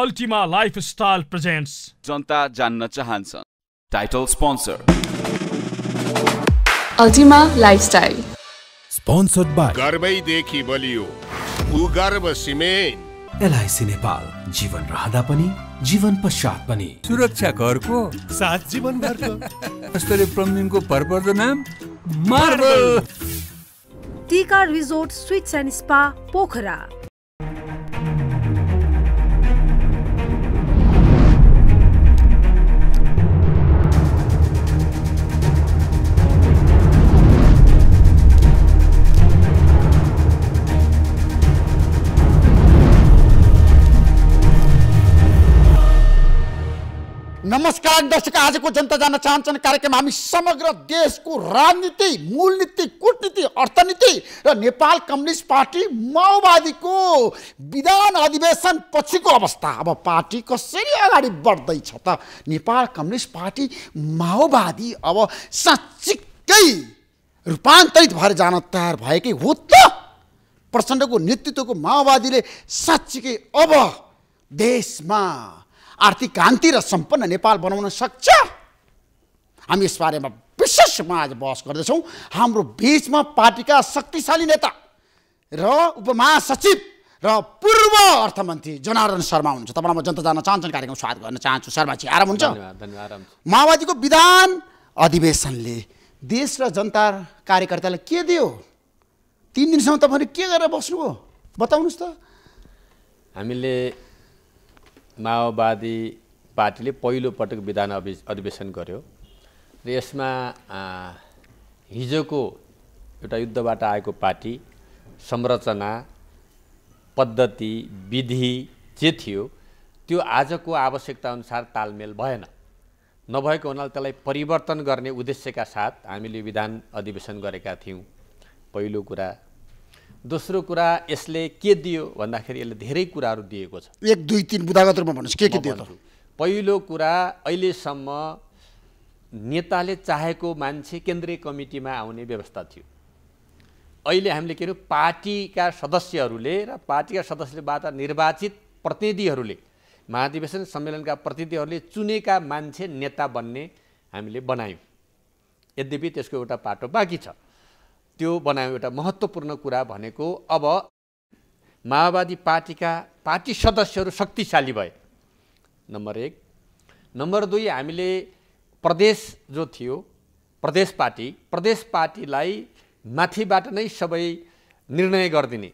Ultima lifestyle presents जनता जान्न चाहन्छ title sponsor Ultima lifestyle sponsored by गर्वैदेखि बलियो भूगर्भ सिमेन्ट एलआइसी नेपाल जीवन रहँदा पनि जीवन पश्चात पनि सुरक्षा घरको साथ जीवन घरको स्तरीय भरपर्दो नाम marble Tika resort suites and spa Pokhara नमस्कार दर्शक आजको जनता जान चाहन्छन् कार्यक्रम हामी समग्र देशको राजनीति मूल नीति कुटनीति अर्थनीति र नेपाल कम्युनिस्ट पार्टी माओवादीको विधान अधिवेशन पछिको अवस्था अब पार्टी कसरी अगाडि बढ्दैछ त नेपाल कम्युनिस्ट पार्टी माओवादी अब साँच्चिकै रूपान्तरित भएर जान तयार भएकै हो त प्रचण्डको नेतृत्वको माओवादीले साँच्चीकै अब देशमा आर्थिक क्रान्ति र सम्पन्न नेपाल बनाउन सक्छ हामी यस बारेमा विशेष आज बहस गर्दैछौँ हाम्रो बिचमा पार्टीका शक्तिशाली नेता र उपमहासचिव र पूर्व अर्थमन्त्री जनार्दन शर्मा हुनुहुन्छ तपाईँलाई म जनता जान चाहन्छु कार्यक्रम स्वागत गर्न चाहन्छु शर्माजी आराम हुन्छ माओवादीको विधान अधिवेशनले देश र जनता कार्यकर्तालाई के दियो तिन दिनसम्म तपाईँहरू के गरेर बस्नुभयो बताउनुहोस् त हामीले माओवादी पार्टीले पहिलोपटक विधान अभि अधिवेशन गर्यो र यसमा हिजोको एउटा युद्धबाट आएको पार्टी संरचना पद्धति विधि जे थियो त्यो आजको आवश्यकताअनुसार तालमेल भएन नभएको हुनाले त्यसलाई परिवर्तन गर्ने उद्देश्यका साथ हामीले विधान अधिवेशन गरेका थियौँ पहिलो कुरा दोस्रो कुरा यसले के दियो भन्दाखेरि यसले धेरै कुराहरू दिएको छ एक दुई तिन बुदागत रूपमा भन्नुहोस् के के दियो पहिलो कुरा अहिलेसम्म नेताले चाहेको मान्छे केन्द्रीय कमिटीमा आउने व्यवस्था थियो अहिले हामीले के अरे पार्टीका सदस्यहरूले र पार्टीका सदस्यबाट निर्वाचित प्रतिनिधिहरूले महाधिवेशन सम्मेलनका प्रतिनिधिहरूले चुनेका मान्छे नेता बन्ने हामीले बनायौँ यद्यपि त्यसको एउटा पाटो बाँकी छ त्यो बनायौँ एउटा महत्त्वपूर्ण कुरा भनेको अब माओवादी पार्टीका पार्टी सदस्यहरू शक्तिशाली भए नम्बर एक नम्बर दुई हामीले प्रदेश जो थियो प्रदेश पार्टी प्रदेश पार्टीलाई माथिबाट नै सबै निर्णय गरिदिने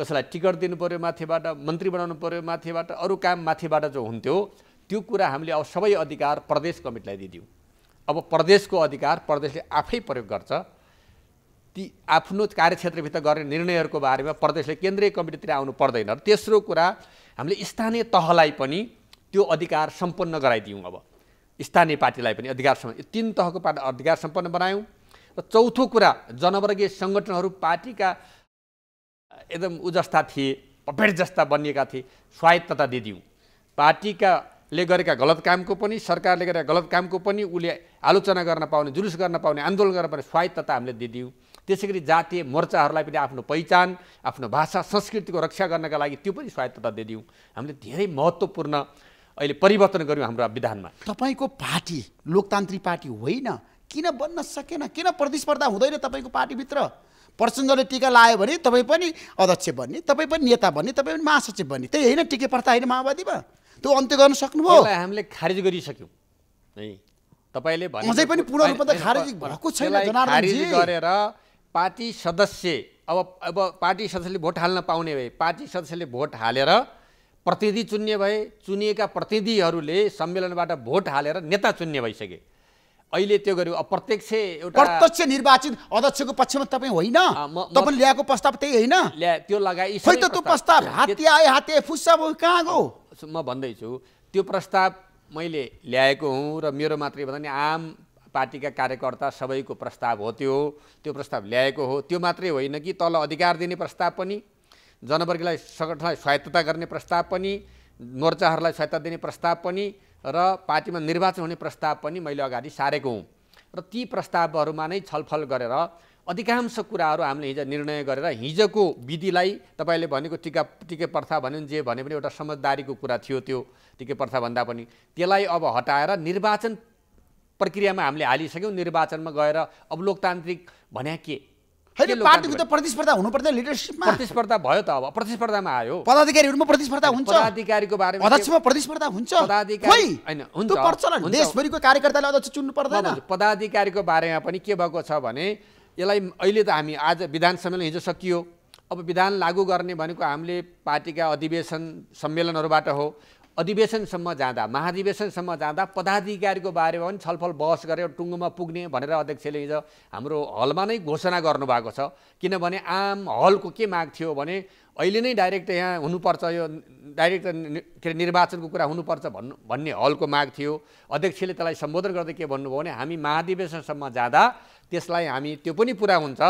कसैलाई टिकट दिनु पऱ्यो माथिबाट मन्त्री बनाउनु पऱ्यो माथिबाट अरू काम माथिबाट जो हुन्थ्यो त्यो कुरा हामीले अब सबै अधिकार प्रदेश कमिटीलाई दिइदिउँ अब प्रदेशको अधिकार प्रदेशले आफै प्रयोग गर्छ ती आफ्नो कार्यक्षेत्रभित्र गर्ने निर्णयहरूको बारेमा प्रदेशले केन्द्रीय कमिटीतिर आउनु पर्दैन र तेस्रो कुरा हामीले स्थानीय तहलाई पनि त्यो अधिकार सम्पन्न गराइदियौँ अब स्थानीय पार्टीलाई पनि अधिकार सम्पन्न तिन तहको पार्टी अधिकार सम्पन्न बनायौँ र चौथो कुरा जनवर्गीय सङ्गठनहरू पार्टीका एकदम ऊ जस्ता थिए पपेट जस्ता बनिएका थिए स्वायत्तता दिदिउँ ले गरेका गलत कामको पनि सरकारले गरेका गलत कामको पनि उसले आलोचना गर्न पाउने जुलुस गर्न पाउने आन्दोलन गर्न पाउने स्वायत्तता हामीले दिदिउँ त्यसै गरी जातीय मोर्चाहरूलाई पनि आफ्नो पहिचान आफ्नो भाषा संस्कृतिको रक्षा गर्नका लागि त्यो पनि स्वायत्तता दिदिउँ हामीले धेरै महत्त्वपूर्ण अहिले परिवर्तन गऱ्यौँ हाम्रो विधानमा तपाईँको पार्टी लोकतान्त्रिक पार्टी होइन किन बन्न सकेन किन प्रतिस्पर्धा हुँदैन तपाईँको पार्टीभित्र प्रचण्डले टिका लायो भने तपाईँ पनि अध्यक्ष बन्ने तपाईँ पनि नेता बन्ने तपाईँ पनि महासचिव बन्ने त्यही होइन टिके प्रथा होइन माओवादीमा त्यो अन्त्य गर्न सक्नुभयो हामीले खारेज गरिसक्यौँ है तपाईँले अझै पनि पूर्ण रूपमा त खारेज भएको छैन गरेर पार्टी सदस्य अब अब पार्टी सदस्यले भोट हाल्न पाउने भए पार्टी सदस्यले भोट हालेर प्रतिनिधि चुन्ने भए चुनिएका प्रतिनिधिहरूले सम्मेलनबाट भोट हालेर नेता चुन्ने भइसके अहिले त्यो गर्यो अप्रत्यक्ष एउटा प्रत्यक्ष निर्वाचित अध्यक्षको पक्षमा तपाईँ होइन तपाईँले ल्याएको प्रस्ताव त्यही होइन त्यो लगाइ त्यो प्रस्ताव हात्ती आए हात्ती फुस्सा कहाँ गयो म भन्दैछु त्यो प्रस्ताव मैले ल्याएको हुँ र मेरो मात्रै भन्दा नि आम पार्टीका कार्यकर्ता सबैको प्रस्ताव हो त्यो त्यो प्रस्ताव ल्याएको हो त्यो मात्रै होइन कि तल अधिकार दिने प्रस्ताव पनि जनवर्गलाई सङ्गठनलाई स्वायत्तता गर्ने प्रस्ताव पनि मोर्चाहरूलाई स्वायत्ता दिने प्रस्ताव पनि र पार्टीमा निर्वाचन हुने प्रस्ताव पनि मैले अगाडि सारेको हुँ र ती प्रस्तावहरूमा नै छलफल गरेर अधिकांश कुराहरू हामीले हिजो निर्णय गरेर हिजोको विधिलाई तपाईँले भनेको टिका टिके प्रथा भन्यो जे भने पनि एउटा समझदारीको कुरा थियो त्यो टिके प्रथाभन्दा पनि त्यसलाई अब हटाएर निर्वाचन प्रक्रियामा हामीले हालिसक्यौँ निर्वाचनमा गएर अब लोकतान्त्रिक भने के पार्टीको त प्रतिस्पर्धा हुनुपर्दैन लिडरसिप प्रतिस्पर्धा भयो त अब प्रतिस्पर्धामा आयो पदाधिकारीहरूमा प्रतिस्पर्धा हुन्छ पदाधिकारीको बारेमा अध्यक्षमा प्रतिस्पर्धा हुन्छ पदाधिकारी होइन हुन्छ देशभरिको कार्यकर्ताले अध्यक्ष चुन्नु पर्दैन पदाधिकारीको बारेमा पनि के भएको छ भने यसलाई अहिले त हामी आज विधान सम्मेलन हिजो सकियो अब विधान लागू गर्ने भनेको हामीले पार्टीका अधिवेशन सम्मेलनहरूबाट हो अधिवेशनसम्म जाँदा महाधिवेशनसम्म जाँदा पदाधिकारीको बारेमा पनि छलफल बहस गरेर टुङ्गोमा पुग्ने भनेर अध्यक्षले हिजो हाम्रो हलमा नै घोषणा गर्नुभएको छ किनभने आम हलको के माग थियो भने अहिले नै डाइरेक्ट यहाँ हुनुपर्छ यो डाइरेक्ट के अरे निर्वाचनको कुरा हुनुपर्छ भन्नु भन्ने हलको माग थियो अध्यक्षले त्यसलाई सम्बोधन गर्दै के भन्नुभयो भने हामी महाधिवेशनसम्म जाँदा त्यसलाई हामी त्यो पनि पुरा हुन्छ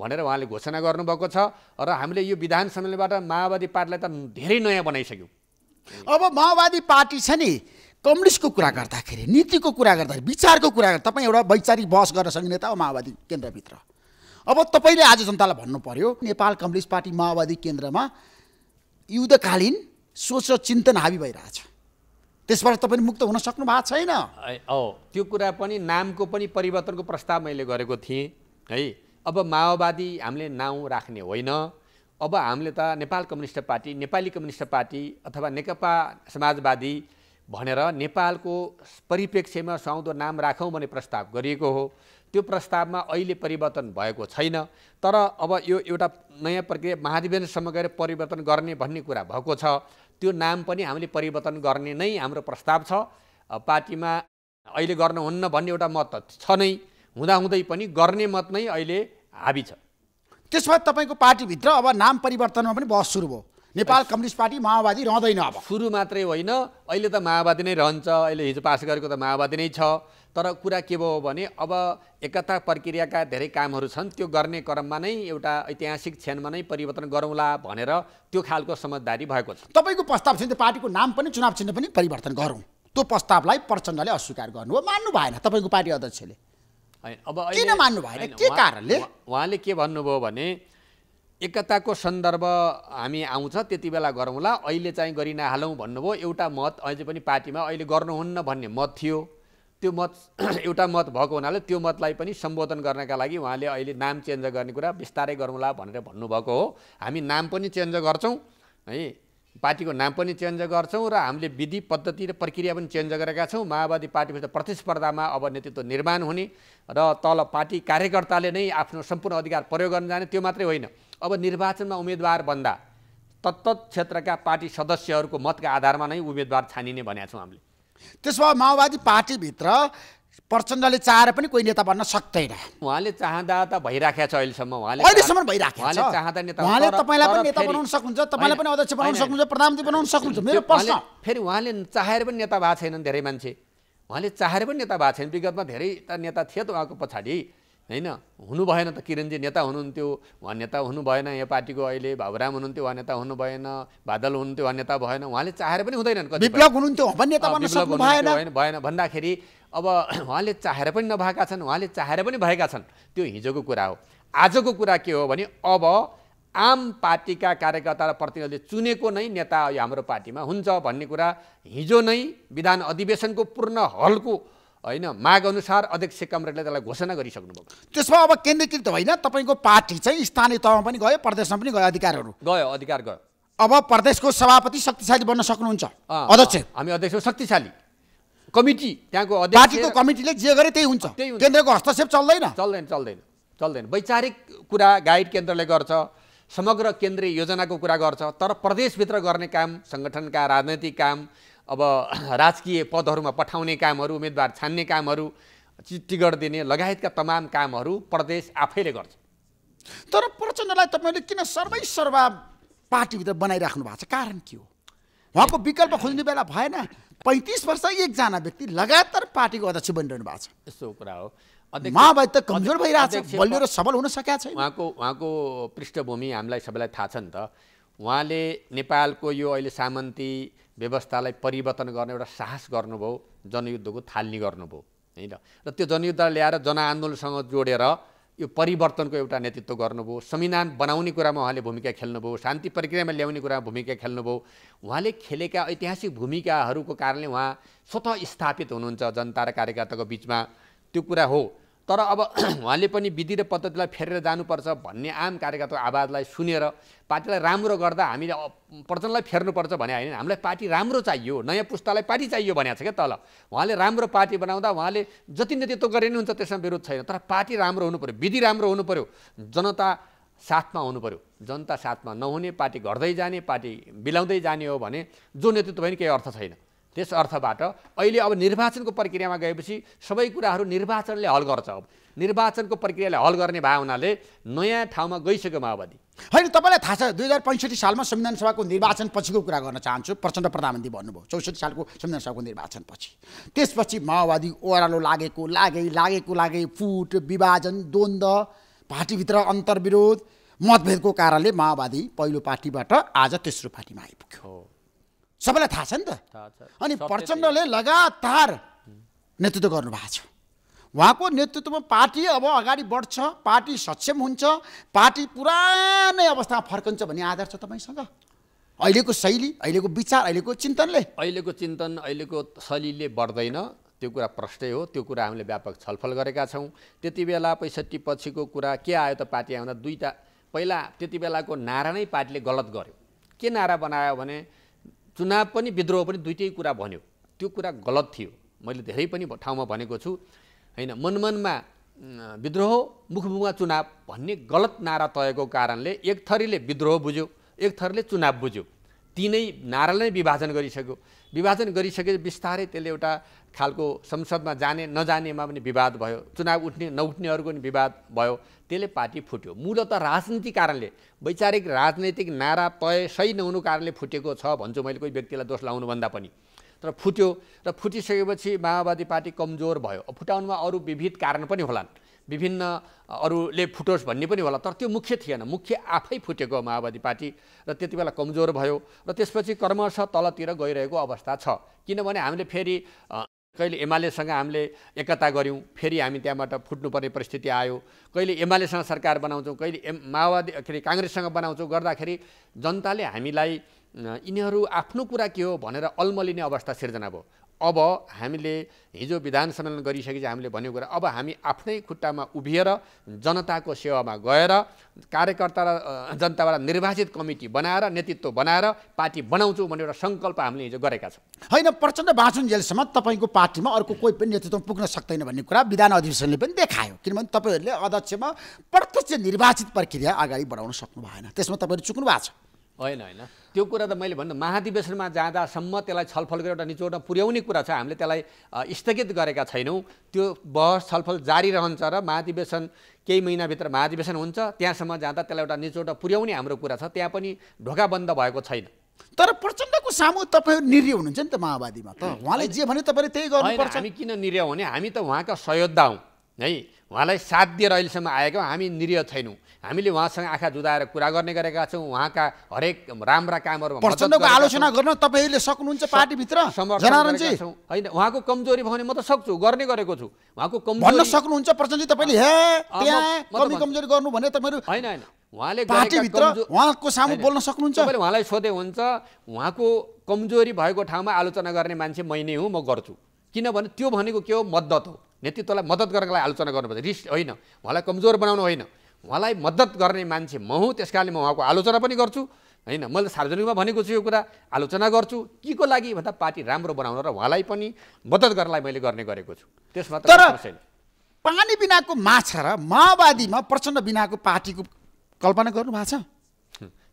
भनेर उहाँले घोषणा गर्नुभएको छ र हामीले यो विधान सम्मेलनबाट माओवादी पार्टीलाई त धेरै नयाँ बनाइसक्यौँ अब माओवादी पार्टी छ नि कम्युनिस्टको कुरा गर्दाखेरि नीतिको कुरा गर्दाखेरि विचारको कुरा गर्दा तपाईँ एउटा वैचारिक बहस गर्न सक्ने त हो माओवादी केन्द्रभित्र अब तपाईँले आज जनतालाई भन्नु पर्यो नेपाल कम्युनिस्ट पार्टी माओवादी केन्द्रमा युद्धकालीन सोच र चिन्तन हावी भइरहेछ त्यसबाट तपाईँले मुक्त हुन सक्नु भएको छैन औ त्यो कुरा पनि नामको पनि परिवर्तनको प्रस्ताव मैले गरेको थिएँ है अब माओवादी हामीले नाउँ राख्ने होइन अब हामीले त Nepal communist party Nepali communist party अथवा नेकपा समाजवादी भनेर नेपालको परिप्रेक्ष्यमा सुहाउँदो नाम राखौँ भन्ने प्रस्ताव गरिएको हो त्यो प्रस्तावमा अहिले परिवर्तन भएको छैन तर अब यो एउटा नयाँ प्रक्रिया महाधिवेशनसम्म गएर परिवर्तन गर्ने भन्ने कुरा भएको छ त्यो नाम पनि हामीले परिवर्तन गर्ने नै हाम्रो प्रस्ताव छ पार्टीमा अहिले गर्नुहुन्न भन्ने एउटा मत त छ नै हुँदाहुँदै पनि गर्ने मत नै अहिले हाबी छ त्यसमा तपाईँको पार्टीभित्र अब नाम परिवर्तनमा पनि बहस सुरु भयो नेपाल कम्युनिस्ट पार्टी माओवादी रहँदैन अब सुरु मात्रै होइन अहिले त माओवादी नै रहन्छ अहिले हिजो पास गरेको त माओवादी नै छ तर कुरा के भयो भने अब एकता प्रक्रियाका धेरै कामहरू छन् त्यो गर्ने क्रममा नै एउटा ऐतिहासिक क्षणमा नै परिवर्तन गरौँला भनेर त्यो खालको समझदारी भएको छ तपाईँको प्रस्ताव छ पार्टीको नाम पनि चुनाव चिन्ह पनि परिवर्तन गरौँ त्यो प्रस्तावलाई प्रचण्डले अस्वीकार गर्नुभयो मान्नु भएन तपाईँको पार्टी अध्यक्षले अब किन मान्नु भएन के कारणले उहाँले के भन्नुभयो भने एकताको सन्दर्भ हामी आउँछ त्यति बेला गरौँला अहिले चाहिँ गरि नहालौँ भन्नुभयो एउटा मत अझै पनि पार्टीमा अहिले गर्नुहुन्न भन्ने मत थियो त्यो मत एउटा मत भएको हुनाले त्यो मतलाई पनि सम्बोधन गर्नका लागि उहाँले अहिले नाम चेन्ज गर्ने कुरा बिस्तारै गरौँला भनेर भन्नुभएको हो हामी नाम पनि चेन्ज गर्छौँ है पार्टीको नाम पनि चेन्ज गर्छौँ र हामीले विधि पद्धति र प्रक्रिया पनि चेन्ज गरेका छौँ माओवादी पार्टीभित्र प्रतिस्पर्धामा अब नेतृत्व निर्माण हुने र तल पार्टी कार्यकर्ताले नै आफ्नो सम्पूर्ण अधिकार प्रयोग गर्न जाने त्यो मात्रै होइन अब निर्वाचनमा उम्मेदवार बन्दा तत्त क्षेत्रका पार्टी सदस्यहरूको मतका आधारमा नै उम्मेदवार छानिने भनेका छौँ हामीले त्यसो भए माओवादी पार्टीभित्र प्रचण्डले चाहेर पनि कोही नेता बन्न सक्दैन उहाँले चाहँदा त भइराखेको छ अहिलेसम्म उहाँले अहिलेसम्म भइराखेको छ नेता उहाँले तपाईँलाई पनि नेता बनाउन सक्नुहुन्छ तपाईँलाई पनि अध्यक्ष बनाउन सक्नुहुन्छ प्रधानमन्त्री बनाउन सक्नुहुन्छ मेरो प्रश्न फेरि उहाँले चाहेर पनि नेता भएको छैनन् धेरै मान्छे उहाँले चाहेर पनि नेता भएको छैन विगतमा धेरै त नेता थिए त उहाँको पछाडि होइन हुनु भएन त किरणजी नेता हुनुहुन्थ्यो उहाँ नेता हुनु भएन यो पार्टीको अहिले बाबुराम हुनुहुन्थ्यो उहाँ नेता हुनु भएन बादल हुनुहुन्थ्यो उहाँ नेता भएन उहाँले चाहेर पनि हुँदैनन् भएन भएन भन्दाखेरि अब उहाँले चाहेर पनि नभएका छन् उहाँले चाहेर पनि भएका छन् त्यो हिजोको कुरा हो आजको कुरा के हो भने अब आम पार्टीका कार्यकर्ता र प्रतिनिधिले चुनेको नै नेता यो हाम्रो पार्टीमा हुन्छ भन्ने कुरा हिजो नै विधान अधिवेशनको पूर्ण हलको होइन माग अनुसार अध्यक्ष कमरेडले त्यसलाई घोषणा गरिसक्नु गरिसक्नुभयो त्यसमा अब केन्द्रीकृत होइन तपाईँको पार्टी चाहिँ स्थानीय तहमा पनि गयो प्रदेशमा पनि गयो अधिकारहरू गयो अधिकार गयो अब प्रदेशको सभापति शक्तिशाली बन्न सक्नुहुन्छ अध्यक्ष हामी अध्यक्ष शक्तिशाली कमिटी त्यहाँको पार्टीको कमिटीले जे गरे त्यही हुन्छ केन्द्रको हस्तक्षेप चल्दैन चल्दैन चल्दैन चल्दैन वैचारिक कुरा गाइड केन्द्रले गर्छ समग्र केन्द्रीय योजनाको कुरा गर्छ तर प्रदेशभित्र गर्ने काम सङ्गठनका राजनैतिक काम अब राजकीय पदहरूमा पठाउने कामहरू उम्मेदवार छान्ने कामहरू टिकट दिने लगायतका तमाम कामहरू प्रदेश आफैले गर्छ तर प्रचण्डलाई तपाईँले किन सर्वै सर्वा पार्टीभित्र बनाइराख्नु भएको छ कारण के हो उहाँको विकल्प खोज्ने बेला भएन पैँतिस वर्ष एकजना व्यक्ति लगातार पार्टीको अध्यक्ष बनिरहनु भएको छ यस्तो कुरा हो माओवादी त कमजोर भइरहेको छ बलियो र सबल हुन सकेका छैन उहाँको उहाँको पृष्ठभूमि हामीलाई सबैलाई थाहा छ नि त उहाँले नेपालको यो अहिले सामन्ती व्यवस्थालाई परिवर्तन गर्ने एउटा साहस गर्नुभयो जनयुद्धको थाल्नी गर्नुभयो होइन र त्यो जनयुद्धलाई ल्याएर जनआन्दोलनसँग जोडेर यो परिवर्तनको एउटा नेतृत्व गर्नुभयो संविधान बनाउने कुरामा उहाँले भूमिका खेल्नुभयो शान्ति प्रक्रियामा ल्याउने कुरामा भूमिका खेल्नुभयो उहाँले खेलेका ऐतिहासिक भूमिकाहरूको कारणले उहाँ स्वतः स्थापित हुनुहुन्छ जनता र कार्यकर्ताको बिचमा त्यो कुरा हो तर अब उहाँले पनि विधि र पद्धतिलाई फेरेर जानुपर्छ भन्ने आम कार्यकर्ताको आवाजलाई सुनेर पार्टीलाई राम्रो गर्दा हामीले प्रचण्डलाई फेर्नुपर्छ भने होइन हामीलाई पार्टी राम्रो चाहियो नयाँ पुस्तालाई पार्टी चाहियो भनेको छ क्या तल उहाँले राम्रो पार्टी बनाउँदा उहाँले जति नेतृत्व गरे नि हुन्छ त्यसमा विरोध छैन तर पार्टी राम्रो हुनु विधि राम्रो हुनु जनता साथमा हुनु पऱ्यो जनता साथमा नहुने पार्टी घट्दै जाने पार्टी बिलाउँदै जाने हो भने जो नेतृत्व पनि केही अर्थ छैन त्यस अर्थबाट अहिले अब निर्वाचनको प्रक्रियामा गएपछि सबै कुराहरू निर्वाचनले हल गर्छ अब निर्वाचनको प्रक्रियाले हल गर्ने भए हुनाले नयाँ ठाउँमा गइसक्यो माओवादी होइन तपाईँलाई थाहा छ दुई हजार पैँसठी सालमा संविधान सभाको निर्वाचन पछिको कुरा गर्न चाहन्छु प्रचण्ड प्रधानमन्त्री भन्नुभयो चौसठी सालको संविधान सभाको निर्वाचनपछि त्यसपछि माओवादी ओह्रालो लागेको लागे लागेको लागे फुट विभाजन द्वन्द्व पार्टीभित्र अन्तर्विरोध मतभेदको कारणले माओवादी पहिलो पार्टीबाट आज तेस्रो पार्टीमा आइपुग्यो सबैलाई थाहा छ नि त अनि प्रचण्डले लगातार नेतृत्व गर्नुभएको छ उहाँको नेतृत्वमा पार्टी अब अगाडि बढ्छ पार्टी सक्षम हुन्छ पार्टी पुरानै अवस्थामा फर्कन्छ भन्ने आधार छ तपाईँसँग अहिलेको शैली अहिलेको विचार अहिलेको चिन्तनले अहिलेको चिन्तन अहिलेको शैलीले बढ्दैन त्यो कुरा प्रष्टै हो त्यो कुरा हामीले व्यापक छलफल गरेका छौँ त्यति बेला पैँसठी पछिको कुरा के आयो त पार्टी आउँदा दुईवटा पहिला त्यति बेलाको नारा नै पार्टीले गलत गर्यो के नारा बनायो भने चुनाव पनि विद्रोह पनि दुइटै कुरा भन्यो त्यो कुरा गलत थियो मैले धेरै पनि ठाउँमा भनेको छु होइन मनमनमा विद्रोह मुखमुखमा चुनाव भन्ने गलत नारा तयको कारणले एक थरीले विद्रोह बुझ्यो एक थरीले चुनाव बुझ्यो तिनै नै विभाजन गरिसक्यो विभाजन गरिसके बिस्तारै त्यसले एउटा खालको संसदमा जाने नजानेमा पनि विवाद भयो चुनाव उठ्ने नउठ्नेहरूको पनि विवाद भयो त्यसले पार्टी फुट्यो मूलत राजनीतिक कारणले वैचारिक राजनैतिक नारा तय सही नहुनु कारणले फुटेको छ भन्छु मैले कोही व्यक्तिलाई दोष लाउनुभन्दा पनि तर फुट्यो र फुटिसकेपछि माओवादी पार्टी कमजोर भयो फुटाउनुमा अरू विविध कारण पनि होलान् विभिन्न अरूले फुटोस् भन्ने पनि होला तर त्यो मुख्य थिएन मुख्य आफै फुटेको माओवादी पार्टी र त्यति बेला कमजोर भयो र त्यसपछि क्रमशः तलतिर गइरहेको अवस्था छ किनभने हामीले फेरि कहिले एमालेसँग हामीले एकता गऱ्यौँ फेरि हामी त्यहाँबाट फुट्नुपर्ने परिस्थिति आयो कहिले एमालेसँग सरकार बनाउँछौँ कहिले एम माओवादी के अरे काङ्ग्रेससँग बनाउँछौँ गर्दाखेरि जनताले हामीलाई यिनीहरू आफ्नो कुरा के हो भनेर अल्मलिने अवस्था सिर्जना भयो अब हामीले हिजो विधान सम्मेलन गरिसकेपछि हामीले भन्यो कुरा अब हामी आफ्नै खुट्टामा उभिएर जनताको सेवामा गएर कार्यकर्ता र जनताबाट निर्वाचित कमिटी बनाएर नेतृत्व बनाएर पार्टी बनाउँछौँ भन्ने एउटा सङ्कल्प हामीले हिजो गरेका छौँ होइन प्रचण्ड बाँचुन्जेलसम्म तपाईँको पार्टीमा अर्को कोही पनि नेतृत्व पुग्न सक्दैन भन्ने कुरा विधान अधिवेशनले पनि देखायो किनभने तपाईँहरूले अध्यक्ष पक्षमा प्रत्यक्ष निर्वाचित प्रक्रिया अगाडि बढाउन सक्नु भएन त्यसमा तपाईँहरू चुक्नु भएको छ होइन होइन त्यो कुरा त मैले भन्नु महाधिवेशनमा जाँदासम्म त्यसलाई छलफल गरेर एउटा निचोडमा पुर्याउने कुरा छ हामीले त्यसलाई स्थगित गरेका छैनौँ त्यो बहस छलफल जारी रहन्छ र महाधिवेशन केही महिनाभित्र महाधिवेशन हुन्छ त्यहाँसम्म जाँदा त्यसलाई एउटा निचोडमा पुर्याउने हाम्रो कुरा छ त्यहाँ पनि ढोका बन्द भएको छैन तर प्रचण्डको सामु तपाईँहरू निर्य हुनुहुन्छ नि त माओवादीमा त उहाँले जे भने तपाईँले त्यही गर्नुपर्छ हामी किन निर्य हुने हामी त उहाँका सयोद्धा हौँ है उहाँलाई साथ दिएर अहिलेसम्म आएको हामी निरीह छैनौँ हामीले उहाँसँग आँखा जुदाएर कुरा गर्ने गरेका छौँ उहाँका हरेक राम्रा कामहरू प्रचण्डको आलोचना गर्न तपाईँहरूले सक्नुहुन्छ पार्टीभित्र होइन उहाँको कमजोरी भयो भने म त सक्छु गर्ने गरेको छु उहाँको कमजोरी भन्न सक्नुहुन्छ प्रचण्ड तपाईँले कमी कमजोरी गर्नु भने तपाईँहरू होइन होइन उहाँले पार्टीभित्र उहाँको सामु बोल्न सक्नुहुन्छ तपाईँले उहाँलाई सोधे हुन्छ उहाँको कमजोरी भएको ठाउँमा आलोचना गर्ने मान्छे मै नै हुँ म गर्छु किनभने त्यो भनेको के हो मद्दत हो नेतृत्वलाई मद्दत गर्नको लागि आलोचना गर्नुपर्छ रिस्ट होइन उहाँलाई कमजोर बनाउनु होइन उहाँलाई मद्दत गर्ने मान्छे म हुँ त्यस कारणले म उहाँको आलोचना पनि गर्छु होइन मैले सार्वजनिकमा भनेको छु यो कुरा आलोचना गर्छु के को लागि भन्दा पार्टी राम्रो बनाउन र उहाँलाई पनि मद्दत गर्नलाई मैले गर्ने गरेको छु त्यसमा तर पानी बिनाको माछा र माओवादीमा प्रचण्ड बिनाको पार्टीको कल्पना गर्नु भएको छ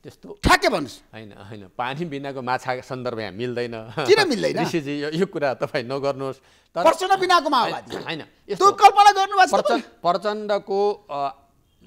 त्यस्तो ठ्याक्कै भन्नुहोस् होइन होइन पानी बिनाको माछा सन्दर्भ यहाँ मिल्दैन किन मिल्दैन ऋषिजी यो यो कुरा तपाईँ नगर्नुहोस् प्रचण्ड बिनाको माओवादी होइन यस्तो कल्पना गर्नुभएको प्रचण्डको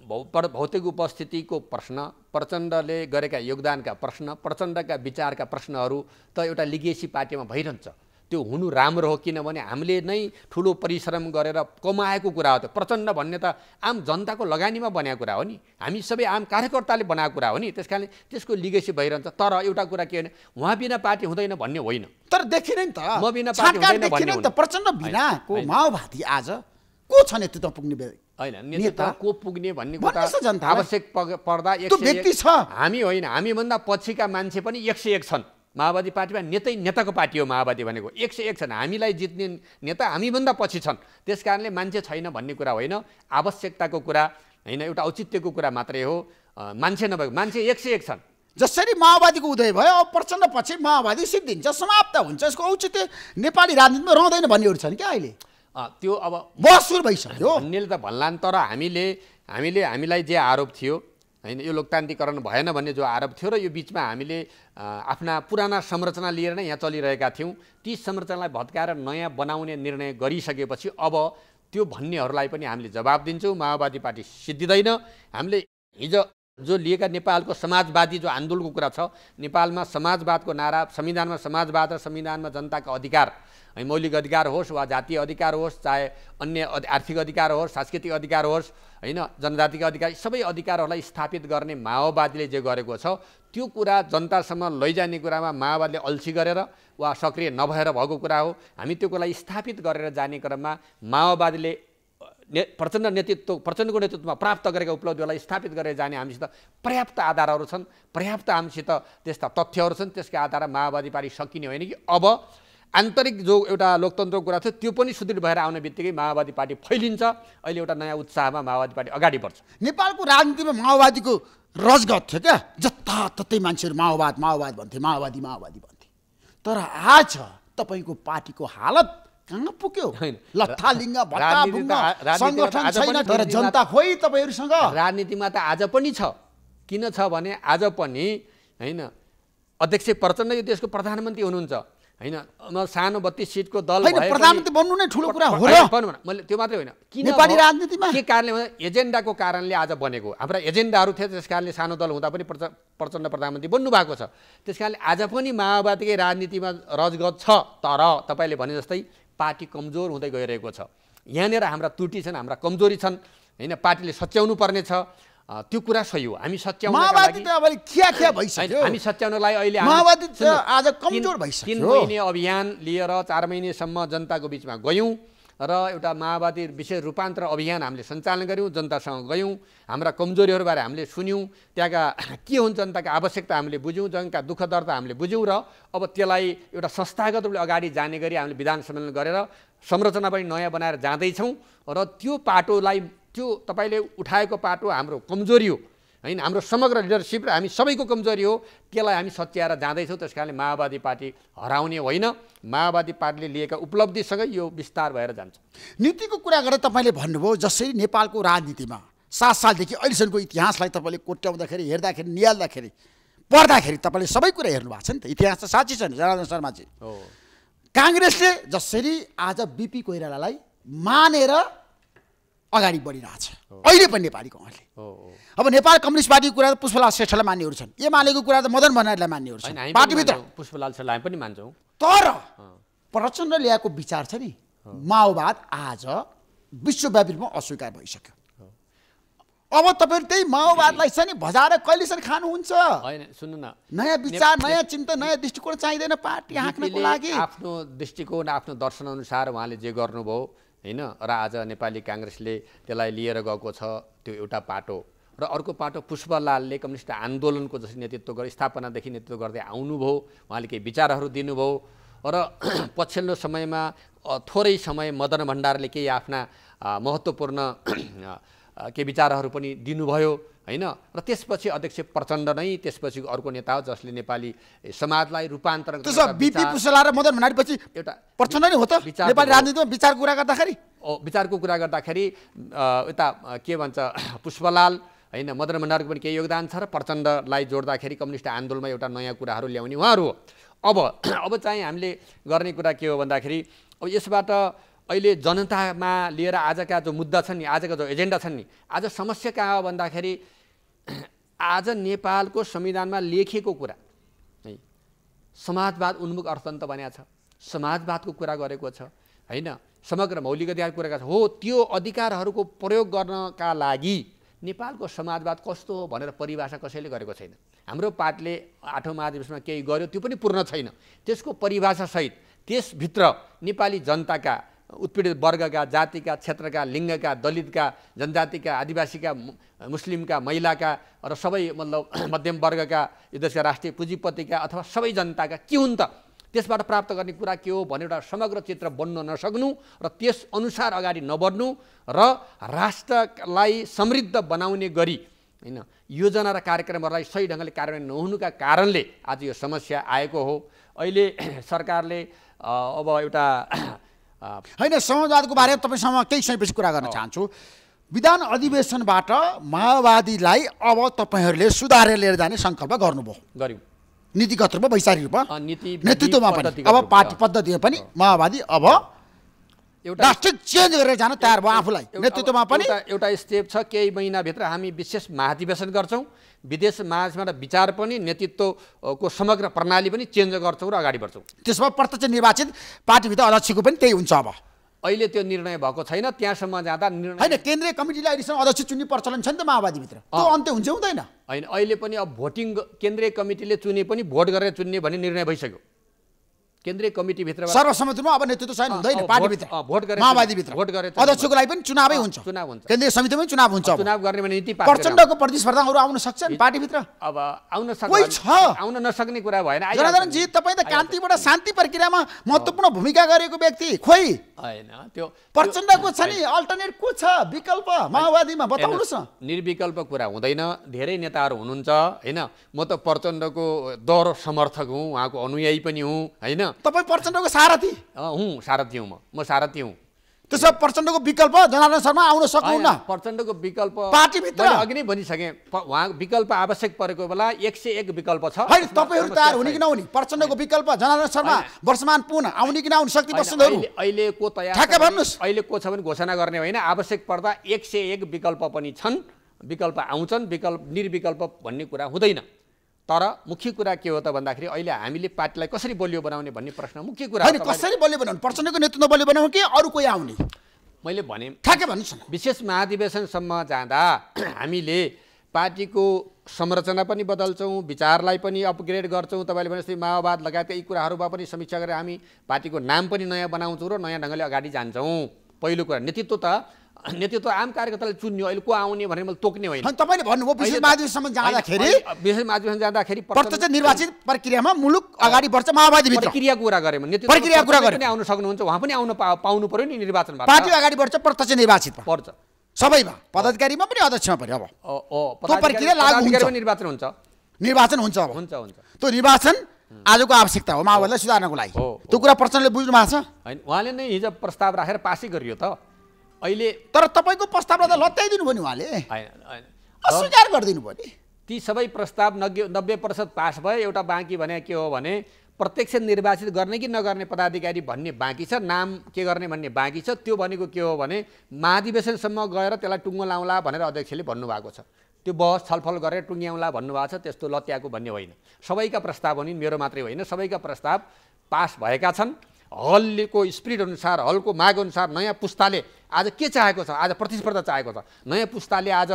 भौतिक उपस्थितिको प्रश्न प्रचण्डले गरेका योगदानका प्रश्न प्रचण्डका विचारका प्रश्नहरू त एउटा लिगेसी पार्टीमा भइरहन्छ त्यो हुनु राम्रो हो किनभने हामीले नै ठुलो परिश्रम गरेर कमाएको कुरा हो त्यो प्रचण्ड भन्ने त आम जनताको लगानीमा बनाएको कुरा हो नि हामी सबै आम कार्यकर्ताले बनाएको कुरा हो नि त्यस कारणले त्यसको लिगेसी भइरहन्छ तर एउटा कुरा के भने उहाँ बिना पार्टी हुँदैन भन्ने होइन तर देखिने नि त म बिना पार्टी हुँदैन भन्ने त प्रचण्ड बिनाको माओवादी आज को छ नेतृत्व पुग्ने होइन नेता को पुग्ने भन्ने कुरा आवश्यक पर्दा एक छ हामी होइन हामीभन्दा पछिका मान्छे पनि एक सय एक छन् माओवादी पार्टीमा नेतै नेताको पार्टी हो माओवादी भनेको एक सय एक छन् हामीलाई जित्ने नेता हामीभन्दा पछि छन् त्यस कारणले मान्छे छैन भन्ने कुरा होइन आवश्यकताको कुरा होइन एउटा औचित्यको कुरा मात्रै हो मान्छे नभएको मान्छे एक सय एक छन् जसरी माओवादीको उदय भयो अब प्रचण्ड पछि माओवादी सिद्धिन्छ समाप्त हुन्छ यसको औचित्य नेपाली राजनीतिमा रहँदैन भन्नेहरू छन् क्या अहिले त्यो अब महसुर भइसक्यो भन्नेले त भन्लान् तर हामीले हामीले हामीलाई जे आरोप थियो होइन यो लोकतान्त्रिकरण भएन भन्ने जो आरोप थियो र यो बिचमा हामीले आफ्ना पुराना संरचना लिएर नै यहाँ चलिरहेका थियौँ ती संरचनालाई भत्काएर नयाँ बनाउने निर्णय गरिसकेपछि अब त्यो भन्नेहरूलाई पनि हामीले जवाब दिन्छौँ माओवादी पार्टी सिद्धिँदैन हामीले हिजो जो लिएका नेपालको समाजवादी जो आन्दोलनको कुरा छ नेपालमा समाजवादको नारा संविधानमा समाजवाद र संविधानमा जनताको अधिकार मौलिक अधिकार होस् वा जातीय अधिकार होस् चाहे अन्य आर्थिक अधिकार होस् सांस्कृतिक अधिकार होस् होइन जनजातिको अधिकार सबै अधिकारहरूलाई स्थापित गर्ने माओवादीले जे गरेको छ त्यो कुरा जनतासम्म लैजाने कुरामा माओवादीले अल्छी गरेर वा सक्रिय नभएर भएको कुरा हो हामी त्यो कुरालाई स्थापित गरेर जाने क्रममा माओवादीले ने प्रचण्ड नेतृत्व प्रचण्डको नेतृत्वमा प्राप्त गरेका उपलब्धिहरूलाई स्थापित गरेर जाने हामीसित पर्याप्त आधारहरू छन् पर्याप्त हामीसित त्यस्ता तथ्यहरू छन् त्यसका आधारमा माओवादी पार्टी सकिने होइन कि अब आन्तरिक जो एउटा लोकतन्त्रको कुरा थियो त्यो पनि सुदृढ भएर आउने बित्तिकै माओवादी पार्टी फैलिन्छ अहिले एउटा नयाँ उत्साहमा माओवादी पार्टी अगाडि बढ्छ नेपालको राजनीतिमा माओवादीको रजगत थियो क्या जताततै मान्छेहरू माओवाद माओवाद भन्थे माओवादी माओवादी भन्थे तर आज तपाईँको पार्टीको हालत कहाँ पुग्यो तर जनता खोइ तपाईँहरूसँग राजनीतिमा त आज पनि छ किन छ भने आज पनि होइन अध्यक्ष प्रचण्ड यो देशको प्रधानमन्त्री हुनुहुन्छ होइन म सानो बत्तिस सिटको दल प्रधानमन्त्री बन्नु नै ठुलो कुरा हो मैले त्यो मात्रै होइन नेपाली राजनीतिमा के कारणले एजेन्डाको कारणले आज बनेको हाम्रा एजेन्डाहरू थियो त्यस कारणले सानो दल हुँदा पनि प्रचण्ड प्रधानमन्त्री बन्नु भएको छ त्यस कारणले आज पनि माओवादीकै राजनीतिमा रजगत छ तर तपाईँले भने जस्तै पार्टी कमजोर हुँदै गइरहेको छ यहाँनिर हाम्रा त्रुटि छन् हाम्रा कमजोरी छन् होइन पार्टीले सच्याउनु पर्नेछ त्यो कुरा सही हो हामी सच्याउन माओवादी त भइसक्यो हामी सच्याउनलाई अहिले आज कमजोर भइसक्यो तिन महिने अभियान लिएर चार महिनेसम्म जनताको बिचमा गयौँ र एउटा माओवादी विशेष रूपान्तर अभियान हामीले सञ्चालन गऱ्यौँ जनतासँग गयौँ हाम्रा कमजोरीहरूबारे हामीले सुन्यौँ त्यहाँका के हुन् जनताका आवश्यकता हामीले बुझ्यौँ जनका दुःख दर्ता हामीले बुझ्यौँ र अब त्यसलाई एउटा संस्थागत रूपले अगाडि जाने गरी हामीले विधान सम्मेलन गरेर संरचना पनि नयाँ बनाएर जाँदैछौँ र त्यो पाटोलाई त्यो तपाईँले उठाएको पाटो हाम्रो कमजोरी हो होइन हाम्रो समग्र लिडरसिप र हामी सबैको कमजोरी हो त्यसलाई हामी सच्याएर जाँदैछौँ त्यस कारणले माओवादी पार्टी हराउने होइन माओवादी पार्टीले लिएका उपलब्धिसँगै यो विस्तार भएर जान्छ नीतिको कुरा गर्दा तपाईँले भन्नुभयो जसरी नेपालको राजनीतिमा सात सालदेखि अहिलेसम्मको इतिहासलाई तपाईँले कोट्याउँदाखेरि हेर्दाखेरि निहाल्दाखेरि पढ्दाखेरि तपाईँले सबै कुरा हेर्नु भएको छ नि त इतिहास त साँच्ची छ नि जनार्दन शर्माजी काङ्ग्रेसले जसरी आज बिपी कोइरालालाई मानेर अगाडि बढिरहेछ अहिले पनि नेपालीको अगाडि अब नेपाल कम्युनिस्ट पार्टीको कुरा त पुष्पलाल श्रेष्ठलाई मान्नेहरू छन् एमालेको कुरा त मदन भण्डारीलाई मान्नेहरू छन् पार्टीभित्र पुष्पलाल श्रेष्ठलाई पनि मान्छौँ तर प्रचण्ड ल्याएको विचार छ नि माओवाद आज विश्वव्यापी रूपमा अस्वीकार भइसक्यो अब तपाईँहरू त्यही माओवादलाई छ नि भजाएर कहिलेसम्म खानुहुन्छ होइन सुन्नु न नयाँ विचार नयाँ चिन्ता नयाँ दृष्टिकोण चाहिँदैन पार्टी हाँक्नको लागि आफ्नो दृष्टिकोण आफ्नो दर्शन अनुसार उहाँले जे गर्नुभयो होइन र आज नेपाली काङ्ग्रेसले त्यसलाई लिएर गएको छ त्यो एउटा पाटो र अर्को पाटो पुष्पलालले कम्युनिस्ट आन्दोलनको जसरी नेतृत्व गरेर स्थापनादेखि नेतृत्व गर्दै आउनुभयो उहाँले केही विचारहरू दिनुभयो र पछिल्लो समयमा थोरै समय मदन भण्डारले केही आफ्ना महत्त्वपूर्ण केही विचारहरू पनि दिनुभयो होइन र त्यसपछि अध्यक्ष प्रचण्ड नै त्यसपछि अर्को नेता हो जसले नेपाली समाजलाई रूपान्तरण र मदन भण्डारीपछि एउटा प्रचण्ड नै हो त नेपाली राजनीतिमा विचारको कुरा गर्दाखेरि विचारको कुरा गर्दाखेरि यता के भन्छ पुष्पलाल होइन मदन भण्डारको पनि केही योगदान छ र प्रचण्डलाई जोड्दाखेरि कम्युनिस्ट आन्दोलनमा एउटा नयाँ कुराहरू ल्याउने उहाँहरू हो अब अब चाहिँ हामीले गर्ने कुरा के हो भन्दाखेरि अब यसबाट अहिले जनतामा लिएर आजका जो मुद्दा छन् नि आजका जो एजेन्डा छन् नि आज समस्या कहाँ हो भन्दाखेरि आज नेपालको संविधानमा लेखिएको कुरा है समाजवाद उन्मुख अर्थतन्त्र बनाएको छ समाजवादको कुरा गरेको छ होइन समग्र मौलिक अधिकार कुराका हो त्यो अधिकारहरूको प्रयोग गर्नका लागि नेपालको समाजवाद कस्तो हो भनेर परिभाषा कसैले गरेको छैन हाम्रो पार्टीले आठौँ महाधिवेशनमा केही गर्यो त्यो पनि पूर्ण छैन त्यसको परिभाषासहित त्यसभित्र नेपाली जनताका उत्पीडित वर्गका जातिका क्षेत्रका लिङ्गका दलितका जनजातिका आदिवासीका मुस्लिमका महिलाका र सबै मतलब मध्यम वर्गका यो देशका राष्ट्रिय पुँजीपतिका अथवा सबै जनताका के हुन् त त्यसबाट प्राप्त गर्ने कुरा के हो भने एउटा समग्र चित्र बन्न नसक्नु र त्यस अनुसार अगाडि नबढ्नु र राष्ट्रलाई समृद्ध बनाउने गरी होइन योजना र कार्यक्रमहरूलाई सही ढङ्गले कार्यान्वयन नहुनुका कारणले आज यो समस्या आएको हो अहिले सरकारले अब एउटा होइन समाजवादको बारेमा तपाईँसँग केही समयपछि कुरा गर्न चाहन्छु विधान अधिवेशनबाट माओवादीलाई अब तपाईँहरूले सुधारेर लिएर जाने सङ्कल्प गर्नुभयो गऱ्यौँ नीतिगत रूपमा वैचारिक रूपमा नेतृत्वमा पनि अब पार्टी पद्धतिमा पनि माओवादी अब एउटा राष्ट्रिय चेन्ज गरेर जान तयार भयो आफूलाई नेतृत्वमा पनि एउटा स्टेप छ केही महिनाभित्र हामी विशेष महाधिवेशन गर्छौँ विदेश माझबाट विचार पनि नेतृत्वको समग्र प्रणाली पनि चेन्ज गर्छौँ र अगाडि बढ्छौँ त्यसमा प्रत्यक्ष निर्वाचित पार्टीभित्र अध्यक्षको पनि त्यही हुन्छ अब अहिले त्यो निर्णय भएको छैन त्यहाँसम्म जाँदा निर्णय होइन केन्द्रीय कमिटीले अहिलेसम्म अध्यक्ष चुन्ने प्रचलन छ नि त माओवादीभित्र अन्त्य हुन्छ हुँदैन होइन अहिले पनि अब भोटिङ केन्द्रीय कमिटीले चुने पनि भोट गरेर चुन्ने भन्ने निर्णय भइसक्यो केन्द्रीय कमिटीभित्र सर्वसम्मतिमा अब नेतृत्व चयन हुँदैन पार्टीभित्र भोट गरे माओवादीभित्र भोट गरे अध्यक्षको लागि पनि चुनावै हुन्छ चुनाव हुन्छ केन्द्रीय समितिमै चुनाव हुन्छ चुनाव गर्ने भने नीति प्रचण्डको प्रतिस्पर्धाहरू आउन सक्छन् पार्टीभित्र अब आउन सक्छ आउन नसक्ने कुरा भएन जी तपाईँ त कान्तिबाट शान्ति प्रक्रियामा महत्त्वपूर्ण भूमिका गरेको व्यक्ति खोइ होइन त्यो प्रचण्डको छ नि अल्टरनेट को छ विकल्प माओवादीमा बताउनुहोस् न निर्विकल्प कुरा हुँदैन धेरै नेताहरू हुनुहुन्छ होइन म त प्रचण्डको दर समर्थक हुँ उहाँको अनुयायी पनि हुँ होइन तपाईँ प्रचण्डको सारथी हुँ सारथी हुँ म सारथी हुँ त्यसो भए प्रचण्डको विकल्प जनार्दन शर्मा आउन सक्नुहुन्न प्रचण्डको विकल्प पार्टीभित्र अघि नै भनिसकेँ उहाँको विकल्प आवश्यक परेको बेला एक सय एक विकल्प छ होइन तपाईँहरू तयार हुने कि नहुने प्रचण्डको विकल्प जनार्दन शर्मा वर्षमान पुन आउने कि नआउने शक्ति अहिले अहिलेको तयार ठ्याक्कै भन्नुहोस् अहिले को छ भने घोषणा गर्ने होइन आवश्यक पर्दा एक सय एक विकल्प पनि छन् विकल्प आउँछन् विकल्प निर्विकल्प भन्ने कुरा हुँदैन तर मुख्य कुरा के हो त भन्दाखेरि अहिले हामीले पार्टीलाई कसरी बलियो बनाउने भन्ने प्रश्न मुख्य कुरा कसरी बलियो बनाउने प्रचण्डको नेतृत्व बलियो बनाउँ कि अरू कोही आउने मैले भने ठ्याक्कै भन्नुहोस् न विशेष महाधिवेशनसम्म जाँदा हामीले पार्टीको संरचना पनि बदल्छौँ विचारलाई पनि अपग्रेड गर्छौँ तपाईँले भने जस्तै माओवाद लगायतका यी कुराहरूमा पनि समीक्षा गरेर हामी पार्टीको नाम पनि नयाँ बनाउँछौँ र नयाँ ढङ्गले अगाडि जान्छौँ पहिलो कुरा नेतृत्व त नेतृत्व आम कार्यकर्ताले चुन्यो अहिले को आउने भनेर मैले तोक्ने होइन तपाईँले भन्नुभयो विशेष माध्यमसम्म जाँदाखेरि विशेष माध्यमसम्म जाँदाखेरि प्रत्यक्ष निर्वाचित प्रक्रियामा मुलुक अगाडि बढ्छ माओवादी प्रक्रिया कुरा गरेँ नेतृत्व प्रक्रिया कुरा गरेँ पनि आउन सक्नुहुन्छ उहाँ पनि आउन पाउनु पऱ्यो नि निर्वाचन पार्टी अगाडि बढ्छ प्रत्यक्ष निर्वाचित पर्छ सबैमा पदाधिकारीमा पनि अध्यक्षमा पनि अब प्रक्रिया लागू निर्वाचन हुन्छ निर्वाचन हुन्छ अब हुन्छ हुन्छ त्यो निर्वाचन आजको आवश्यकता हो माओवादीलाई सुधार्नको लागि त्यो कुरा प्रचण्डले बुझ्नु भएको छ होइन उहाँले नै हिजो प्रस्ताव राखेर पासै गरियो त अहिले तर तपाईँको प्रस्तावलाई त लत्याइदिनु भयो नि उहाँले अस्वीकार गरिदिनु भयो नि ती सबै प्रस्ताव नब्बे नब्बे प्रतिशत पास भए एउटा बाँकी भने के हो भने प्रत्यक्ष निर्वाचित गर्ने कि नगर्ने पदाधिकारी भन्ने बाँकी छ नाम के गर्ने भन्ने बाँकी छ त्यो भनेको के हो भने महाधिवेशनसम्म गएर त्यसलाई टुङ्गो लाउँला भनेर अध्यक्षले भन्नुभएको छ त्यो बहस छलफल गरेर टुङ्ग्याउँला भन्नुभएको छ त्यस्तो लत्याएको भन्ने होइन सबैका प्रस्ताव हुन् मेरो मात्रै होइन सबैका प्रस्ताव पास भएका छन् हलको स्पिरिट अनुसार हलको माग अनुसार नयाँ पुस्ताले आज के चाहेको छ आज प्रतिस्पर्धा चाहेको छ नयाँ पुस्ताले आज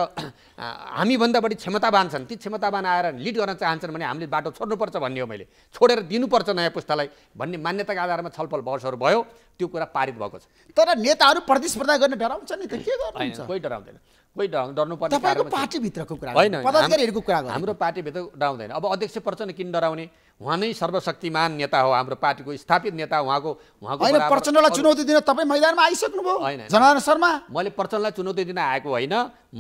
हामीभन्दा बढी क्षमतावान छन् ती क्षमतावान आएर लिड गर्न चाहन्छन् भने हामीले बाटो छोड्नुपर्छ भन्ने हो मैले छोडेर दिनुपर्छ नयाँ पुस्तालाई भन्ने मान्यताको आधारमा छलफल वर्षहरू भयो त्यो कुरा पारित भएको छ तर नेताहरू प्रतिस्पर्धा गर्ने डराउँछ नि त के गर्नुहुन्छ कोही डराउँदैन पार्टीभित्रको कुरा होइन हाम्रो पार्टीभित्र डराउँदैन अब अध्यक्ष प्रचण्ड किन डराउने उहाँ नै सर्वशक्तिमान नेता हो हाम्रो पार्टीको स्थापित नेता उहाँको उहाँको प्रचण्डलाई चुनौती दिन तपाईँ मैदानमा आइसक्नुभयो होइन शर्मा मैले प्रचण्डलाई चुनौती दिन आएको होइन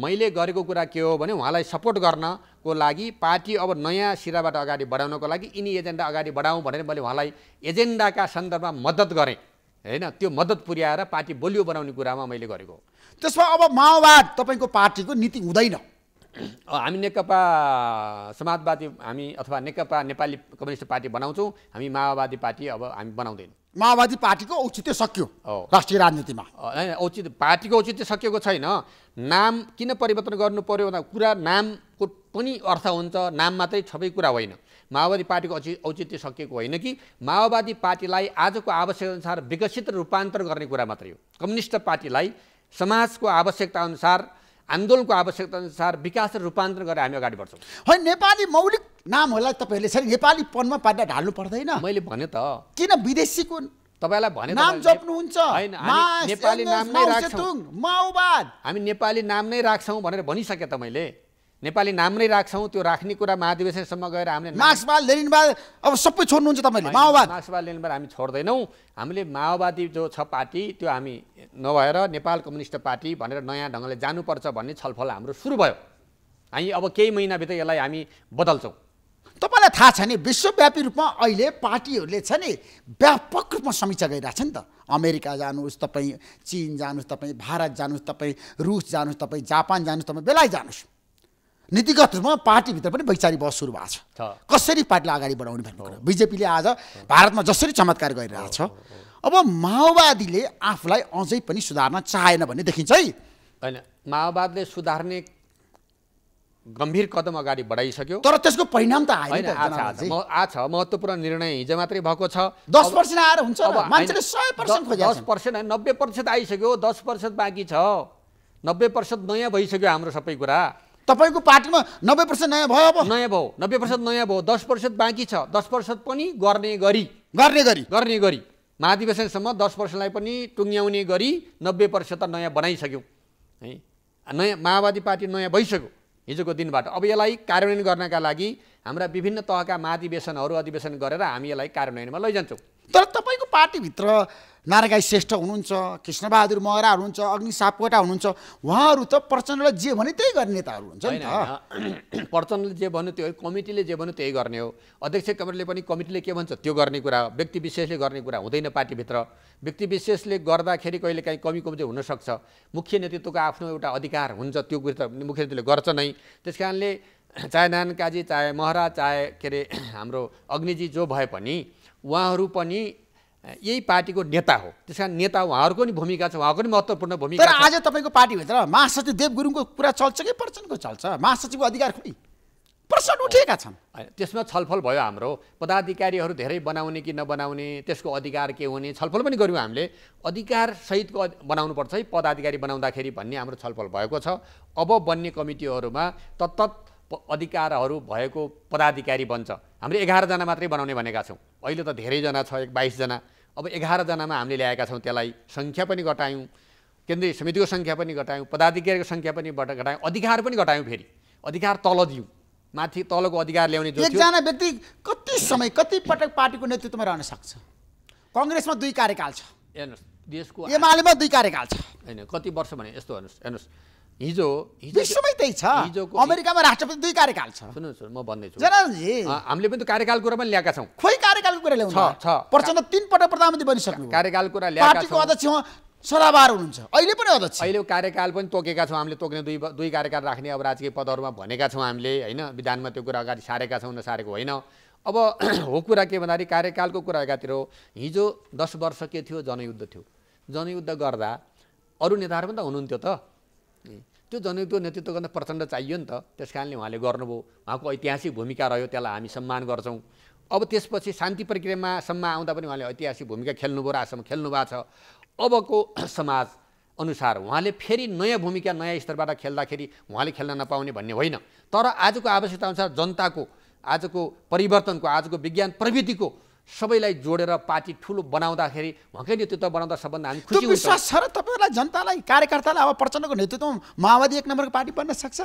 मैले गरेको कुरा के हो भने उहाँलाई सपोर्ट गर्नको लागि पार्टी अब नयाँ सिराबाट अगाडि बढाउनको लागि यिनी एजेन्डा अगाडि बढाउँ भनेर मैले उहाँलाई एजेन्डाका सन्दर्भमा मद्दत गरेँ होइन त्यो मद्दत पुर्याएर पार्टी बलियो बनाउने कुरामा मैले गरेको हो त्यसमा अब माओवाद तपाईँको पार्टीको नीति हुँदैन हामी नेकपा समाजवादी हामी अथवा नेकपा नेपाली कम्युनिस्ट पार्टी बनाउँछौँ हामी माओवादी पार्टी अब हामी बनाउँदैनौँ माओवादी पार्टीको औचित्य सकियो राष्ट्रिय राजनीतिमा होइन औचित्य पार्टीको औचित्य सकिएको छैन नाम किन परिवर्तन गर्नु पर्यो भन्दा कुरा नामको पनि अर्थ हुन्छ नाम मात्रै सबै कुरा होइन माओवादी पार्टीको औचि औचित्य सकिएको होइन कि माओवादी पार्टीलाई आजको अनुसार विकसित रूपान्तरण गर्ने कुरा मात्रै हो कम्युनिस्ट पार्टीलाई समाजको आवश्यकता अनुसार आन्दोलनको आवश्यकता अनुसार विकास र रूपान्तरण गरेर हामी अगाडि बढ्छौँ होइन नेपाली मौलिक नाम होला तपाईँहरूले सर पनमा पारेर ढाल्नु पर्दैन मैले भने त किन विदेशीको तपाईँलाई भने नाम जप्नुहुन्छ नेपाली नाम नै राख्छौँ माओवाद हामी नेपाली नाम नै राख्छौँ भनेर भनिसकेँ त मैले नेपाली नाम नै राख्छौँ त्यो राख्ने कुरा महाधिवेशनसम्म गएर हामीले मार्क्सवाद लेनिनवाद अब सबै छोड्नुहुन्छ तपाईँले माओवाद मार्क्सवाद लेनिनवाद हामी छोड्दैनौँ हामीले माओवादी जो छ पार्टी त्यो हामी नभएर नेपाल कम्युनिस्ट पार्टी भनेर नयाँ ढङ्गले जानुपर्छ भन्ने छलफल हाम्रो सुरु भयो हामी अब केही महिनाभित्र यसलाई हामी बदल्छौँ तपाईँलाई थाहा छ नि विश्वव्यापी रूपमा अहिले पार्टीहरूले छ नि व्यापक रूपमा समीक्षा गरिरहेछ नि त अमेरिका जानुहोस् तपाईँ चिन जानुहोस् तपाईँ भारत जानुहोस् तपाईँ रुस जानुहोस् तपाईँ जापान जानुहोस् तपाईँ बेलायत जानुहोस् नीतिगत रूपमा पार्टीभित्र पनि वैचारिक बहस सुरु भएको छ कसरी पार्टीलाई अगाडि बढाउने भन्ने कुरा बिजेपीले आज भारतमा जसरी चमत्कार गरिरहेछ अब माओवादीले आफूलाई अझै पनि सुधार्न चाहेन भन्ने देखिन्छ है होइन माओवादले सुधार्ने गम्भीर कदम अगाडि बढाइसक्यो तर त्यसको परिणाम त आएन छ महत्त्वपूर्ण निर्णय हिजो मात्रै भएको छ दस पर्सेन्ट आएर हुन्छ मान्छेले सय पर्सेन्ट दस पर्सेन्ट नब्बे प्रतिशत आइसक्यो दस प्रतिशत बाँकी छ नब्बे प्रतिशत नयाँ भइसक्यो हाम्रो सबै कुरा तपाईँको पार्टीमा नब्बे पर्सेन्ट नयाँ भयो अब नयाँ भयो नब्बे पर्सेन्ट नयाँ भयो दस पर्सेन्ट बाँकी छ दस पर्सेन्ट पनि गर्ने गरी गर्ने गरी गर्ने गरी महाधिवेशनसम्म दस पर्सेन्टलाई पनि टुङ्ग्याउने गरी नब्बे पर्सेन्ट त नयाँ बनाइसक्यौँ है नयाँ माओवादी पार्टी नयाँ भइसक्यो हिजोको दिनबाट अब यसलाई कार्यान्वयन गर्नका लागि हाम्रा विभिन्न तहका महाधिवेशनहरू अधिवेशन गरेर हामी यसलाई कार्यान्वयनमा लैजान्छौँ तर तपाईँको पार्टीभित्र नारागाई श्रेष्ठ हुनुहुन्छ कृष्णबहादुर मगरा हुनुहुन्छ अग्नि सापकोटा हुनुहुन्छ उहाँहरू त प्रचण्डले जे भन्यो त्यही गर्ने नेताहरू हुन्छ नि प्रचण्डले जे भन्यो त्यो कमिटीले जे भन्यो त्यही गर्ने हो अध्यक्ष कमिटीले पनि कमिटीले के भन्छ त्यो गर्ने कुरा हो व्यक्ति विशेषले गर्ने कुरा हुँदैन पार्टीभित्र व्यक्ति विशेषले गर्दाखेरि कहिले काहीँ कमी कमजोर हुनसक्छ मुख्य नेतृत्वको आफ्नो एउटा अधिकार हुन्छ त्यो कुरा त मुख्य नेतृत्वले गर्छ नै त्यस कारणले चाहे नानकाजी चाहे महरा चाहे के अरे हाम्रो अग्निजी जो भए पनि उहाँहरू पनि यही पार्टीको नेता हो त्यस कारण नेता उहाँहरूको नि भूमिका छ उहाँको नि महत्त्वपूर्ण भूमिका तर आज तपाईँको पार्टीभित्र महासचिव देव गुरुङको कुरा चल्छ कि प्रचण्डको चल्छ महासचिवको अधिकार खोइ प्रश्न उठेका छन् त्यसमा छलफल भयो हाम्रो पदाधिकारीहरू धेरै बनाउने कि नबनाउने त्यसको अधिकार के हुने छलफल पनि गऱ्यौँ हामीले अधिकारसहितको बनाउनुपर्छ है पदाधिकारी बनाउँदाखेरि भन्ने हाम्रो छलफल भएको छ अब बन्ने कमिटीहरूमा तत्त अधिकारहरू भएको पदाधिकारी बन्छ हामीले एघारजना मात्रै बनाउने भनेका छौँ अहिले त धेरैजना छ एक बाइसजना अब एघारजनामा हामीले ल्याएका छौँ त्यसलाई सङ्ख्या पनि घटायौँ केन्द्रीय समितिको सङ्ख्या पनि घटायौँ पदाधिकारीको सङ्ख्या पनि घटायौँ अधिकार पनि घटायौँ फेरि अधिकार तल दियौँ माथि तलको अधिकार ल्याउने एकजना व्यक्ति कति समय कति पटक पार्टीको नेतृत्वमा रहन सक्छ कङ्ग्रेसमा दुई कार्यकाल छ हेर्नुहोस् देशको एमालेमा दुई कार्यकाल छ होइन कति वर्ष भने यस्तो हेर्नुहोस् हेर्नुहोस् हिजो विश्वमै त्यही छ अमेरिकामा राष्ट्रपति दुई कार्यकाल छ सुन्नुहोस् म भन्दैछु जनाजी हामीले पनि त कार्यकालको कुरा पनि ल्याएका छौँ खोइ कार्यकालको कुरा ल्याउँछ छ प्रचण्ड तिन पटक प्रधानमन्त्री बनिसक्नु कार्यकालको कुरा ल्याएका पार्टीको अध्यक्ष सदाबार हुनुहुन्छ अहिले पनि अध्यक्ष अहिले कार्यकाल पनि तोकेका छौँ हामीले तोक्ने दुई दुई कार्यकाल राख्ने अब राजकीय पदहरूमा भनेका छौँ हामीले होइन विधानमा त्यो कुरा अगाडि सारेका छौँ नसारेको होइन अब हो कुरा के भन्दाखेरि कार्यकालको कुरा एकातिर हो हिजो दस वर्ष के थियो जनयुद्ध थियो जनयुद्ध गर्दा अरू नेताहरू पनि त हुनुहुन्थ्यो त त्यो जनयुक्त नेतृत्व गर्न प्रचण्ड चाहियो नि त त्यस कारणले उहाँले गर्नुभयो उहाँको ऐतिहासिक भूमिका रह्यो त्यसलाई हामी सम्मान गर्छौँ अब त्यसपछि शान्ति प्रक्रियामा सम्म आउँदा पनि उहाँले ऐतिहासिक भूमिका खेल्नुभयो र आजसम्म खेल्नु भएको छ अबको समाज अनुसार उहाँले फेरि नयाँ भूमिका नयाँ स्तरबाट खेल्दाखेरि उहाँले खेल्न नपाउने भन्ने होइन तर आजको आवश्यकता अनुसार जनताको आजको परिवर्तनको आजको विज्ञान प्रविधिको सबैलाई जोडेर पार्टी ठुलो बनाउँदाखेरि भकै नेतृत्व बनाउँदा सबभन्दा हामी खुसी विश्वास छ र तपाईँलाई जनतालाई कार्यकर्तालाई अब प्रचण्डको नेतृत्वमा माओवादी एक नम्बरको पार्टी बन्न सक्छ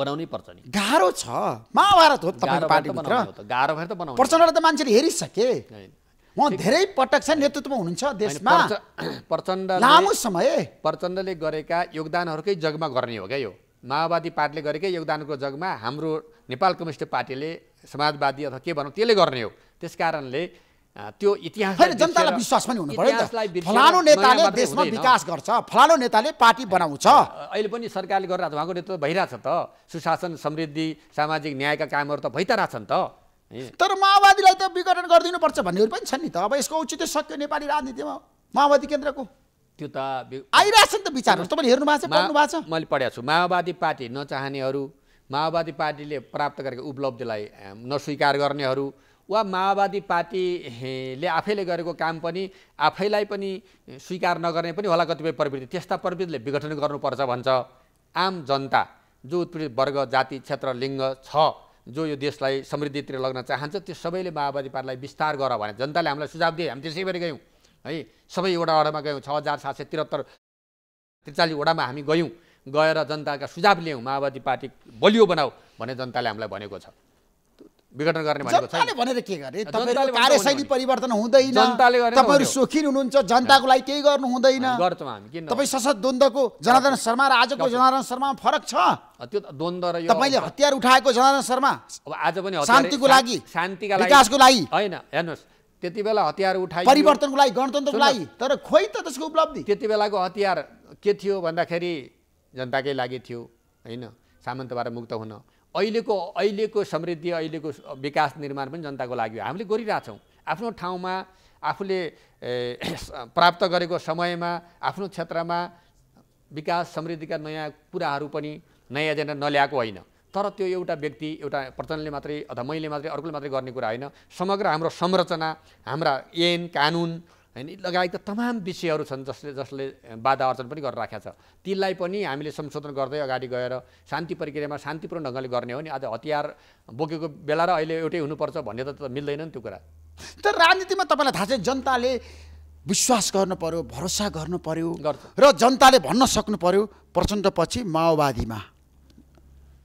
बनाउनै पर्छ नि गाह्रो छ महाभारत हो पार्टी गाह्रो भएर त बनाउनु प्रचण्डलाई त मान्छेले हेरिसके उहाँ धेरै पटक छ नेतृत्वमा हुनुहुन्छ देशमा प्रचण्ड लामो समय प्रचण्डले गरेका योगदानहरूकै जगमा गर्ने हो क्या यो माओवादी पार्टीले गरेकै योगदानको जगमा हाम्रो नेपाल कम्युनिस्ट पार्टीले समाजवादी अथवा के भनौँ त्यसले गर्ने हो त्यस कारणले त्यो इतिहास जनतालाई विश्वास पनि हुनु पर्यो फलानु नेताले देशमा विकास गर्छ फलानु नेताले पार्टी बनाउँछ अहिले पनि सरकारले गरेर उहाँको नेतृत्व भइरहेछ त सुशासन समृद्धि सामाजिक न्यायका कामहरू त भइ त रहेछन् त तर माओवादीलाई त विघटन गरिदिनुपर्छ भन्नेहरू पनि छन् नि त अब यसको औचित्य सक्यो नेपाली राजनीतिमा माओवादी केन्द्रको त्यो त आइरहेछ नि त विचार तपाईँले हेर्नु भएको छ पढ्नु भएको छ मैले पढाएको छु माओवादी पार्टी नचाहनेहरू माओवादी पार्टीले प्राप्त गरेको उपलब्धिलाई नस्वीकार गर्नेहरू वा माओवादी पार्टीले आफैले गरेको काम पनि आफैलाई पनि स्वीकार नगर्ने पनि होला कतिपय प्रवृत्ति त्यस्ता प्रवृत्तिले विघटन गर्नुपर्छ भन्छ आम जनता जो उत्पीडित वर्ग जाति क्षेत्र लिङ्ग छ जो यो देशलाई समृद्धितिर लग्न चाहन्छ त्यो सबैले माओवादी पार्टीलाई विस्तार गर भने जनताले हामीलाई सुझाव दिए हामी त्यसै गरी गयौँ है सबै वडामा गयौँ छ हजार सात सय त्रिहत्तर त्रिचालिस वडामा हामी गयौँ गएर जनताका सुझाव ल्यायौँ माओवादी पार्टी बलियो बनाऊ भने जनताले हामीलाई भनेको छ विघटन गर्ने भनेको जनताले भनेर के गर्ने तपाईँको कार्यशैली परिवर्तन हुँदैन तपाईँहरू सोखिन हुनुहुन्छ जनताको लागि केही गर्नु हुँदैन गर्छौ हामी किन तपाईँ सशस्त्र द्वन्द्वको जनार्दन शर्मा र आजको जनार्दन शर्मामा फरक छ त्यो द्वन्द र तपाईँले हतियार उठाएको जनार्दन शर्मा अब आज पनि शान्तिको लागि शान्तिका लागि विकासको लागि होइन हेर्नुहोस् त्यति बेला हतियार उठाए परिवर्तनको लागि गणतन्त्रको लागि तर खोइ त त्यसको उपलब्धि त्यति बेलाको हतियार के थियो भन्दाखेरि जनताकै लागि थियो होइन सामन्तबाट मुक्त हुन अहिलेको अहिलेको समृद्धि अहिलेको विकास निर्माण पनि जनताको लागि हो हामीले गरिरहेछौँ आफ्नो ठाउँमा आफूले प्राप्त गरेको समयमा आफ्नो क्षेत्रमा विकास समृद्धिका नयाँ कुराहरू पनि नयाँ एजेन्डा नल्याएको होइन तर त्यो एउटा व्यक्ति एउटा प्रचण्डले मात्रै अथवा मैले मात्रै अर्कोले मात्रै गर्ने कुरा होइन समग्र हाम्रो संरचना हाम्रा ऐन कानुन होइन लगायतका तमाम विषयहरू छन् जसले जसले बाधा अर्जन पनि गरेर राखेको छ तिनलाई पनि हामीले संशोधन गर्दै अगाडि गएर शान्ति प्रक्रियामा शान्तिपूर्ण ढङ्गले गर्ने हो नि आज हतियार बोकेको बेला र अहिले एउटै हुनुपर्छ भन्ने त मिल्दैन नि त्यो कुरा तर राजनीतिमा तपाईँलाई थाहा छ जनताले विश्वास गर्नु पर्यो भरोसा गर्नु पर्यो र जनताले भन्न सक्नु पर्यो प्रचण्डपछि माओवादीमा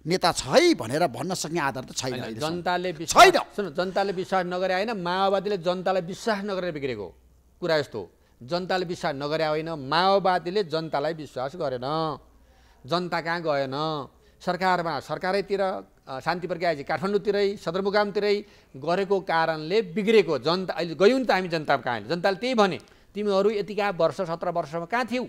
नेता छ है भनेर भन्न सक्ने आधार त छैन जनताले छैन जनताले विश्वास नगरे होइन माओवादीले जनतालाई विश्वास नगरेर बिग्रेको कुरा यस्तो जनताले विश्वास नगरे होइन माओवादीले जनतालाई विश्वास गरेन जनता कहाँ गएन सरकारमा सरकारैतिर शान्ति प्रक्रिया काठमाडौँतिरै सदरमुकामतिरै गरेको कारणले बिग्रेको जनता अहिले गयौँ नि त हामी जनता कहाँ जनताले त्यही भने तिमीहरू यतिका वर्ष सत्र वर्षमा कहाँ थियौ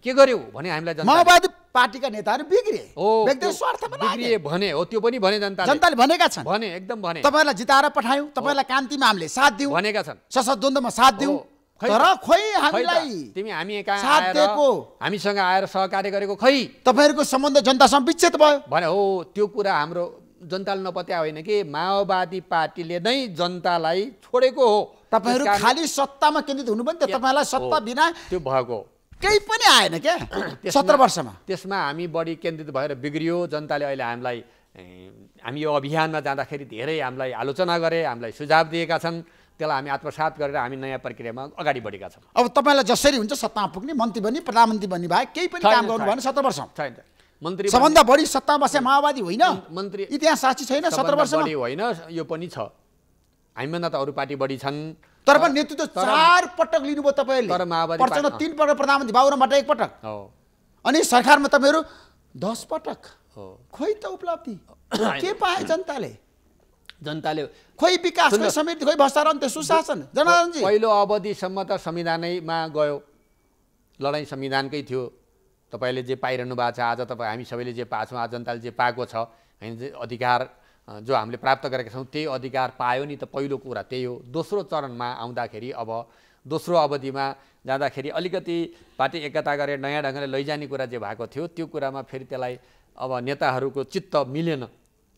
के गर्यौ भने हामीलाई माओवादी पार्टीका नेताहरू बिग्रे बिग्रिए बिग्रिए भने हो त्यो पनि भने जनता जनताले भनेका छन् भने एकदम भने तपाईँलाई जिताएर पठायौँ तपाईँलाई कान्तिमा हामीले साथ दिउँ भनेका छन् सशस्त्र द्वन्द्वमा साथ दिउँ तर खै हामीलाई तिमी हामी साथको हामीसँग आएर सहकार्य गरेको खै तपाईँहरूको सम्बन्ध जनतासँग विच्छेद भयो भने हो त्यो कुरा हाम्रो जनताले नपत्या होइन कि माओवादी पार्टीले नै जनतालाई छोडेको हो तपाईँहरू खालि सत्तामा केन्द्रित हुनु पनि तपाईँलाई सत्ता बिना त्यो भएको केही पनि आएन क्या सत्र वर्षमा त्यसमा हामी बढी केन्द्रित भएर बिग्रियो जनताले अहिले हामीलाई हामी यो अभियानमा जाँदाखेरि धेरै हामीलाई आलोचना गरे हामीलाई सुझाव दिएका छन् त्यसलाई हामी आत्मसात गरेर हामी नयाँ प्रक्रियामा अगाडि बढेका छौँ अब तपाईँलाई जसरी हुन्छ सत्तामा पुग्ने मन्त्री बन्ने प्रधानमन्त्री बन्ने भए केही पनि काम गर्नु भएन सत्र वर्ष छैन मन्त्री सबभन्दा बढी सत्तामा बसे माओवादी होइन मन्त्री इतिहास साक्षी छैन सत्र वर्ष होइन यो पनि छ हामीभन्दा त अरू पार्टी बढी छन् तर पनि नेतृत्व चार पटक लिनुभयो तपाईँले तर माओवादी प्रचण्ड तिन पटक प्रधानमन्त्री बाबुरामबाट एक पटक हो अनि सरकारमा तपाईँहरू दस पटक खोइ त उपलब्धि के पाए जनताले जनताले खोइ विकास समिति खोइ भ्रष्टाचार अन्त्य सुशासन जनार्दनजी पहिलो अवधिसम्म त संविधानैमा गयो लडाइँ संविधानकै थियो तपाईँले जे पाइरहनु भएको छ आज तपाईँ हामी सबैले जे पाएको छौँ आज जनताले जे पाएको छ होइन अधिकार जो हामीले प्राप्त गरेका छौँ त्यही अधिकार पायो नि त पहिलो कुरा त्यही हो दोस्रो चरणमा आउँदाखेरि अब दोस्रो अवधिमा जाँदाखेरि अलिकति पार्टी एकता गरेर नयाँ ढङ्गले लैजाने कुरा जे भएको थियो त्यो कुरामा फेरि त्यसलाई अब नेताहरूको चित्त मिलेन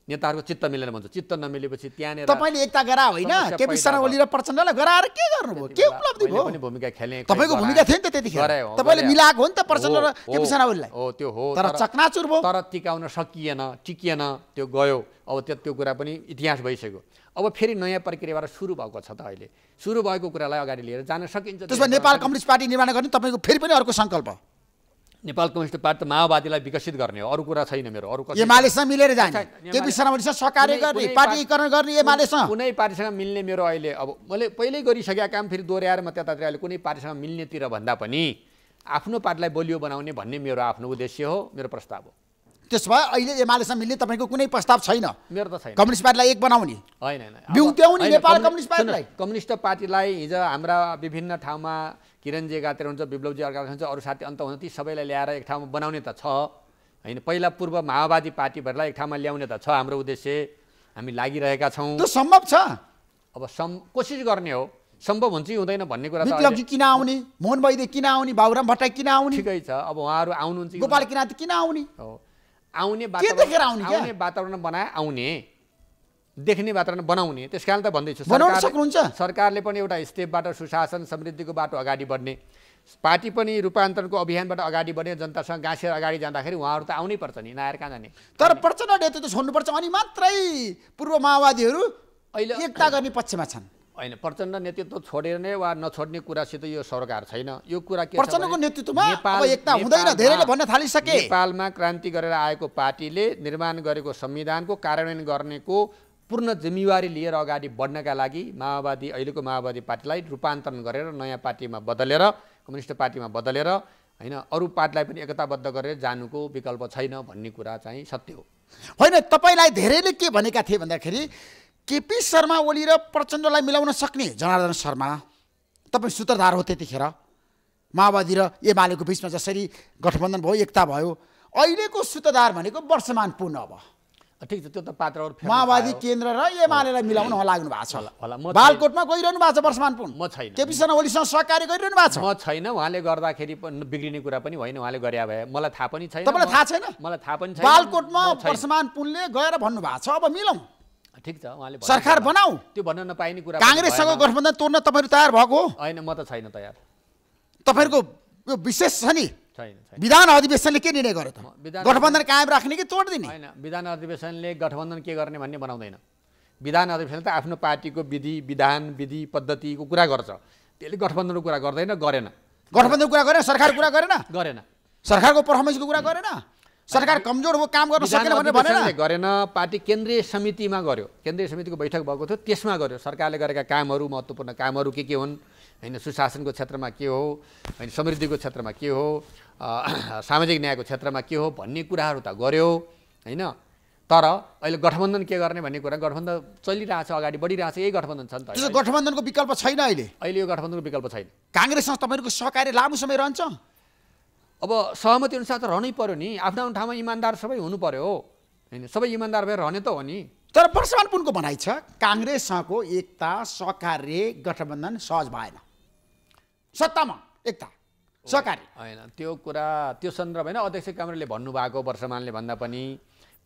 नेताहरूको चित्त मिलेन भन्छ चित्त नमिलेपछि त्यहाँनिर तपाईँले एकता गरा होइन केपी शर्मा ओली र प्रचण्डलाई गराएर के गर्नुभयो के उपलब्धि भयो पनि भूमिका खेल्ने तपाईँको भूमिका थियो नि त त्यतिखेर तपाईँले मिलाएको हो नि त प्रचण्ड र केपी शर्मा ओलीलाई हो त्यो हो तर चकनाचुर भयो तर टिकाउन सकिएन टिकिएन त्यो गयो अब त्यो त्यो कुरा पनि इतिहास भइसक्यो अब फेरि नयाँ प्रक्रियाबाट सुरु भएको छ त अहिले सुरु भएको कुरालाई अगाडि लिएर जान सकिन्छ त्यसमा नेपाल कम्युनिस्ट पार्टी निर्माण गर्ने तपाईँको फेरि पनि अर्को सङ्कल्प नेपाल कम्युनिस्ट पार्टी त माओवादीलाई विकसित गर्ने हो अरू कुरा छैन मेरो अरू एमालेसँग मिलेर जाने केपी शर्माजीसँग गर्ने पार्टीकरण गर्ने एमालेसँग कुनै पार्टीसँग मिल्ने मेरो अहिले अब मैले पहिल्यै गरिसकेका काम फेरि दोहोऱ्याएर म त्यतातिर अहिले कुनै पार्टीसँग मिल्नेतिर भन्दा पनि आफ्नो पार्टीलाई बलियो बनाउने भन्ने मेरो आफ्नो उद्देश्य हो मेरो प्रस्ताव हो त्यसो भए अहिले एमालेसँग मिल्ने तपाईँको कुनै प्रस्ताव छैन मेरो त छैन कम्युनिस्ट पार्टीलाई एक बनाउने होइन कम्युनिस्ट पार्टीलाई कम्युनिस्ट पार्टीलाई हिजो हाम्रा विभिन्न ठाउँमा किरणजी एकातिर हुन्छ विप्लवजी अर्का हुन्छ अरू साथी अन्त हुन्छ ती सबैलाई ल्याएर एक ठाउँमा बनाउने त छ होइन पहिला पूर्व माओवादी पार्टीभरिलाई एक ठाउँमा ल्याउने त छ हाम्रो उद्देश्य हामी लागिरहेका छौँ सम्भव छ अब सम् कोसिस गर्ने हो सम्भव हुन्छ कि हुँदैन भन्ने कुरा विप्लवजी किन आउने मोहन वैद्य किन आउने बाबुराम भट्टराई किन आउने ठिकै छ अब उहाँहरू आउनुहुन्छ गोपाल किराँती किन आउने हो आउने आउने वातावरण बनाए आउने देखिने वातावरण बनाउने त्यस कारण त भन्दैछु सक्नुहुन्छ सरकारले पनि एउटा स्टेपबाट सुशासन समृद्धिको बाटो अगाडि बढ्ने पार्टी पनि रूपान्तरणको अभियानबाट अगाडि बढ्ने जनतासँग गाँसेर अगाडि जाँदाखेरि उहाँहरू त आउनै पर्छ नि नआएर कहाँ जाने तर प्रचण्ड नेतृत्व छोड्नुपर्छ अनि मात्रै पूर्व माओवादीहरू अहिले एकता गर्ने पक्षमा छन् होइन प्रचण्ड नेतृत्व छोडेर नै वा नछोड्ने कुरासित यो सरकार छैन यो कुरा के प्रचण्डको नेतृत्वमा एकता हुँदैन धेरैले भन्न थालिसके नेपालमा क्रान्ति गरेर आएको पार्टीले निर्माण गरेको संविधानको कार्यान्वयन गर्नेको पूर्ण जिम्मेवारी लिएर अगाडि बढ्नका लागि माओवादी अहिलेको माओवादी पार्टीलाई रूपान्तरण गरेर नयाँ पार्टीमा बदलेर कम्युनिस्ट पार्टीमा बदलेर होइन अरू पार्टीलाई पनि एकताबद्ध गरेर जानुको विकल्प छैन भन्ने कुरा चाहिँ सत्य हो होइन तपाईँलाई धेरैले के भनेका थिए भन्दाखेरि केपी शर्मा ओली र प्रचण्डलाई मिलाउन सक्ने जनार्दन शर्मा तपाईँ सूत्रधार हो त्यतिखेर माओवादी र एमालेको बिचमा जसरी गठबन्धन भयो एकता भयो अहिलेको सूत्रधार भनेको वर्षमान पूर्ण अब ठिक छ त्यो त पात्रहरू माओवादी केन्द्र र एमालेलाई मिलाउन लाग्नु भएको छ होला म बालकोटमा गइरहनु भएको छ वर्षमान पुन म छैन केपी ओलीसँग सहकार्य गरिरहनु भएको छ म छैन उहाँले गर्दाखेरि पनि बिग्रिने कुरा पनि होइन उहाँले गरे भए मलाई थाहा पनि छैन तपाईँलाई थाहा छैन मलाई थाहा पनि छैन बालकोटमा वर्षमान पुनले गएर भन्नुभएको छ अब मिलाउँ ठिक छ उहाँले सरकार बनाऊ त्यो भन्न नपाइने कुरा काङ्ग्रेससँग गठबन्धन तोड्न तपाईँहरू तयार भएको होइन म त छैन तयार तपाईँहरूको यो विशेष छ नि विधान अधिवेशनले के निर्णय गर्यो त गठबन्धन कायम राख्ने कि तोड दिने होइन विधान अधिवेशनले गठबन्धन के गर्ने भन्ने बनाउँदैन विधान अधिवेशनले त आफ्नो पार्टीको विधि विधान विधि पद्धतिको कुरा गर्छ त्यसले गठबन्धनको कुरा गर्दैन गरेन गठबन्धनको कुरा गरेन सरकार कुरा गरेन गरेन सरकारको पर्फर्मेन्सको कुरा गरेन सरकार कमजोर हो काम गर्न सकेन भनेर भनेर गरेन पार्टी केन्द्रीय समितिमा गर्यो केन्द्रीय समितिको बैठक भएको थियो त्यसमा गर्यो सरकारले गरेका कामहरू महत्त्वपूर्ण कामहरू के के हुन् होइन सुशासनको क्षेत्रमा के हो होइन समृद्धिको क्षेत्रमा के हो सामाजिक न्यायको क्षेत्रमा के हो भन्ने कुराहरू त गऱ्यो होइन तर अहिले गठबन्धन के गर्ने भन्ने कुरा गठबन्धन चलिरहेछ अगाडि बढिरहेछ यही गठबन्धन छ नि त गठबन्धनको विकल्प छैन अहिले अहिले यो गठबन्धनको विकल्प छैन काङ्ग्रेससँग तपाईँहरूको सहकार्य लामो समय रहन्छ अब सहमति अनुसार त रहनै पर्यो नि आफ्नो आफ्नो ठाउँमा इमान्दार सबै हुनु पर्यो हो होइन सबै इमान्दार भएर रहने त हो नि तर वर्षमान पुनको भनाइ छ काङ्ग्रेससँगको एकता सहकार्य गठबन्धन सहज भएन सत्तामा एकता सकारी होइन त्यो कुरा त्यो सन्दर्भ होइन अध्यक्ष कामराले भन्नुभएको वर्षमानले भन्दा पनि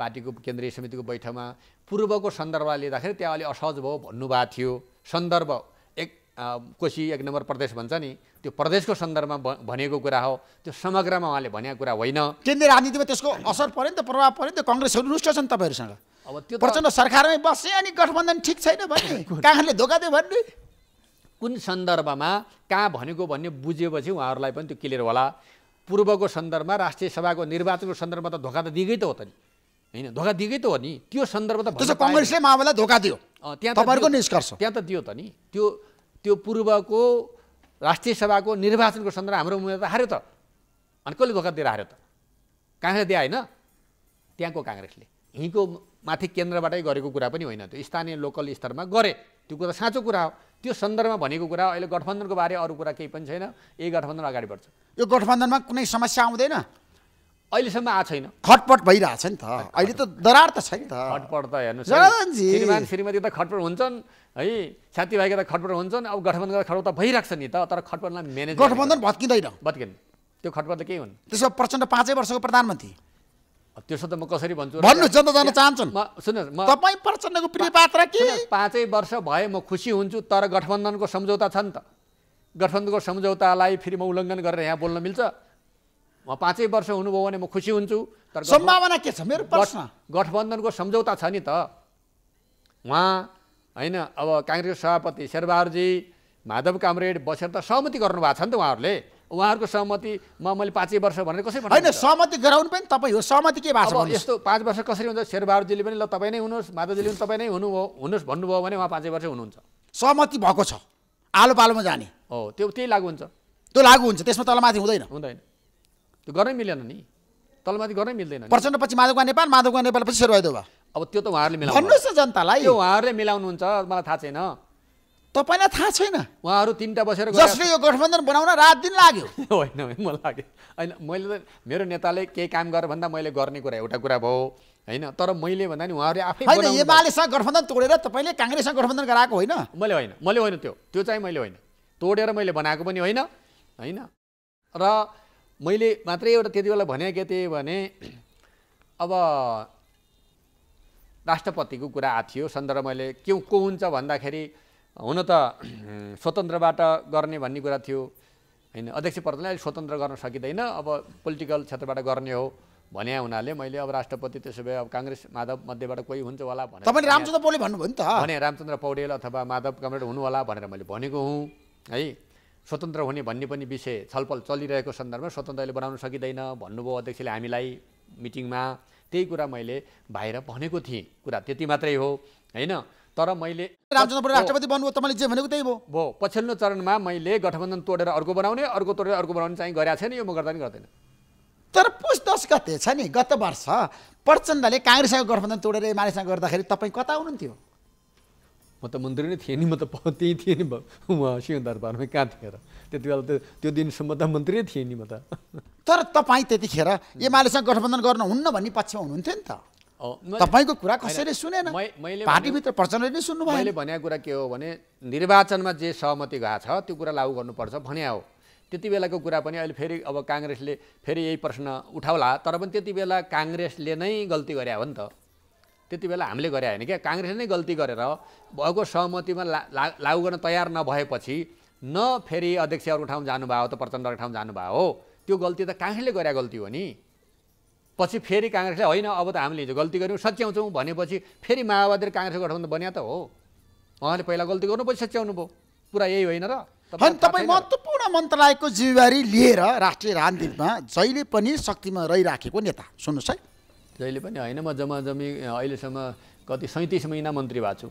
पार्टीको केन्द्रीय समितिको बैठकमा पूर्वको सन्दर्भ लिँदाखेरि त्यहाँ अलि असहज भयो भन्नुभएको थियो सन्दर्भ एक कोशी एक नम्बर प्रदेश भन्छ नि त्यो प्रदेशको सन्दर्भमा भनेको कुरा हो त्यो समग्रमा उहाँले भनेको कुरा होइन केन्द्रीय राजनीतिमा त्यसको असर पऱ्यो नि त प्रभाव पऱ्यो नि त कङ्ग्रेसहरू रुष्ट छन् तपाईँहरूसँग अब त्यो प्रचण्ड सरकारमै बसे अनि गठबन्धन ठिक छैन भन्ने कहाँले धोका दियो भन्ने कुन सन्दर्भमा कहाँ भनेको भन्ने बुझेपछि उहाँहरूलाई पनि त्यो क्लियर होला पूर्वको सन्दर्भमा राष्ट्रिय सभाको निर्वाचनको सन्दर्भमा त धोका त दिएकै त हो त नि होइन धोका दिएकै त हो नि त्यो सन्दर्भ त कङ्ग्रेसले माओवादीलाई धोका दियो त्यहाँ निष्कर्ष त्यहाँ त दियो त नि त्यो त्यो पूर्वको राष्ट्रिय सभाको निर्वाचनको सन्दर्भ हाम्रो उम्मेदवार हार्यो त अनि कसले धोका दिएर हार्यो त काङ्ग्रेस दिए होइन त्यहाँको काङ्ग्रेसले हिँडको माथि केन्द्रबाटै गरेको कुरा पनि होइन त्यो स्थानीय लोकल स्तरमा गरे त्यो कुरा साँचो कुरा हो त्यो सन्दर्भमा भनेको कुरा अहिले गठबन्धनको बारे अरू कुरा केही पनि छैन यही गठबन्धन अगाडि बढ्छ यो गठबन्धनमा कुनै समस्या आउँदैन अहिलेसम्म आएको छैन खटपट भइरहेछ नि त अहिले त दरार त छ नि त खटपट त हेर्नु श्रीमती त खटपट हुन्छन् है साथीभाइका त खटपट हुन्छन् अब गठबन्धनका खटपट त भइरहेको छ नि त तर खटपटलाई म्यानेज गठबन्धन भत्किँदैन भत्किँदैन त्यो खटपट त केही हुन् त्यसो प्रचण्ड पाँचै वर्षको प्रधानमन्त्री त्यसो त म कसरी भन्छु भन्नु जनता जान चाहन्छन् सुन्नुहोस् म तपाईँ प्रचण्डको प्रिय पात्र के पाँचै वर्ष भए म खुसी हुन्छु तर गठबन्धनको सम्झौता छ नि त गठबन्धनको सम्झौतालाई फेरि म उल्लङ्घन गरेर यहाँ बोल्न मिल्छ म पाँचै वर्ष हुनुभयो भने म खुसी हुन्छु तर सम्भावना के छ मेरो प्रश्न गठबन्धनको सम्झौता छ नि त उहाँ होइन अब काङ्ग्रेस सभापति शेरबहादुरजी माधव कामरेड बसेर त सहमति गर्नुभएको छ नि त उहाँहरूले उहाँहरूको सहमतिमा मैले पाँचै वर्ष भनेर कसरी होइन सहमति गराउनु पनि तपाईँ हो सहमति के भएको छ यस्तो पाँच वर्ष कसरी हुन्छ शेरबहादुरजीले पनि ल तपाईँ नै हुनुहोस् माधवजीले पनि तपाईँ नै हुनु हुनुहोस् भन्नुभयो भने उहाँ पाँचै वर्ष हुनुहुन्छ सहमति भएको छ आलो पालोमा जाने हो त्यो त्यही लागु हुन्छ त्यो लागु हुन्छ त्यसमा तलमाथि हुँदैन हुँदैन त्यो गर्नै मिलेन नि तलमाथि गर्नै मिल्दैन प्रचण्ड पछि माधवका नेपाल माधवका नेपाल पछि शेरबहादुर अब त्यो त उहाँहरूले मिलाउनु भन्नुहोस् जनतालाई त्यो उहाँहरूले मिलाउनुहुन्छ मलाई थाहा छैन तपाईँलाई थाहा छैन उहाँहरू तिनवटा बसेर जसले यो गठबन्धन बनाउन रात दिन लाग्यो होइन मलाई लाग्यो होइन मैले त मेरो नेताले केही काम गरेर भन्दा मैले गर्ने कुरा एउटा कुरा भयो होइन तर मैले भन्दा नि उहाँहरूले आफै होइन एमालेसँग गठबन्धन तोडेर तपाईँले काङ्ग्रेससँग गठबन्धन गराएको होइन मैले होइन मैले होइन त्यो त्यो चाहिँ मैले होइन तोडेर मैले बनाएको पनि होइन होइन र मैले मात्रै एउटा त्यति बेला भने के थिएँ भने अब राष्ट्रपतिको कुरा आएको थियो सन्दर्भ मैले के को हुन्छ भन्दाखेरि हुन त स्वतन्त्रबाट गर्ने भन्ने कुरा थियो होइन अध्यक्ष प्रधानले अहिले स्वतन्त्र गर्न सकिँदैन अब पोलिटिकल क्षेत्रबाट गर्ने हो भने हुनाले मैले अब राष्ट्रपति त्यसो भए अब काङ्ग्रेस माधव मध्येबाट कोही हुन्छ होला भनेर तपाईँले रामचन्द्र पौडेल भन्नुभयो नि त भने रामचन्द्र पौडेल अथवा माधव कमरेड हुनु होला भनेर मैले भनेको हुँ है स्वतन्त्र हुने भन्ने पनि विषय छलफल चलिरहेको सन्दर्भमा स्वतन्त्रले बनाउन सकिँदैन भन्नुभयो अध्यक्षले हामीलाई मिटिङमा त्यही कुरा मैले बाहिर भनेको थिएँ कुरा त्यति मात्रै हो होइन तर मैले राष्ट्रपति बन्नुभयो तपाईँले जे भनेको त्यही भयो भो पछिल्लो चरणमा मैले गठबन्धन तोडेर अर्को बनाउने अर्को तोडेर अर्को बनाउने चाहिँ गरेको छैन यो म गर्दा नि गर्दैन तर पुस दस गते छ नि गत वर्ष प्रचण्डले काङ्ग्रेससँग गठबन्धन तोडेर एमालेसँग गर्दाखेरि तपाईँ कता हुनुहुन्थ्यो म त मन्त्री नै थिएँ नि म त त्यहीँ थिएँ नि दरबारमै कहाँ थिएँ र त्यति बेला त त्यो दिनसम्म त मन्त्री नै थिएँ नि म त तर तपाईँ त्यतिखेर एमालेसँग गठबन्धन गर्नुहुन्न भन्ने पक्षमा हुनुहुन्थ्यो नि त तपाईँको कुरा कसैले सुनेन पार्टीभित्र प्रचण्डले नै सुन्नु मैले भनेको कुरा के हो भने निर्वाचनमा जे सहमति गएको छ त्यो कुरा लागू गर्नुपर्छ भने हो त्यति बेलाको कुरा पनि अहिले फेरि अब काङ्ग्रेसले फेरि यही प्रश्न उठाउला तर पनि त्यति बेला काङ्ग्रेसले नै गल्ती गरे हो नि त त्यति बेला हामीले गरे होइन क्या काङ्ग्रेसले नै गल्ती गरेर भएको सहमतिमा ला लागू गर्न तयार नभएपछि न फेरि अध्यक्षहरू ठाउँ जानुभयो त प्रचण्डको ठाउँ जानुभयो हो त्यो गल्ती त काङ्ग्रेसले गरे गल्ती हो नि पछि फेरि काङ्ग्रेसले होइन अब त हामीले हिजो गल्ती गऱ्यौँ सच्याउँछौँ भनेपछि फेरि माओवादी र काङ्ग्रेस गठबन्धन बन्या त हो उहाँले पहिला गल्ती पछि सच्याउनु भयो पुरा यही होइन र तपाईँ महत्त्वपूर्ण मन्त्रालयको जिम्मेवारी लिएर राष्ट्रिय राजनीतिमा जहिले पनि शक्तिमा रहिराखेको नेता सुन्नुहोस् है जहिले पनि होइन म जम्मा जम्मी अहिलेसम्म कति सैँतिस महिना मन्त्री भएको छु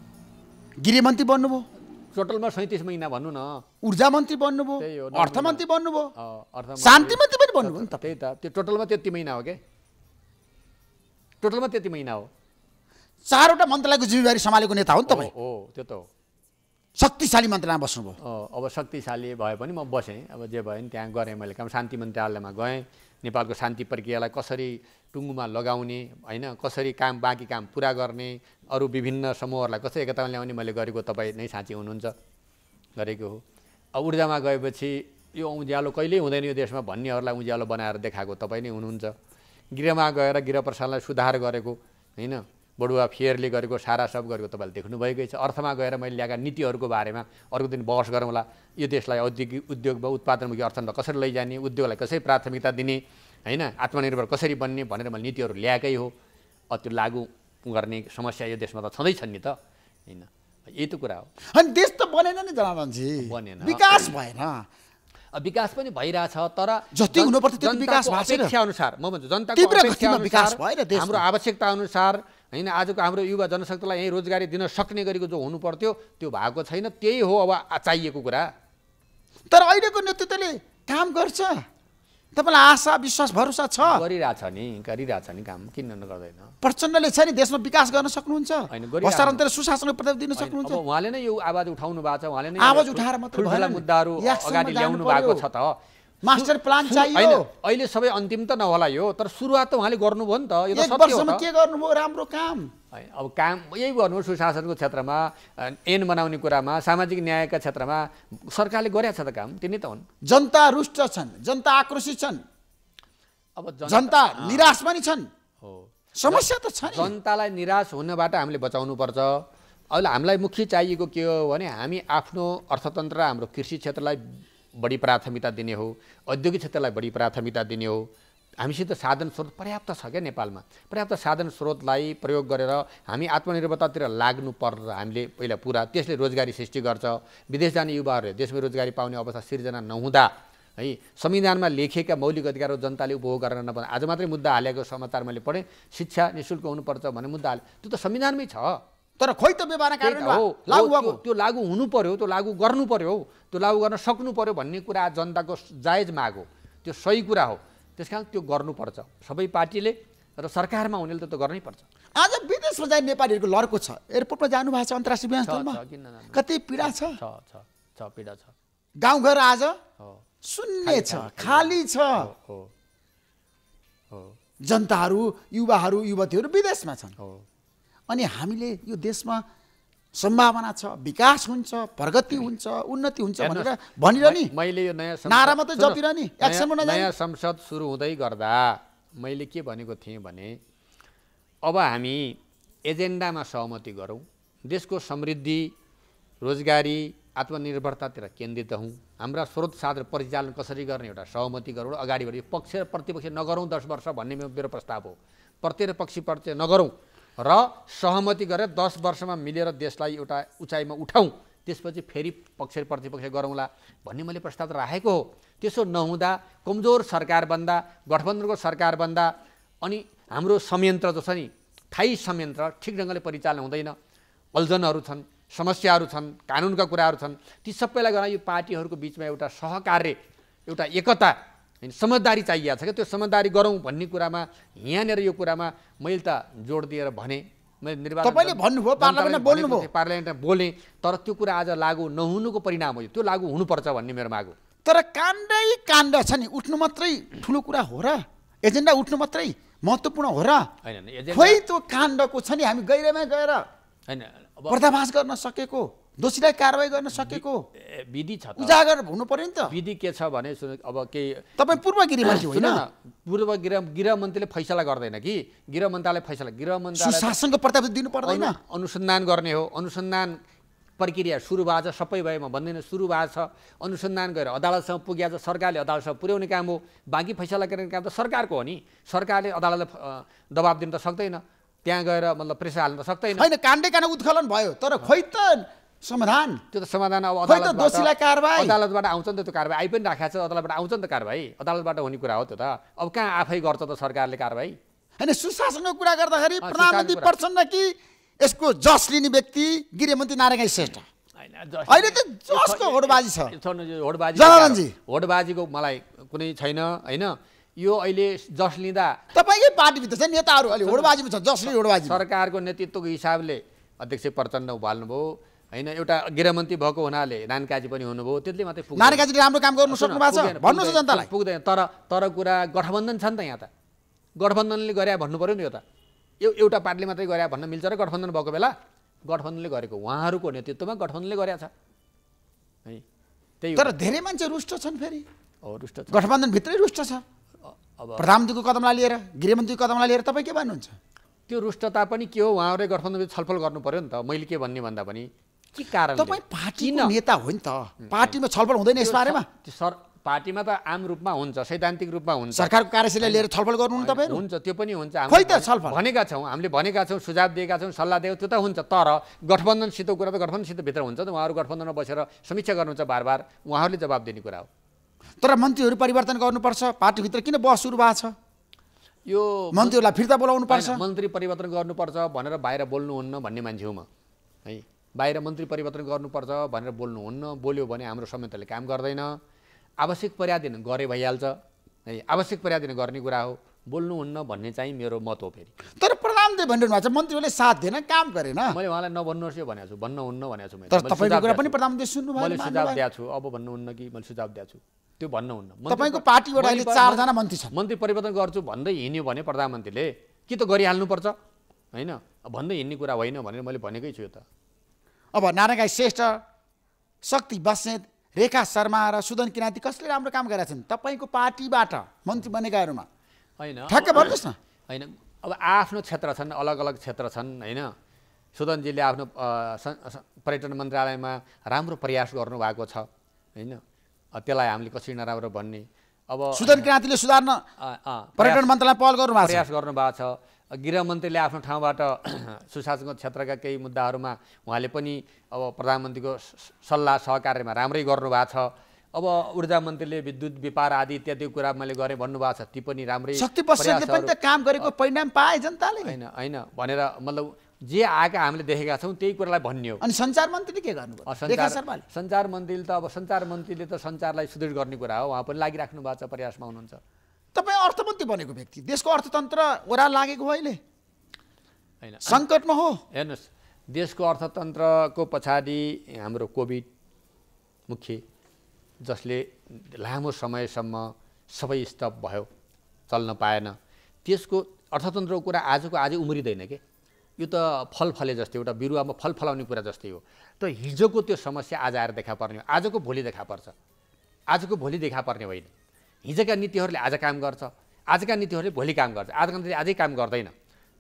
गृहमन्त्री बन्नुभयो टोटलमा सैँतिस महिना भन्नु न ऊर्जा मन्त्री बन्नुभयो अर्थमन्त्री बन्नुभयो शान्ति मन्त्री पनि बन्नुभयो नि त त्यही त त्यो टोटलमा त्यति महिना हो क्या टोटलमा त्यति महिना हो चारवटा मन्त्रालयको जिम्मेवारी सम्हालेको नेता हो नि तपाईँ हो त्यो त हो शक्तिशाली मन्त्रालयमा बस्नुभयो अब शक्तिशाली भए पनि म बसेँ अब जे भयो नि त्यहाँ गरेँ मैले काम शान्ति मन्त्रालयमा गएँ नेपालको शान्ति प्रक्रियालाई कसरी टुङ्गुमा लगाउने होइन कसरी काम बाँकी काम पुरा गर्ने अरू विभिन्न समूहहरूलाई कसरी एकतामा ल्याउने मैले गरेको तपाईँ नै साँची हुनुहुन्छ गरेको हो अब ऊर्जामा गएपछि यो उज्यालो कहिल्यै हुँदैन यो देशमा भन्नेहरूलाई उज्यालो बनाएर देखाएको तपाईँ नै हुनुहुन्छ गृहमा गएर गृहप्रसादलाई सुधार गरेको होइन बडुवा फेयरले गरेको सारा सब गरेको तपाईँले देख्नुभएकै छ अर्थमा गएर मैले ल्याएका नीतिहरूको बारेमा अर्को दिन बहस गरौँला यो देशलाई औद्योगिक उद्योग वा उत्पादनमुखी अर्थतन्त्र कसरी लैजाने उद्योगलाई कसरी प्राथमिकता दिने होइन आत्मनिर्भर कसरी बन्ने भनेर मैले नीतिहरू ल्याएकै हो त्यो लागु गर्ने समस्या यो देशमा त छँदैछन् नि त होइन यही त कुरा हो अनि देश त बनेन नि जनाजी बनेन विकास भएन विकास पनि भइरहेछ तर जति हुनुपर्थ्यो अनुसार म भन्छु जनताको अपेक्षा विकास हाम्रो आवश्यकता अनुसार होइन आजको हाम्रो युवा जनशक्तिलाई यहीँ रोजगारी दिन सक्ने गरेको जो हुनु पर्थ्यो त्यो भएको छैन त्यही हो अब चाहिएको कुरा तर अहिलेको नेतृत्वले काम गर्छ तपाईँलाई आशा विश्वास भरोसा छ गरिरहेछ नि गरिरहेछ नि काम किन नगर्दैन प्रचण्डले छ नि देशमा विकास गर्न सक्नुहुन्छ सुशासन दिन सक्नुहुन्छ उहाँले नै यो आवाज उठाउनु भएको छ उहाँले नै आवाज उठाएर मात्रै मुद्दाहरू अगाडि ल्याउनु भएको छ त मास्टर प्लान चाहियो अहिले सबै अन्तिम त नहोला यो तर सुरुवात त उहाँले गर्नुभयो नि त यो त वर्षमा के गर्नुभयो राम्रो काम अब काम यही गर्नुभयो सुशासनको क्षेत्रमा एन बनाउने कुरामा सामाजिक न्यायका क्षेत्रमा सरकारले गरेका छ त काम तिनी त हुन् जनता रुष्ट छन् जनता आक्रोशित छन् अब जनता निराश पनि छन् हो समस्या त छ जनतालाई निराश हुनबाट हामीले बचाउनु पर्छ अहिले हामीलाई मुख्य चाहिएको के हो भने हामी आफ्नो अर्थतन्त्र हाम्रो कृषि क्षेत्रलाई बढी प्राथमिकता दिने हो औद्योगिक क्षेत्रलाई बढी प्राथमिकता दिने हो हामीसित साधन स्रोत पर्याप्त छ क्या नेपालमा पर्याप्त साधन स्रोतलाई प्रयोग गरेर हामी आत्मनिर्भरतातिर लाग्नु पर्छ हामीले पहिला पुरा त्यसले रोजगारी सृष्टि गर्छ विदेश जाने युवाहरूले देशमै रोजगारी पाउने अवस्था सिर्जना नहुँदा है संविधानमा लेखेका मौलिक अधिकार जनताले उपभोग गरेर नपर्ने आज मात्रै मुद्दा हालेको समाचार मैले पढेँ शिक्षा नि शुल्क हुनुपर्छ भन्ने मुद्दा हाले त्यो त संविधानमै छ तर खोइ त व्यवहार कारण लागु त्यो लागु हुनु पर्यो त्यो लागु गर्नु पर्यो त्यो लागू गर्न सक्नु पर्यो भन्ने कुरा जनताको जायज माग हो त्यो सही कुरा हो त्यस कारण त्यो गर्नुपर्छ सबै पार्टीले र सरकारमा हुनेले त गर्नै पर्छ आज विदेशमा जाने नेपालीहरूको लर्को छ एयरपोर्टमा जानु भएको छ अन्तर्राष्ट्रिय विमानस्थलमा कति पीडा छ छ पीडा छ गाउँघर आज शून्य छ खाली छ जनताहरू युवाहरू युवतीहरू विदेशमा छन् अनि हामीले यो देशमा सम्भावना छ विकास हुन्छ प्रगति हुन्छ उन्नति हुन्छ भनेर भनेर नि मैले यो नयाँ नारा मात्रै जतिर नि एक्सनमा नयाँ संसद सुरु हुँदै गर्दा मैले के भनेको थिएँ भने अब हामी एजेन्डामा सहमति गरौँ देशको समृद्धि रोजगारी आत्मनिर्भरतातिर केन्द्रित हौँ हाम्रा स्रोत साधन परिचालन कसरी गर्ने एउटा सहमति गरौँ अगाडि बढी पक्ष र प्रतिपक्ष नगरौँ दस वर्ष भन्ने मेरो प्रस्ताव हो प्रति र पक्षी प्रति नगरौँ र सहमति गरेर दस वर्षमा मिलेर देशलाई एउटा उचाइमा उठाउँ त्यसपछि फेरि पक्ष प्रतिपक्ष गरौँला भन्ने मैले प्रस्ताव राखेको हो त्यसो नहुँदा कमजोर सरकार बन्दा गठबन्धनको सरकार बन्दा अनि हाम्रो संयन्त्र जो छ नि थायी संयन्त्र ठिक ढङ्गले परिचालन हुँदैन अल्झनहरू छन् समस्याहरू छन् कानुनका कुराहरू छन् ती सबैलाई गर्न यो पार्टीहरूको बिचमा एउटा सहकार्य एउटा एकता होइन समझदारी चाहिएको छ क्या त्यो समझदारी गरौँ भन्ने कुरामा यहाँनिर यो कुरामा मैले त जोड दिएर भने मैले निर्वाचन तपाईँले भन्नुभयो पार्लियामेन्टमा बोल्नुभयो पार्लियामेन्टमा बोलेँ तर त्यो कुरा आज लागु नहुनुको परिणाम हो त्यो लागु हुनुपर्छ भन्ने मेरो माग हो तर काण्डै काण्ड छ नि उठ्नु मात्रै ठुलो कुरा हो र एजेन्डा उठ्नु मात्रै महत्त्वपूर्ण हो र होइन त्यो काण्डको छ नि हामी गहिरामा गएर होइन पर्दाभास गर्न सकेको दोषीलाई कारवाही गर्न सकेको विधि छ उजागर हुनु पर्यो नि त विधि के छ भने अब केही तपाईँ पूर्व गृहमन्त्री होइन पूर्व गृह गृहमन्त्रीले फैसला गर्दैन कि गृह मन्त्रालय फैसला गृह मन्त्रालय शासनको प्रताप दिनु पर्दैन अनुसन्धान गर्ने हो अनुसन्धान प्रक्रिया सुरु भएको छ सबै भए म भन्दैन सुरु भएको छ अनुसन्धान गरेर अदालतसम्म पुग्या छ सरकारले अदालतसँग पुर्याउने काम हो बाँकी फैसला गर्ने काम त सरकारको हो नि सरकारले अदालतलाई दबाब दिनु त सक्दैन त्यहाँ गएर मतलब प्रेसर हाल्नु त सक्दैन होइन काण्डे काण्ड उत्खलन भयो तर खोइ त समाधान त्यो त समाधान अब दोषीलाई कारवाही अदालतबाट आउँछ नि त त्यो कारवाही आइ पनि राखेको छ अदालतबाट आउँछ नि त कारवाही अदालतबाट हुने कुरा हो त्यो त अब कहाँ आफै गर्छ त सरकारले कारवाही होइन सुशासनको कुरा गर्दाखेरि प्रधानमन्त्री प्रचण्ड कि यसको जस लिने व्यक्ति गृहमन्त्री नारायण श्रेष्ठ अहिले त जसको होडबाजी छ होडबाजीको मलाई कुनै छैन होइन यो अहिले जस लिँदा तपाईँकै पार्टीभित्र छ नेताहरू अहिले होडबाजीमा छ जसले होडबाजी सरकारको नेतृत्वको हिसाबले अध्यक्ष प्रचण्ड उभाल्नुभयो होइन एउटा गृहमन्त्री भएको हुनाले नानकाजी पनि हुनुभयो त्यसले मात्रै पुग्छ नानकाजीले राम्रो काम गर्नु सक्नु भएको छ भन्नुहोस् जनतालाई पुग्दैन तर तर कुरा गठबन्धन छ नि त यहाँ त गठबन्धनले गरे भन्नु पऱ्यो नि यो त यो एउटा पार्टीले मात्रै गरे भन्न मिल्छ र गठबन्धन भएको बेला गठबन्धनले गरेको उहाँहरूको नेतृत्वमा गठबन्धनले गरेछ है त्यही तर धेरै मान्छे रुष्ट छन् फेरि हो रुष्ट छ गठबन्धनभित्रै रुष्ट छ अब प्रधानमन्त्रीको कदमलाई लिएर गृहमन्त्रीको कदमलाई लिएर तपाईँ के भन्नुहुन्छ त्यो रुष्टता पनि के हो उहाँहरूले गठबन्धन छलफल गर्नु पऱ्यो नि त मैले के भन्ने भन्दा पनि के कारण तपाईँ पार्टीको नेता हो नि त पार्टीमा छलफल हुँदैन यस बारेमा सर पार्टीमा त आम रूपमा हुन्छ सैद्धान्तिक रूपमा हुन्छ सरकारको कार्यशैली लिएर छलफल गर्नु तपाईँ हुन्छ त्यो पनि हुन्छ छलफल भनेका छौँ हामीले भनेका छौँ सुझाव दिएका छौँ सल्लाह दिएको त्यो त हुन्छ तर गठबन्धनसित कुरा त गठबन्धनसित भित्र हुन्छ त उहाँहरू गठबन्धनमा बसेर समीक्षा गर्नुहुन्छ बार बार उहाँहरूले जवाब दिने कुरा हो तर मन्त्रीहरू परिवर्तन गर्नुपर्छ पार्टीभित्र किन बस सुरु भएको छ यो मन्त्रीहरूलाई फिर्ता बोलाउनु पर्छ मन्त्री परिवर्तन गर्नुपर्छ भनेर बाहिर बोल्नुहुन्न भन्ने मान्छे हो म है बाहिर मन्त्री परिवर्तन गर्नुपर्छ भनेर बोल्नुहुन्न बोल्यो भने हाम्रो संयन्त्रले काम गर्दैन आवश्यक पर्यादिन गरे भइहाल्छ है आवश्यक पर्यादिन गर्ने कुरा हो बोल्नुहुन्न भन्ने चाहिँ मेरो मत हो फेरि तर प्रधानले भनिरहनु भएको छ मन्त्रीहरूले साथ दिएन काम गरेन मैले उहाँलाई नभन्नुहोस् यो भनेको छु भन्नुहुन्न भनेको छु मैले सुझाव दिएको छु अब भन्नुहुन्न कि मैले सुझाव दिएको छु त्यो भन्नुहुन्न तपाईँको पार्टीबाट अहिले चारजना मन्त्री छ मन्त्री परिवर्तन गर्छु भन्दै हिँड्यो भने प्रधानमन्त्रीले कि त गरिहाल्नुपर्छ होइन भन्दै हिँड्ने कुरा होइन भनेर मैले भनेकै छु यो त अब नारायण श्रेष्ठ शक्ति बस्नेत रेखा शर्मा र सुदन किराँती कसले राम्रो काम गरेका छन् तपाईँको पार्टीबाट मन्त्री बनेकाहरूमा होइन ठ्याक्कै भन्नुहोस् न होइन अब आफ्नो क्षेत्र छन् अलग अलग क्षेत्र छन् होइन सुदनजीले आफ्नो पर्यटन मन्त्रालयमा राम्रो प्रयास गर्नुभएको छ होइन त्यसलाई हामीले कसरी नराम्रो भन्ने अब सुदन क्रान्तिले सुधार्न पर्यटन मन्त्रालय पहल गर्नु प्रयास गर्नुभएको छ गृहमन्त्रीले आफ्नो ठाउँबाट सुशासनको क्षेत्रका केही मुद्दाहरूमा उहाँले पनि अब प्रधानमन्त्रीको सल्लाह सहकार्यमा राम्रै गर्नुभएको छ अब ऊर्जा मन्त्रीले विद्युत व्यापार आदि इत्यादि कुरा मैले गरेँ भन्नुभएको छ ती पनि राम्रै शक्ति पनि त काम गरेको परिणाम पाए जनताले होइन होइन भनेर मतलब जे आएका हामीले देखेका छौँ त्यही कुरालाई भन्ने अनि सञ्चार मन्त्रीले के गर्नु सञ्चार मन्त्रीले त अब सञ्चार मन्त्रीले त सञ्चारलाई सुदृढ गर्ने कुरा हो उहाँ पनि लागिराख्नु भएको छ प्रयासमा हुनुहुन्छ तपाईँ अर्थमन्त्री बनेको व्यक्ति देशको अर्थतन्त्र ओह्राल लागेको हो अहिले होइन सङ्कटमा हो हेर्नुहोस् देशको अर्थतन्त्रको पछाडि हाम्रो कोभिड मुख्य जसले लामो समयसम्म सबै स्टप भयो चल्न पाएन त्यसको अर्थतन्त्रको कुरा आजको आज उम्रिँदैन कि यो त फलफले जस्तै एउटा बिरुवामा फल फलाउने कुरा जस्तै हो त हिजोको त्यो समस्या आज आएर देखा पर्ने हो आजको भोलि देखा पर्छ आजको भोलि देखा पर्ने होइन हिजोका नीतिहरूले आज काम गर्छ आजका नीतिहरूले भोलि काम गर्छ आजका नीति आजै काम गर्दैन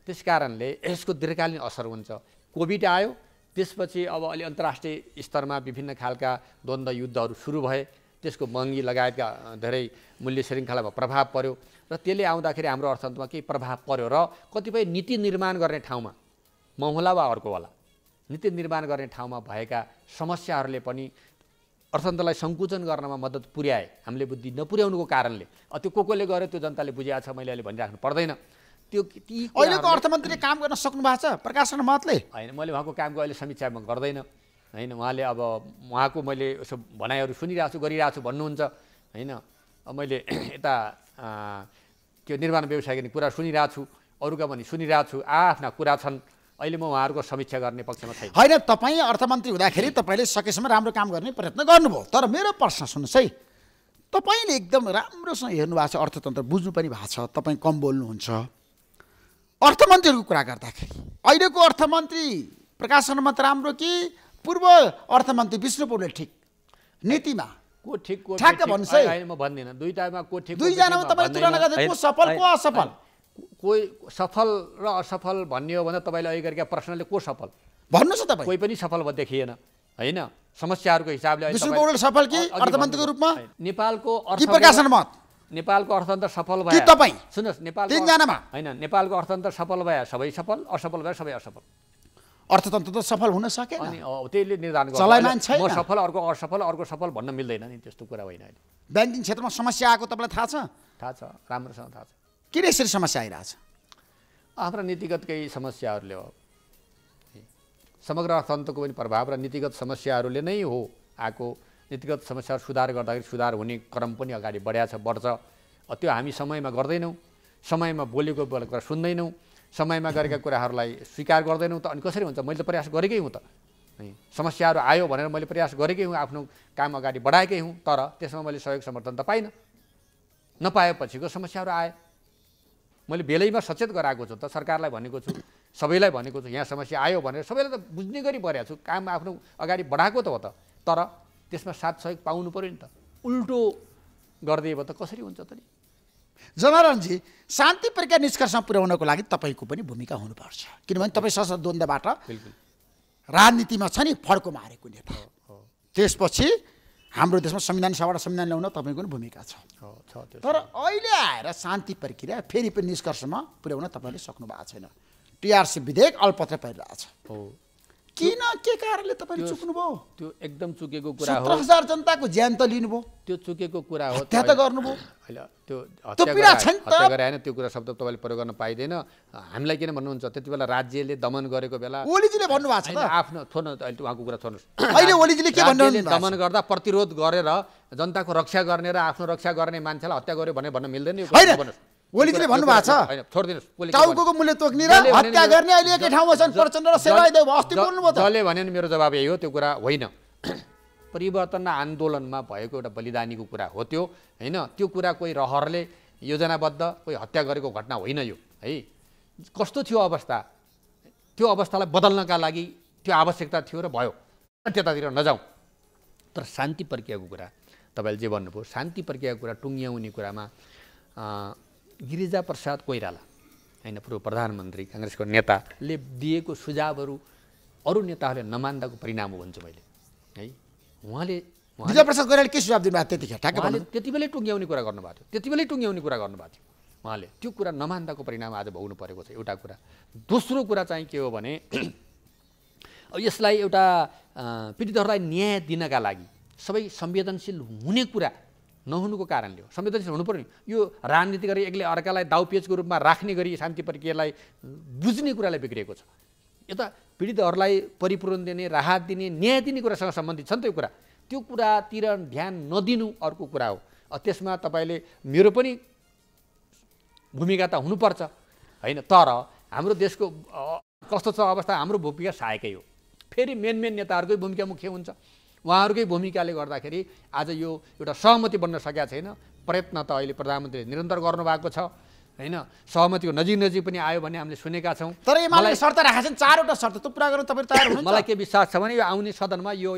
त्यस कारणले यसको दीर्घकालीन असर हुन्छ कोभिड आयो त्यसपछि अब अलि अन्तर्राष्ट्रिय स्तरमा विभिन्न खालका द्वन्द्व युद्धहरू सुरु भए त्यसको महँगी लगायतका धेरै मूल्य श्रृङ्खलामा प्रभाव पर्यो र त्यसले आउँदाखेरि हाम्रो अर्थतन्त्रमा केही प्रभाव पर्यो र कतिपय नीति निर्माण गर्ने ठाउँमा म वा अर्को होला नीति निर्माण गर्ने ठाउँमा भएका समस्याहरूले पनि अर्थतन्त्रलाई सङ्कुचन गर्नमा मद्दत पुर्याए हामीले बुद्धि नपुर्याउनुको कारणले त्यो को कोले गर्यो त्यो जनताले बुझिया छ मैले अहिले भनिराख्नु पर्दैन त्यो अहिलेको अर्थमन्त्रीले काम गर्न सक्नु भएको छ प्रकाश मतले होइन मैले उहाँको कामको अहिले समीक्षा म गर्दैन होइन उहाँले अब उहाँको मैले यसो भनाइहरू सुनिरहेको छु गरिरहेको छु भन्नुहुन्छ होइन मैले यता त्यो निर्माण व्यवसायको कुरा सुनिरहेको छु अरूका पनि सुनिरहेको छु आआफ्ना कुरा छन् अहिले म उहाँहरूको समीक्षा गर्ने पक्षमा छैन होइन तपाईँ अर्थमन्त्री हुँदाखेरि तपाईँले सकेसम्म राम्रो काम गर्ने प्रयत्न गर्नुभयो तर मेरो प्रश्न सुन्नुहोस् है तपाईँले एकदम राम्रोसँग हेर्नु भएको छ अर्थतन्त्र बुझ्नु पनि भएको छ तपाईँ कम बोल्नुहुन्छ अर्थमन्त्रीहरूको कुरा गर्दाखेरि अहिलेको अर्थमन्त्री प्रकाशन मत राम्रो कि पूर्व अर्थमन्त्री विष्णुपुरले ठिक नीतिमा को ठिक को ठ्याक्क भन्नुहोस् है म भन्दिनँ दुईटामा को ठिक दुईजनामा तपाईँले तुलना गर्दा को सफल को असफल कोही सफल र असफल भन्ने हो भने तपाईँले अघि गरेका प्रश्नले को सफल भन्नुहोस् तपाईँ कोही पनि सफल देखिएन होइन समस्याहरूको हिसाबले सफल कि अर्थमन्त्रीको रूपमा नेपालको नेपालको अर्थतन्त्र सफल भयो तपाईँ सुन्नुहोस् नेपाल होइन नेपालको अर्थतन्त्र सफल भयो सबै सफल असफल भयो सबै असफल अर्थतन्त्र त सफल हुन सके अनि त्यसले निर्धारण चलाइमान म सफल अर्को असफल अर्को सफल भन्न मिल्दैन नि त्यस्तो कुरा होइन अहिले ब्याङ्किङ क्षेत्रमा समस्या आएको तपाईँलाई थाहा छ थाहा छ राम्रोसँग थाहा छ किन यसरी समस्या आइरहेछ आफ्ना नीतिगत केही समस्याहरूले हो समग्र अर्थतन्त्रको पनि प्रभाव र नीतिगत समस्याहरूले नै हो आएको नीतिगत समस्याहरू सुधार गर्दाखेरि सुधार हुने क्रम पनि अगाडि बढ्या छ बढ्छ त्यो हामी समयमा गर्दैनौँ समयमा बोलेको कुरा सुन्दैनौँ समयमा गरेका कुराहरूलाई स्वीकार गर्दैनौँ त अनि कसरी हुन्छ मैले त प्रयास गरेकै हुँ त समस्याहरू आयो भनेर मैले प्रयास गरेकै हुँ आफ्नो काम अगाडि बढाएकै हुँ तर त्यसमा मैले सहयोग समर्थन त पाइनँ नपाएपछिको समस्याहरू आएँ मैले बेलैमा सचेत गराएको छु त सरकारलाई भनेको छु सबैलाई भनेको छु यहाँ समस्या आयो भनेर सबैलाई त बुझ्ने गरी परेको छु काम आफ्नो अगाडि बढाएको त हो त तर त्यसमा साथ सहयोग पाउनु पऱ्यो नि त उल्टो गरिदिए भने त कसरी हुन्छ त नि जनारणजी शान्ति प्रक्रिया निष्कर्षमा पुर्याउनको लागि तपाईँको पनि भूमिका हुनुपर्छ किनभने तपाईँ सशस्त्र द्वन्द्वबाट राजनीतिमा छ नि फड्को मारेको नेता त्यसपछि हाम्रो देशमा संविधान सभाबाट संविधान ल्याउन तपाईँको पनि भूमिका छ तर अहिले आएर शान्ति प्रक्रिया फेरि पनि निष्कर्षमा पुर्याउन तपाईँले सक्नु भएको छैन टिआरसी विधेयक अल्पत्र परिरहेछ हो किन के कारणले तपाईँले भयो त्यो एकदम चुकेको कुरा हो हजार जनताको ज्यान त लिनुभयो त्यो चुकेको कुरा हो त्यहाँ त गर्नुभयो होइन त्यो हत्या गराएन त्यो कुरा शब्द तपाईँले प्रयोग गर्न पाइँदैन हामीलाई किन भन्नुहुन्छ त्यति बेला राज्यले दमन गरेको बेला ओलीजीले भन्नुभएको छ आफ्नो छोड्नु अहिले उहाँको कुरा छोड्नुहोस् अहिले ओलीजीले के भन्नु दमन गर्दा प्रतिरोध गरेर जनताको रक्षा गर्ने र आफ्नो रक्षा गर्ने मान्छेलाई हत्या गर्यो भने भन्न मिल्दैन ओलीजीले भन्नुभएको छ टाउको मूल्य तोक्ने र हत्या गर्ने अहिले एकै ठाउँमा छन् प्रचण्ड र सेवादेव अस्ति बोल्नुभयो जसले भने मेरो जवाब यही हो त्यो कुरा होइन परिवर्तन आन्दोलनमा भएको एउटा बलिदानीको कुरा हो त्यो होइन त्यो कुरा कोही रहरले योजनाबद्ध कोही हत्या गरेको घटना होइन यो है कस्तो थियो अवस्था त्यो अवस्थालाई बदल्नका लागि त्यो आवश्यकता थियो र भयो त्यतातिर नजाउँ तर शान्ति प्रक्रियाको कुरा तपाईँले जे भन्नुभयो शान्ति प्रक्रियाको कुरा टुङ्ग्याउने कुरामा गिरिजा प्रसाद कोइराला होइन पूर्व प्रधानमन्त्री काङ्ग्रेसको नेताले दिएको सुझावहरू अरू नेताहरूले नमान्दाको परिणाम हो भन्छु मैले है उहाँले गिरिजाप्रसाद कोइराले के सुझाव दिनुभएको त्यतिखेर उहाँले त्यति बेलै टुङ्ग्याउने कुरा गर्नुभएको थियो त्यति बेलै टुङ्ग्याउने कुरा गर्नुभएको थियो उहाँले त्यो कुरा नमान्दाको परिणाम आज भोग्नु परेको छ एउटा कुरा दोस्रो कुरा चाहिँ के हो भने अब यसलाई एउटा पीडितहरूलाई न्याय दिनका लागि सबै संवेदनशील हुने कुरा नहुनुको कारणले हो संवेदनशील हुनु पर्ने यो राजनीति गरी एक्लै अर्कालाई दाउपेचको रूपमा राख्ने गरी शान्ति प्रक्रियालाई बुझ्ने कुरालाई बिग्रिएको छ यता पीडितहरूलाई परिपूर्ण दिने राहत दिने न्याय दिने कुरासँग सम्बन्धित छ नि त यो कुरा त्यो कुरातिर ध्यान नदिनु अर्को कुरा हो त्यसमा तपाईँले मेरो पनि भूमिका त हुनुपर्छ होइन तर हाम्रो देशको कस्तो छ अवस्था हाम्रो भूमिका सहायकै हो फेरि मेन मेन नेताहरूकै भूमिका मुख्य हुन्छ उहाँहरूकै भूमिकाले गर्दाखेरि आज यो एउटा सहमति बन्न सकेका छैन प्रयत्न त अहिले प्रधानमन्त्रीले निरन्तर गर्नुभएको छ होइन सहमतिको नजिक नजिक पनि आयो भन्ने हामीले सुनेका छौँ तर मलाई शर्त राखेका छन् चारवटा शर्त त्यो पुरा गर्नु तपाईँ तयार मलाई के विश्वास छ भने यो आउने सदनमा यो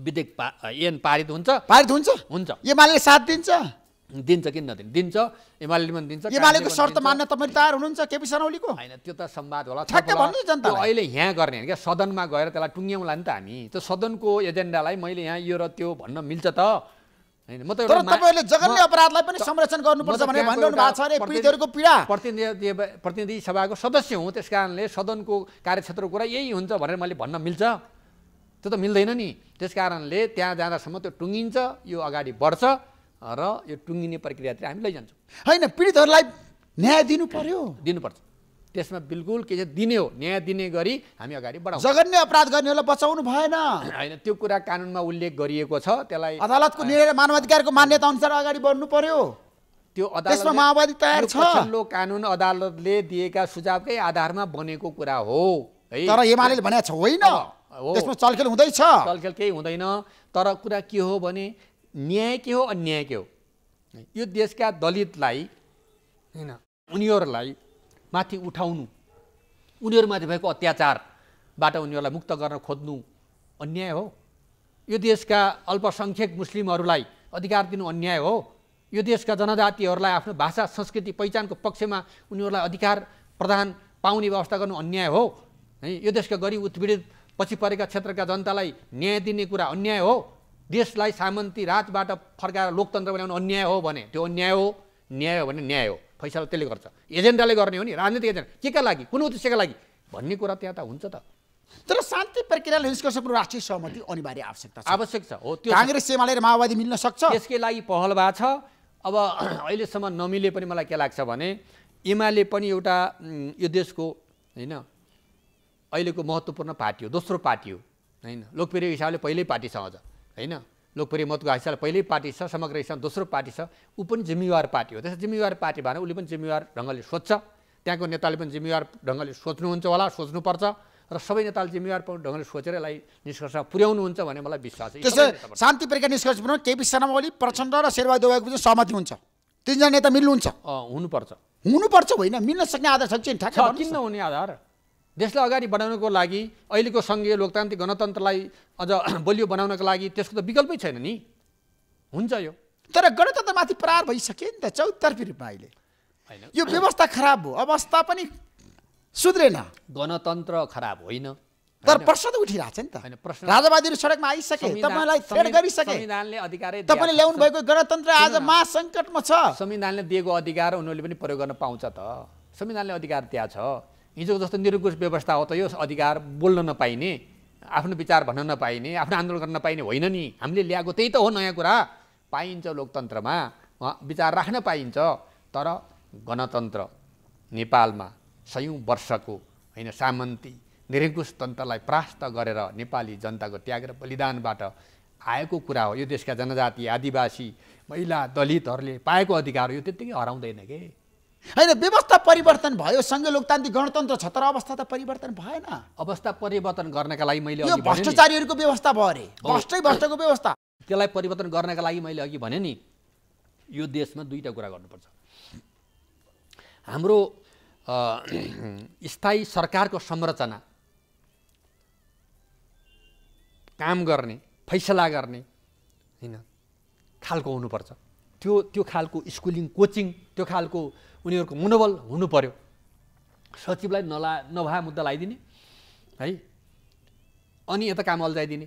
विधेयक पा एन पारित हुन्छ पारित हुन्छ हुन्छ यो माले साथ दिन्छ दिन्छ कि नदिन्छ दिन्छ एमाले पनि दिन्छ एमालेको शर्त मान्न तपाईँ तयार हुनुहुन्छ केपी शर्मलीको होइन त्यो त संवाद होला भन्नु जनता अहिले यहाँ गर्ने होइन क्या सदनमा गएर त्यसलाई टुङ्ग्याउँला नि त हामी त्यो सदनको एजेन्डालाई मैले यहाँ यो र त्यो भन्न मिल्छ त होइन म त तपाईँहरूले जघन्य अपराधलाई पनि संरक्षण गर्नुपर्छ भनेर भएको अरे पीडितहरूको पीडा प्रतिनिधि प्रतिनिधि सभाको सदस्य हुँ त्यस कारणले सदनको कार्यक्षेत्रको कुरा यही हुन्छ भनेर मैले भन्न मिल्छ त्यो त मिल्दैन नि त्यस कारणले त्यहाँ जाँदासम्म त्यो टुङ्गिन्छ यो अगाडि बढ्छ र यो टुङ्गिने प्रक्रियातिर हामी लैजान्छौँ होइन पीडितहरूलाई न्याय दिनु पर्यो दिनुपर्छ त्यसमा बिल्कुल के चाहिँ दिने हो न्याय दिने गरी हामी अगाडि बढाउँ जघन्य अपराध गर्नेहरूलाई बचाउनु भएन होइन त्यो कुरा कानुनमा उल्लेख गरिएको छ त्यसलाई अदालतको निर्णय मानवाधिकारको मान्यता अनुसार अगाडि बढ्नु पर्यो त्यो अदालतमा माओवादी तयार छ कानुन अदालतले दिएका सुझावकै आधारमा बनेको कुरा हो है तर एमाले भनेको छ होइन त्यसमा चलखेल हुँदैछ चलखेल केही हुँदैन तर कुरा के हो भने न्याय के हो अन्याय के हो यो देशका दलितलाई होइन उनीहरूलाई माथि उठाउनु उनीहरूमाथि भएको अत्याचारबाट उनीहरूलाई मुक्त गर्न खोज्नु अन्याय हो यो देशका अल्पसङ्ख्यक मुस्लिमहरूलाई अधिकार दिनु अन्याय हो यो देशका जनजातिहरूलाई आफ्नो भाषा संस्कृति पहिचानको पक्षमा उनीहरूलाई अधिकार प्रदान पाउने व्यवस्था गर्नु अन्याय हो है यो देशका गरिब उत्पीडित पछि परेका क्षेत्रका जनतालाई न्याय दिने कुरा अन्याय हो देशलाई सामन्ती राजबाट फर्काएर लोकतन्त्र बनाउनु अन्याय हो भने त्यो अन्याय हो न्याय हो भने न्याय हो फैसला त्यसले गर्छ एजेन्डाले गर्ने हो नि राजनीतिक एजेन्डा के का लागि कुन उद्देश्यका लागि भन्ने कुरा त्यहाँ त हुन्छ त तर शान्ति प्रक्रियाले निष्कर्ष राष्ट्रिय सहमति अनिवार्य आवश्यकता आवश्यक छ हो त्यो काङ्ग्रेस एमाले माओवादी मिल्न सक्छ त्यसकै लागि पहल भएको छ अब अहिलेसम्म नमिले पनि मलाई के लाग्छ भने एमाले पनि एउटा यो देशको होइन अहिलेको महत्त्वपूर्ण पार्टी हो दोस्रो पार्टी हो होइन लोकप्रिय हिसाबले पहिल्यै पार्टीसँग छ होइन लोकप्रिय मतको हिसाबले पहिल्यै पार्टी छ समग्र हिसाब दोस्रो पार्टी छ ऊ पनि जिम्मेवार पार्टी हो त्यसै जिम्मेवार पार्टी भएर उसले पनि जिम्मेवार ढङ्गले सोध्छ त्यहाँको नेताले पनि जिम्मेवार ढङ्गले सोच्नुहुन्छ होला सोच्नुपर्छ र सबै नेताले जिम्मेवार ढङ्गले सोचेर यसलाई निष्कर्ष पुर्याउनुहुन्छ भन्ने मलाई विश्वास छ त्यसै शान्ति प्रक्रिया निष्कर्ष पुऱ्याउनु केपी शर्मा ओली प्रचण्ड र शेरबहादुर दुबईको बिच सहमति हुन्छ तिनजना नेता मिल्नुहुन्छ हुनुपर्छ हुनुपर्छ होइन मिल्न सक्ने आधार छ किन हुने आधार देशलाई अगाडि बढाउनको लागि अहिलेको सङ्घीय लोकतान्त्रिक गणतन्त्रलाई अझ बलियो बनाउनको लागि त्यसको त विकल्पै छैन नि हुन्छ यो तर गणतन्त्रमाथि प्रहार भइसक्यो नि त चौतर्फी रूपमा अहिले यो व्यवस्था खराब हो अवस्था पनि सुध्रेन गणतन्त्र खराब होइन तर प्रश्न त उठिरहेको छ नि त प्रश्न राजावादीहरू सडकमा आइसके तपाईँलाई गरिसके संविधानले अधिकारै तपाईँले ल्याउनु भएको गणतन्त्र आज महासङ्कटमा छ संविधानले दिएको अधिकार उनीहरूले पनि प्रयोग गर्न पाउँछ त संविधानले अधिकार त्यहाँ छ हिजोको जस्तो निरङ्कुश व्यवस्था हो त यो अधिकार बोल्न नपाइने आफ्नो विचार भन्न नपाइने आफ्नो आन्दोलन गर्न नपाइने होइन नि हामीले ल्याएको त्यही त हो नयाँ कुरा पाइन्छ लोकतन्त्रमा विचार राख्न पाइन्छ तर गणतन्त्र नेपालमा सयौँ वर्षको होइन सामन्ती निरङ्कुश तन्त्रलाई परास्त गरेर नेपाली जनताको त्याग र बलिदानबाट आएको कुरा हो यो देशका जनजाति आदिवासी महिला दलितहरूले पाएको अधिकार हो यो त्यत्तिकै हराउँदैन कि होइन व्यवस्था परिवर्तन भयो सङ्घीय लोकतान्त्रिक गणतन्त्र छ तर अवस्था त परिवर्तन भएन अवस्था परिवर्तन गर्नका लागि मैले यो भ्रष्टाचारीहरूको व्यवस्था भयो अरे भ्रष्टै भ्रष्टको व्यवस्था त्यसलाई परिवर्तन गर्नका लागि मैले अघि भने नि यो देशमा दुईवटा कुरा गर्नुपर्छ हाम्रो स्थायी सरकारको संरचना काम गर्ने फैसला गर्ने होइन खालको हुनुपर्छ त्यो त्यो खालको स्कुलिङ कोचिङ त्यो खालको उनीहरूको मनोबल हुनु पर्यो सचिवलाई नला नभए मुद्दा लगाइदिने है अनि यता काम अल्झाइदिने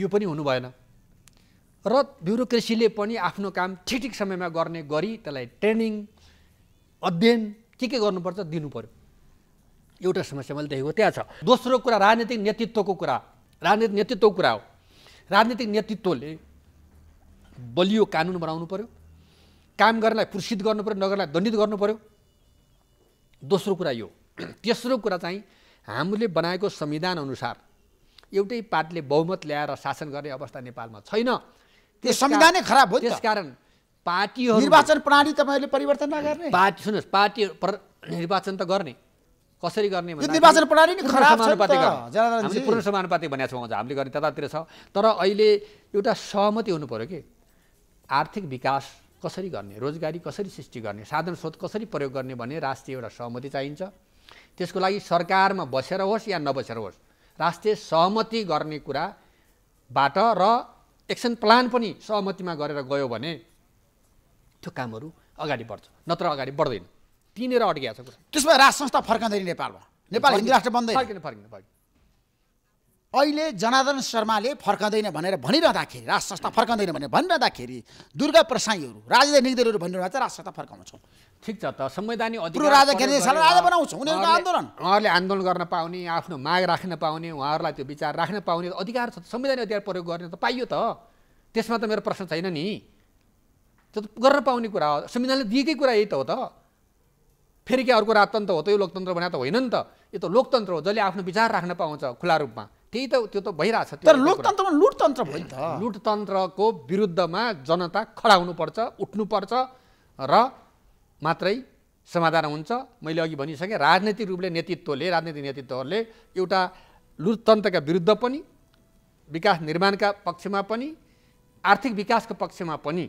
यो पनि हुनु भएन र ब्युरोक्रेसीले पनि आफ्नो काम ठिक ठिक समयमा गर्ने गरी त्यसलाई ट्रेनिङ अध्ययन के के गर्नुपर्छ दिनु पऱ्यो एउटा समस्या मैले देखेको त्यहाँ छ दोस्रो कुरा राजनीतिक नेतृत्वको कुरा राजनीतिक नेतृत्वको कुरा हो राजनीतिक नेतृत्वले बलियो कानुन बनाउनु पऱ्यो काम गर्नलाई पुरस्कृत गर्नु पऱ्यो नगरलाई दण्डित गर्नु पऱ्यो दोस्रो कुरा यो तेस्रो कुरा चाहिँ हामीले बनाएको संविधान अनुसार एउटै पार्टीले बहुमत ल्याएर शासन गर्ने अवस्था नेपालमा छैन त्यो संविधानै खराब हो त्यसकारण पार्टीहरू निर्वाचन प्रणाली तपाईँहरूले परिवर्तन नगर्ने पार्टी सुन्नुहोस् पार्टी निर्वाचन त गर्ने कसरी गर्ने निर्वाचन प्रणाली नै खराब हामीले पूर्ण समानुपातिक भनेको छौँ हामीले गर्ने त्यतातिर छ तर अहिले एउटा सहमति हुनु पऱ्यो कि आर्थिक विकास कसरी गर्ने रोजगारी कसरी सृष्टि गर्ने साधन स्रोत कसरी प्रयोग गर्ने भन्ने राष्ट्रिय एउटा सहमति चाहिन्छ त्यसको लागि सरकारमा बसेर होस् या नबसेर होस् राष्ट्रिय सहमति गर्ने कुराबाट र एक्सन प्लान पनि सहमतिमा गरेर गयो भने त्यो कामहरू अगाडि बढ्छ नत्र अगाडि बढ्दैन तिनीहरू अड्किएको छ त्यसमा राज संस्था फर्काउँदैन नेपालमा नेपाल हिन्दू राष्ट्र बन्दै फर्किन फर्किन फर्किन अहिले जनार्दन शर्माले फर्काउँदैन भनेर भनिरहँदाखेरि राज संस्था फर्काउँदैन भनेर भनिरहँदाखेरि दुर्गा प्रसाईहरू राजनीतिक दलहरू छ राष्ट्र संस्था फर्काउँछौँ ठिक छ त संवैधानिक अधिकार राजा राजा बनाउँछ उनीहरूको आन्दोलन उहाँहरूले आन्दोलन गर्न पाउने आफ्नो माग राख्न पाउने उहाँहरूलाई त्यो विचार राख्न पाउने अधिकार छ संवैधानिक अधिकार प्रयोग गर्ने त पाइयो त त्यसमा त मेरो प्रश्न छैन नि त्यो त गर्न पाउने कुरा हो संविधानले दिएकै कुरा यही त हो त फेरि के अर्को राजतन्त्र हो त यो लोकतन्त्र भने त होइन नि त यो त लोकतन्त्र हो जसले आफ्नो विचार राख्न पाउँछ खुला रूपमा त्यही त त्यो त भइरहेछ तर लोकतन्त्रमा लुटतन्त्र भयो नि त लुटतन्त्रको विरुद्धमा जनता खडा हुनुपर्छ उठ्नुपर्छ र मात्रै समाधान हुन्छ मैले अघि भनिसकेँ राजनैतिक रूपले नेतृत्वले राजनैतिक नेतृत्वहरूले एउटा लुटतन्त्रका विरुद्ध पनि विकास निर्माणका पक्षमा पनि आर्थिक विकासको पक्षमा पनि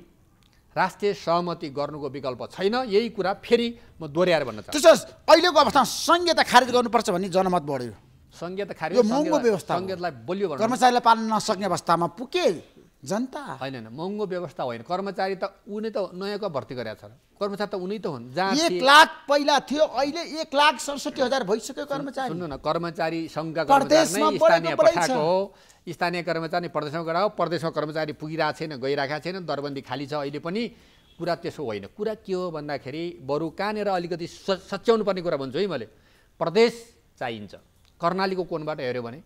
राष्ट्रिय सहमति गर्नुको विकल्प छैन यही कुरा फेरि म दोहोऱ्याएर भन्न चाहन्छु त्यसो अहिलेको अवस्थामा संहिता खारेज गर्नुपर्छ भन्ने जनमत बढ्यो सङ्घीय त खारेज महँगो व्यवस्था सङ्घीयलाई कर्मचारीलाई पाल्न नसक्ने अवस्थामा पुगे जनता होइन होइन महँगो व्यवस्था होइन कर्मचारी त उनी त नयाँको भर्ती गरेका छन् कर्मचारी त उनी त हुन् जहाँ एक लाख पहिला थियो अहिले एक लाख सडसठी हजार भइसक्यो कर्मचारी सुन्नु न कर्मचारी सङ्घका कर्मचारी स्थानीय पठाएको हो स्थानीय कर्मचारी प्रदेशमा हो प्रदेशमा कर्मचारी पुगिरहेको छैन गइरहेका छैन दरबन्दी खाली छ अहिले पनि कुरा त्यसो होइन कुरा के हो भन्दाखेरि बरु कहाँनिर अलिकति सच्याउनु पर्ने कुरा भन्छु है मैले प्रदेश चाहिन्छ कर्णालीको कोणबाट हेऱ्यो भने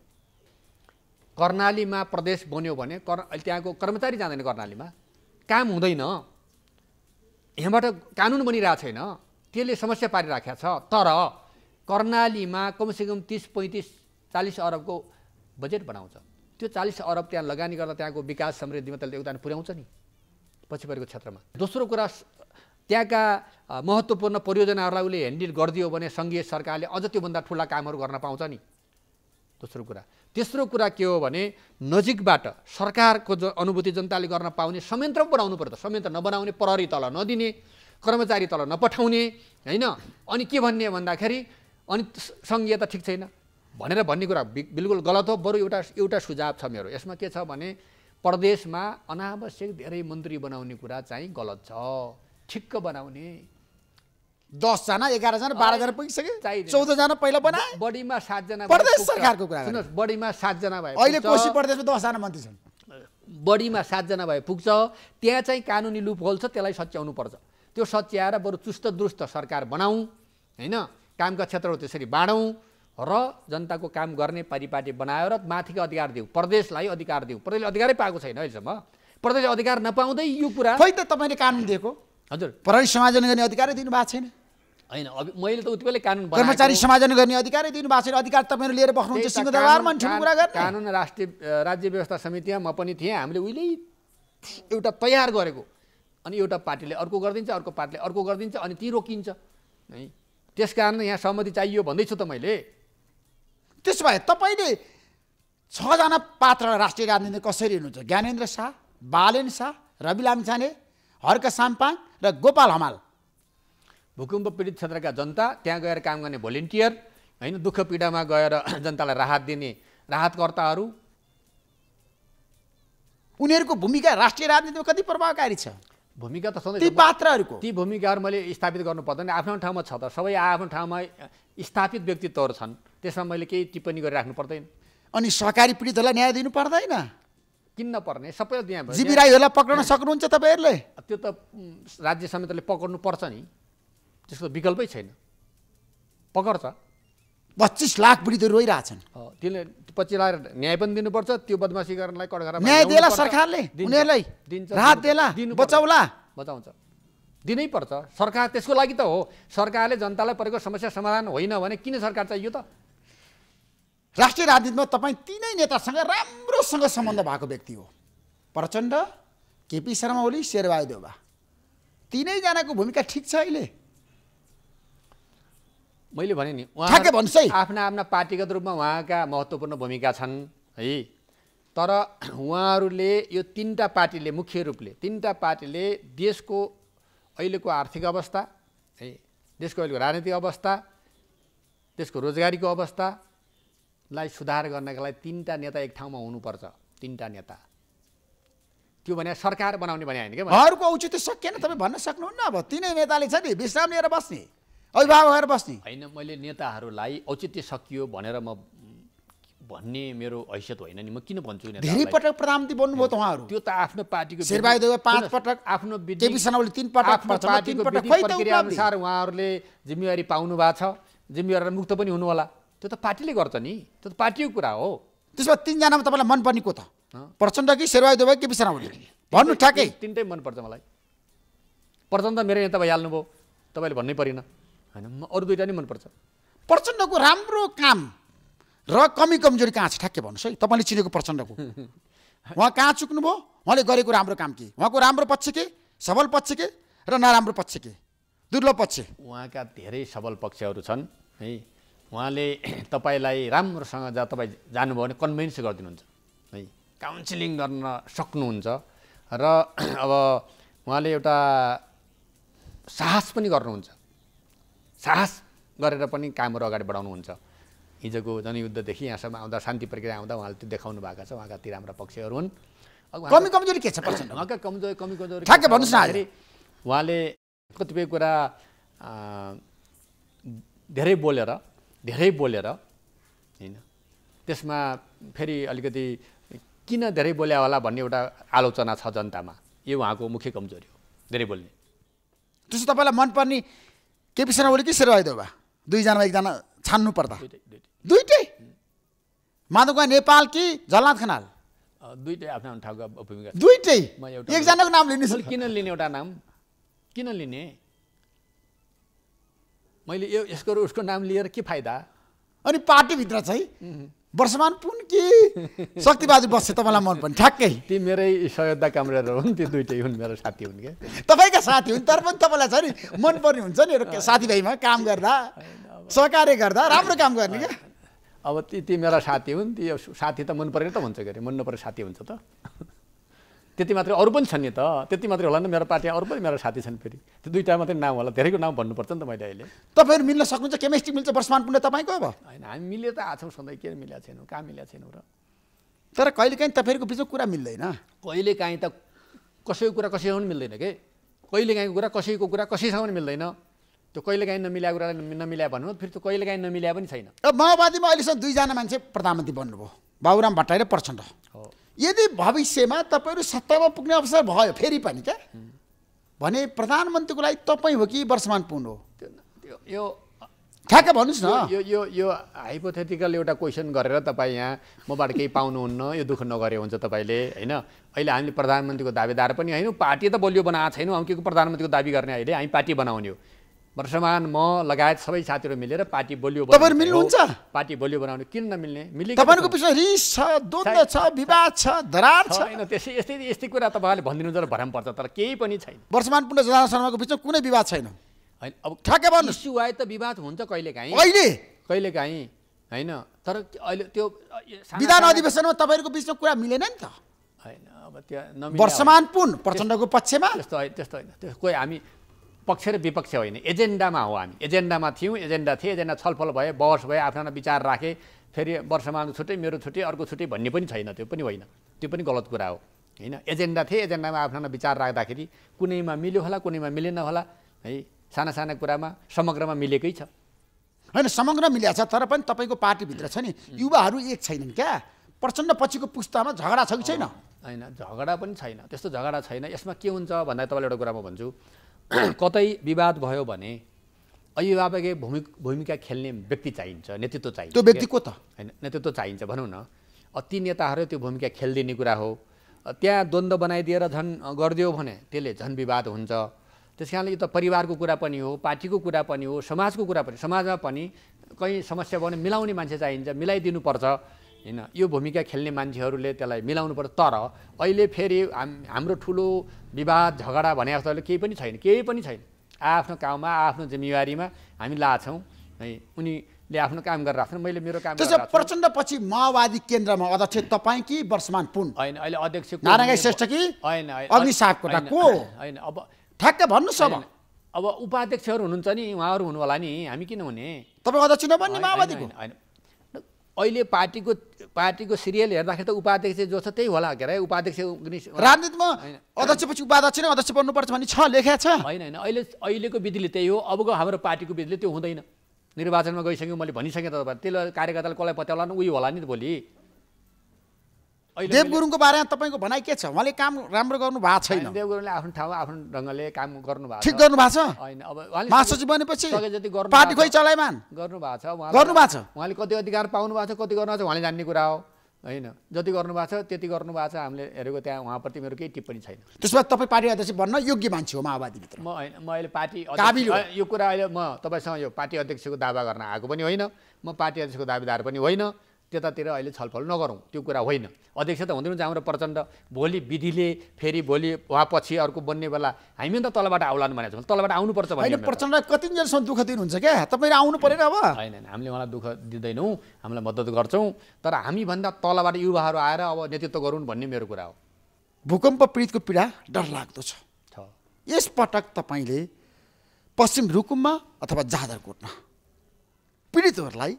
कर्णालीमा प्रदेश बन्यो भने कर् त्यहाँको कर्मचारी जाँदैन कर्णालीमा काम हुँदैन यहाँबाट कानुन बनिरहेको छैन त्यसले समस्या पारिराखेको छ तर कर्णालीमा कमसेकम तिस पैँतिस चालिस अरबको बजेट बनाउँछ त्यो चालिस अरब त्यहाँ लगानी गर्दा त्यहाँको विकास समृद्धिमा त्यसले योगदान पुर्याउँछ नि पछि परेको क्षेत्रमा दोस्रो कुरा त्यहाँका महत्त्वपूर्ण परियोजनाहरूलाई उसले ह्यान्डल गरिदियो भने सङ्घीय सरकारले अझ त्योभन्दा ठुला कामहरू गर्न पाउँछ नि दोस्रो कुरा तेस्रो कुरा के हो भने नजिकबाट सरकारको ज अनुभूति जनताले गर्न पाउने संयन्त्र बनाउनु पर्यो संयन्त्र नबनाउने प्रहरी तल नदिने कर्मचारी तल नपठाउने होइन अनि के भन्ने भन्दाखेरि अनि सङ्घीय त ठिक छैन भनेर भन्ने कुरा बिल्कुल गलत हो बरु एउटा एउटा सुझाव छ मेरो यसमा के छ भने प्रदेशमा अनावश्यक धेरै मन्त्री बनाउने कुरा चाहिँ गलत छ ठिक्क बनाउने दसजना एघारजना बाह्रजना पुगिसक्यो चौधजना पहिला बना बढीमा सातजना प्रदेश सरकारको कुरा सुन्नुहोस् बढीमा सातजना भयो अहिले कोशी प्रदेशमा दसजना मन्त्री छन् बढीमा सातजना भए पुग्छ त्यहाँ चाहिँ कानुनी लुप छ त्यसलाई सच्याउनु पर्छ त्यो सच्याएर बरु चुस्त दुरुस्त सरकार बनाऊ होइन कामका क्षेत्रहरू त्यसरी बाँडौँ र जनताको काम गर्ने परिपाटी बनाएर माथिको अधिकार दिउँ प्रदेशलाई अधिकार दिउँ प्रदेशले अधिकारै पाएको छैन अहिलेसम्म प्रदेशले अधिकार नपाउँदै यो कुरा खै त तपाईँले कानुन दिएको हजुर प्रहरी समाजन गर्ने अधिकारै दिनु दिनुभएको छैन होइन मैले त उति कानुन कर्मचारी समाजन गर्ने अधिकारै दिनु भएको छैन अधिकार तपाईँहरू लिएर बस्नुहुन्छ सिंहदरबारमा ठुलो कुरा गर्ने कानुन राष्ट्रिय राज्य व्यवस्था समितिमा म पनि थिएँ हामीले उहिले एउटा तयार गरेको अनि एउटा पार्टीले अर्को गरिदिन्छ अर्को पार्टीले अर्को गरिदिन्छ अनि ती रोकिन्छ है त्यस कारण यहाँ सहमति चाहियो भन्दैछु त मैले त्यसो भए तपाईँले छजना पात्र राष्ट्रिय राजनीति कसरी हुनुहुन्छ ज्ञानेन्द्र शाह बालेन शाह रवि लामिछाने हर्क साम्पाङ र गोपाल हमाल भूकम्प पीडित क्षेत्रका जनता त्यहाँ गएर काम गर्ने भोलिन्टियर होइन दुःख पीडामा गएर जनतालाई राहत दिने राहतकर्ताहरू उनीहरूको भूमिका राष्ट्रिय राजनीतिमा कति प्रभावकारी छ भूमिका त सधैँ ती पात्रहरूको ती भूमिकाहरू मैले स्थापित गर्नु पर्दैन आफ्नो ठाउँमा छ त सबै आफ्नो ठाउँमा स्थापित व्यक्तित्वहरू छन् त्यसमा मैले केही टिप्पणी गरिराख्नु पर्दैन अनि सहकारी पीडितहरूलाई न्याय दिनु पर्दैन किन्न पर्ने सबैलाई दुनियाँ जीवी राईहरूलाई पक्रन सक्नुहुन्छ तपाईँहरूले त्यो त राज्य समितिले पक्रनु पर्छ नि त्यसको विकल्पै छैन पकड्छ पच्चिस लाख पीडितहरू रोइरहेछन् त्यसले पच्चिस लाख न्याय पनि दिनुपर्छ त्यो बदमासी गर्नलाई कडा न्याय दिएला सरकारले उनीहरूलाई राहत दिएला बचाउला बचाउँछ दिनै पर्छ सरकार त्यसको लागि त हो सरकारले जनतालाई परेको समस्या समाधान होइन भने किन सरकार चाहियो त राष्ट्रिय राजनीतिमा तपाईँ तिनै नेतासँग राम्रोसँग सम्बन्ध भएको व्यक्ति हो प्रचण्ड केपी शर्मा ओली शेरबहादुर देउबा तिनैजनाको भूमिका ठिक छ अहिले मैले भने नि उहाँ भन्नुहोस् है आफ्ना आफ्ना पार्टीगत रूपमा उहाँका महत्त्वपूर्ण भूमिका छन् है तर उहाँहरूले यो तिनवटा पार्टीले मुख्य रूपले तिनवटा पार्टीले देशको अहिलेको आर्थिक अवस्था है देशको अहिलेको राजनीतिक अवस्था देशको रोजगारीको अवस्था लाई सुधार गर्नका लागि तिनवटा नेता एक ठाउँमा हुनुपर्छ तिनवटा नेता त्यो भने सरकार बनाउने भने होइन क्या अरूको औचित्य सकिएन तपाईँ भन्न सक्नुहुन्न अब तिनै नेताले छ नि विश्राम लिएर बस्ने अभिभावक भएर बस्ने होइन मैले नेताहरूलाई औचित्य सकियो भनेर म भन्ने मेरो हैसियत होइन नि म किन भन्छु धेरै पटक प्रधानमन्त्री बोल्नुभयो त उहाँहरू त्यो त आफ्नो पार्टीको शेरबहादुर पाँच पटक आफ्नो तिन पटक पार्टीको अनुसार उहाँहरूले जिम्मेवारी पाउनु भएको छ जिम्मेवारी मुक्त पनि हुनु होला त्यो त पार्टीले गर्छ नि त्यो त पार्टीको कुरा हो त्यसमा तिनजनामा तपाईँलाई मनपर्ने को त प्रचण्ड कि शेरवाई दुबई कि विश्राम भन्नु ठ्याक्कै तिनटै मनपर्छ मलाई प्रचण्ड मेरो यहाँ नेता हाल्नुभयो तपाईँले भन्नै परेन होइन म अरू दुइटा नै मनपर्छ प्रचण्डको राम्रो काम र कमी कमजोरी कहाँ छ ठ्याक्कै भन्नुहोस् है तपाईँले चिनेको प्रचण्डको उहाँ कहाँ चुक्नुभयो उहाँले गरेको राम्रो काम के उहाँको राम्रो पक्ष के सबल पक्ष के र नराम्रो पक्ष के दुर्लभ पक्ष उहाँका धेरै सबल पक्षहरू छन् है उहाँले तपाईँलाई राम्रोसँग जहाँ तपाईँ जानुभयो भने कन्भिन्स गरिदिनुहुन्छ है काउन्सिलिङ गर्न सक्नुहुन्छ र अब उहाँले एउटा साहस पनि गर्नुहुन्छ साहस गरेर पनि कामहरू अगाडि बढाउनुहुन्छ हिजोको जनयुद्धदेखि यहाँसम्म आउँदा शान्ति प्रक्रिया आउँदा उहाँले त्यो देखाउनु भएको छ उहाँका ती राम्रा पक्षहरू हुन् कमी कमजोरी के छ उहाँका कमजोरी कमी कमजोरी ठ्याक्कै भन्नुहोस् न उहाँले कतिपय कुरा धेरै बोलेर धेरै बोलेर होइन त्यसमा फेरि अलिकति किन धेरै बोल्या होला भन्ने एउटा आलोचना छ जनतामा यो उहाँको मुख्य कमजोरी हो धेरै बोल्ने त्यसो तपाईँलाई मनपर्ने केपी शर्मा ओली के श्री रहेदो भए दुईजनामा एकजना छान्नु पर्दा दुइटै माधवका नेपाल कि झलनाथ खनाल दुइटै आफ्नो आफ्नो ठाउँको भूमिका दुइटै एकजनाको नाम लिने किन लिने एउटा नाम किन लिने मैले यो यसको उसको नाम लिएर के फाइदा अनि पार्टीभित्र चाहिँ वर्षमान पुन कि शक्तिबहादुर बस्छ तपाईँलाई मन पर्ने ठ्याक्कै ती मेरै सयोद्धा कामरेर हुन् ती दुइटै हुन् मेरो साथी हुन् क्या तपाईँका साथी हुन् तर पनि तपाईँलाई छ नि मनपर्ने हुन्छ नि साथीभाइमा काम गर्दा सहकार्य गर्दा राम्रो काम गर्ने क्या अब ती ती मेरा साथी हुन् ती साथी त मन परेर त हुन्छ के अरे मन नपरेको साथी हुन्छ त त्यति मात्रै अरू पनि छन् नि त त्यति मात्रै होला नि मेरो पार्टी अरू पनि मेरो साथी छन् फेरि त्यो दुइटा मात्रै नाम होला धेरैको नाम भन्नुपर्छ नि त मैले अहिले तपाईँहरू मिल्न सक्नुहुन्छ केमिस्ट्री मिल्छ वर्षमान पुग्ने तपाईँको अब होइन हामी मिले त आएको छौँ सधैँ किन मिलेको छैनौँ कहाँ मिलेको छैनौँ र तर कहिलेकाहीँ तपाईँहरूको बिचमा कुरा मिल्दैन कहिले काहीँ त कसैको कुरा कसैसँग पनि मिल्दैन के काहीँको कुरा कसैको कुरा कसैसँग पनि मिल्दैन त्यो कहिले काहीँ नमिल्या कुरा नमिल्या भन्नु फेरि त्यो कहिले काहीँ नमिल्या पनि छैन माओवादीमा अहिलेसम्म दुईजना मान्छे प्रधानमन्त्री बन्नुभयो बाबुराम भट्टराई र प्रचण्ड हो यदि भविष्यमा तपाईँहरू सत्तामा पुग्ने अवसर भयो फेरि पनि क्या भने प्रधानमन्त्रीको लागि तपाईँ हो कि वर्षमान पुग्नु हो यो ठ्याक्क भन्नुहोस् न यो यो यो हाइपोथेटिकल एउटा क्वेसन गरेर तपाईँ यहाँ मबाट केही पाउनुहुन्न यो दुःख नगरे हुन्छ तपाईँले होइन अहिले हामीले प्रधानमन्त्रीको दावेदार पनि होइन पार्टी त बलियो बनाएको छैनौँ हामी के प्रधानमन्त्रीको दावी गर्ने अहिले हामी पार्टी बनाउने हो वर्षमान म लगायत सबै साथीहरू मिलेर पार्टी बोलियो तपाईँहरू मिल्नुहुन्छ पार्टी बोलियो बनाउनु किन नमिल्ने मिल्ने तपाईँको पिछले रिस छ द्वन्द छ विवाद छ दरार छ होइन त्यसै यस्तै यस्तै कुरा तपाईँहरूले भनिदिनुहुन्छ र भरम पर्छ तर केही पनि छैन वर्षमान पुनः जनान शर्माको बिचमा कुनै विवाद छैन होइन अब ठ्याक्कै भन्नु इस्यु आए त विवाद हुन्छ कहिले काहीँ अहिले कहिले काहीँ होइन तर अहिले त्यो विधान अधिवेशनमा तपाईँहरूको बिचमा कुरा मिलेन नि त होइन अब त्यो वर्षमान पुन प्रचण्डको पक्षमा त्यस्तो त्यस्तो होइन त्यो कोही हामी पक्ष र विपक्ष होइन एजेन्डामा हो हामी एजेन्डामा थियौँ एजेन्डा थिए एजेन्डा छलफल भए बहस भए आफ्नो आफ्नो विचार राखेँ फेरि वर्षमा छुट्टै मेरो छुट्टै अर्को छुट्टै भन्ने पनि छैन त्यो पनि होइन त्यो पनि गलत कुरा हो होइन एजेन्डा थिए एजेन्डामा आफ्नो आफ्नो विचार राख्दाखेरि कुनैमा मिल्यो होला कुनैमा मिलेन होला है साना साना कुरामा समग्रमा मिलेकै छ होइन समग्र मिलेको छ तर पनि तपाईँको पार्टीभित्र छ नि युवाहरू एक छैनन् क्या प्रचण्ड पछिको पुस्तामा झगडा छ कि छैन होइन झगडा पनि छैन त्यस्तो झगडा छैन यसमा के हुन्छ भन्दा तपाईँलाई एउटा कुरा म भन्छु कतै विवाद भयो भने अभिभावकीय भूमि भूमिका खेल्ने व्यक्ति चाहिन्छ नेतृत्व चाहिन्छ त्यो व्यक्तिको त होइन नेतृत्व चाहिन्छ भनौँ न ती नेताहरू त्यो भूमिका खेलिदिने कुरा हो त्यहाँ द्वन्द्व बनाइदिएर झन् गरिदियो भने त्यसले झन् विवाद हुन्छ त्यस कारणले यो त परिवारको कुरा पनि हो पार्टीको कुरा पनि हो समाजको कुरा पनि समाजमा पनि कहीँ समस्या भयो भने मिलाउने मान्छे चाहिन्छ मिलाइदिनुपर्छ होइन यो भूमिका खेल्ने मान्छेहरूले त्यसलाई मिलाउनु पर्छ तर अहिले फेरि हाम हाम्रो ठुलो विवाद झगडा भने जस्तो अहिले केही पनि छैन केही पनि छैन आफ्नो काममा आफ्नो जिम्मेवारीमा हामी लाछौँ है उनीले आफ्नो काम गरेर राख्छन् मैले मेरो काम त्यसो प्रचण्ड पछि माओवादी केन्द्रमा अध्यक्ष तपाईँ कि वर्षमान पुन होइन अहिले अध्यक्ष नारायण श्रेष्ठ कि होइन अग्नि सापकोटा को होइन अब ठ्याक्क भन्नुहोस् अब अब उपाध्यक्षहरू हुनुहुन्छ नि उहाँहरू हुनु होला नि हामी किन हुने तपाईँ अध्यक्ष नबन्ने माओवादीको होइन अहिले पार्टीको पार्टीको सिरियल हेर्दाखेरि त उपाध्यक्ष जो छ त्यही होला के अरे उपाध्यक्ष राजनीतिमा अध्यक्षपछि उपाध्यक्ष नै अध्यक्ष बन्नुपर्छ भन्ने छ लेखा छ होइन होइन अहिले अहिलेको विधिले त्यही हो अबको हाम्रो पार्टीको विधिले त्यो हुँदैन निर्वाचनमा गइसक्यो मैले भनिसकेँ त त्यसले कार्यकर्ताले कसलाई पत्याउला नि उयो होला नि भोलि देव गुरुङको बारेमा तपाईँको भनाइ के छ उहाँले काम राम्रो गर्नु भएको छैन देव गुरुङले आफ्नो ठाउँ आफ्नो ढङ्गले काम गर्नु भएको ठिक गर्नु भएको छ होइन अब महासचिव बनेपछि पार्टी खोइ चलाइमान गर्नु भएको छ गर्नु छ उहाँले कति अधिकार पाउनु भएको छ कति गर्नु भएको छ उहाँले जान्ने कुरा हो होइन जति गर्नु भएको छ त्यति गर्नुभएको छ हामीले हेरेको त्यहाँ उहाँप्रति मेरो केही टिप्पणी छैन त्यसमा तपाईँ पार्टी अध्यक्ष बन्न योग्य मान्छे हो माओवादीभित्र म होइन म अहिले पार्टी यो कुरा अहिले म तपाईँसँग यो पार्टी अध्यक्षको दावा गर्न आएको पनि होइन म पार्टी अध्यक्षको दावेदार पनि होइन त्यतातिर अहिले छलफल नगरौँ त्यो कुरा होइन अध्यक्ष त हुँदैन हाम्रो प्रचण्ड भोलि विधिले फेरि भोलि वा पछि अर्को बन्ने बेला हामी त तलबाट आउलान् भनेको छौँ तलबाट आउनुपर्छ भने प्रचण्ड कतिजनासम्म दुःख दिनुहुन्छ क्या तपाईँ आउनु परेन अब होइन हामीले उहाँलाई दुःख दिँदैनौँ हामीलाई मद्दत गर्छौँ तर हामीभन्दा तलबाट युवाहरू आएर अब नेतृत्व गरौँ भन्ने मेरो कुरा हो भूकम्प पीडितको पीडा डरलाग्दो छ यसपटक तपाईँले पश्चिम रुकुममा अथवा जादरकोटमा पीडितहरूलाई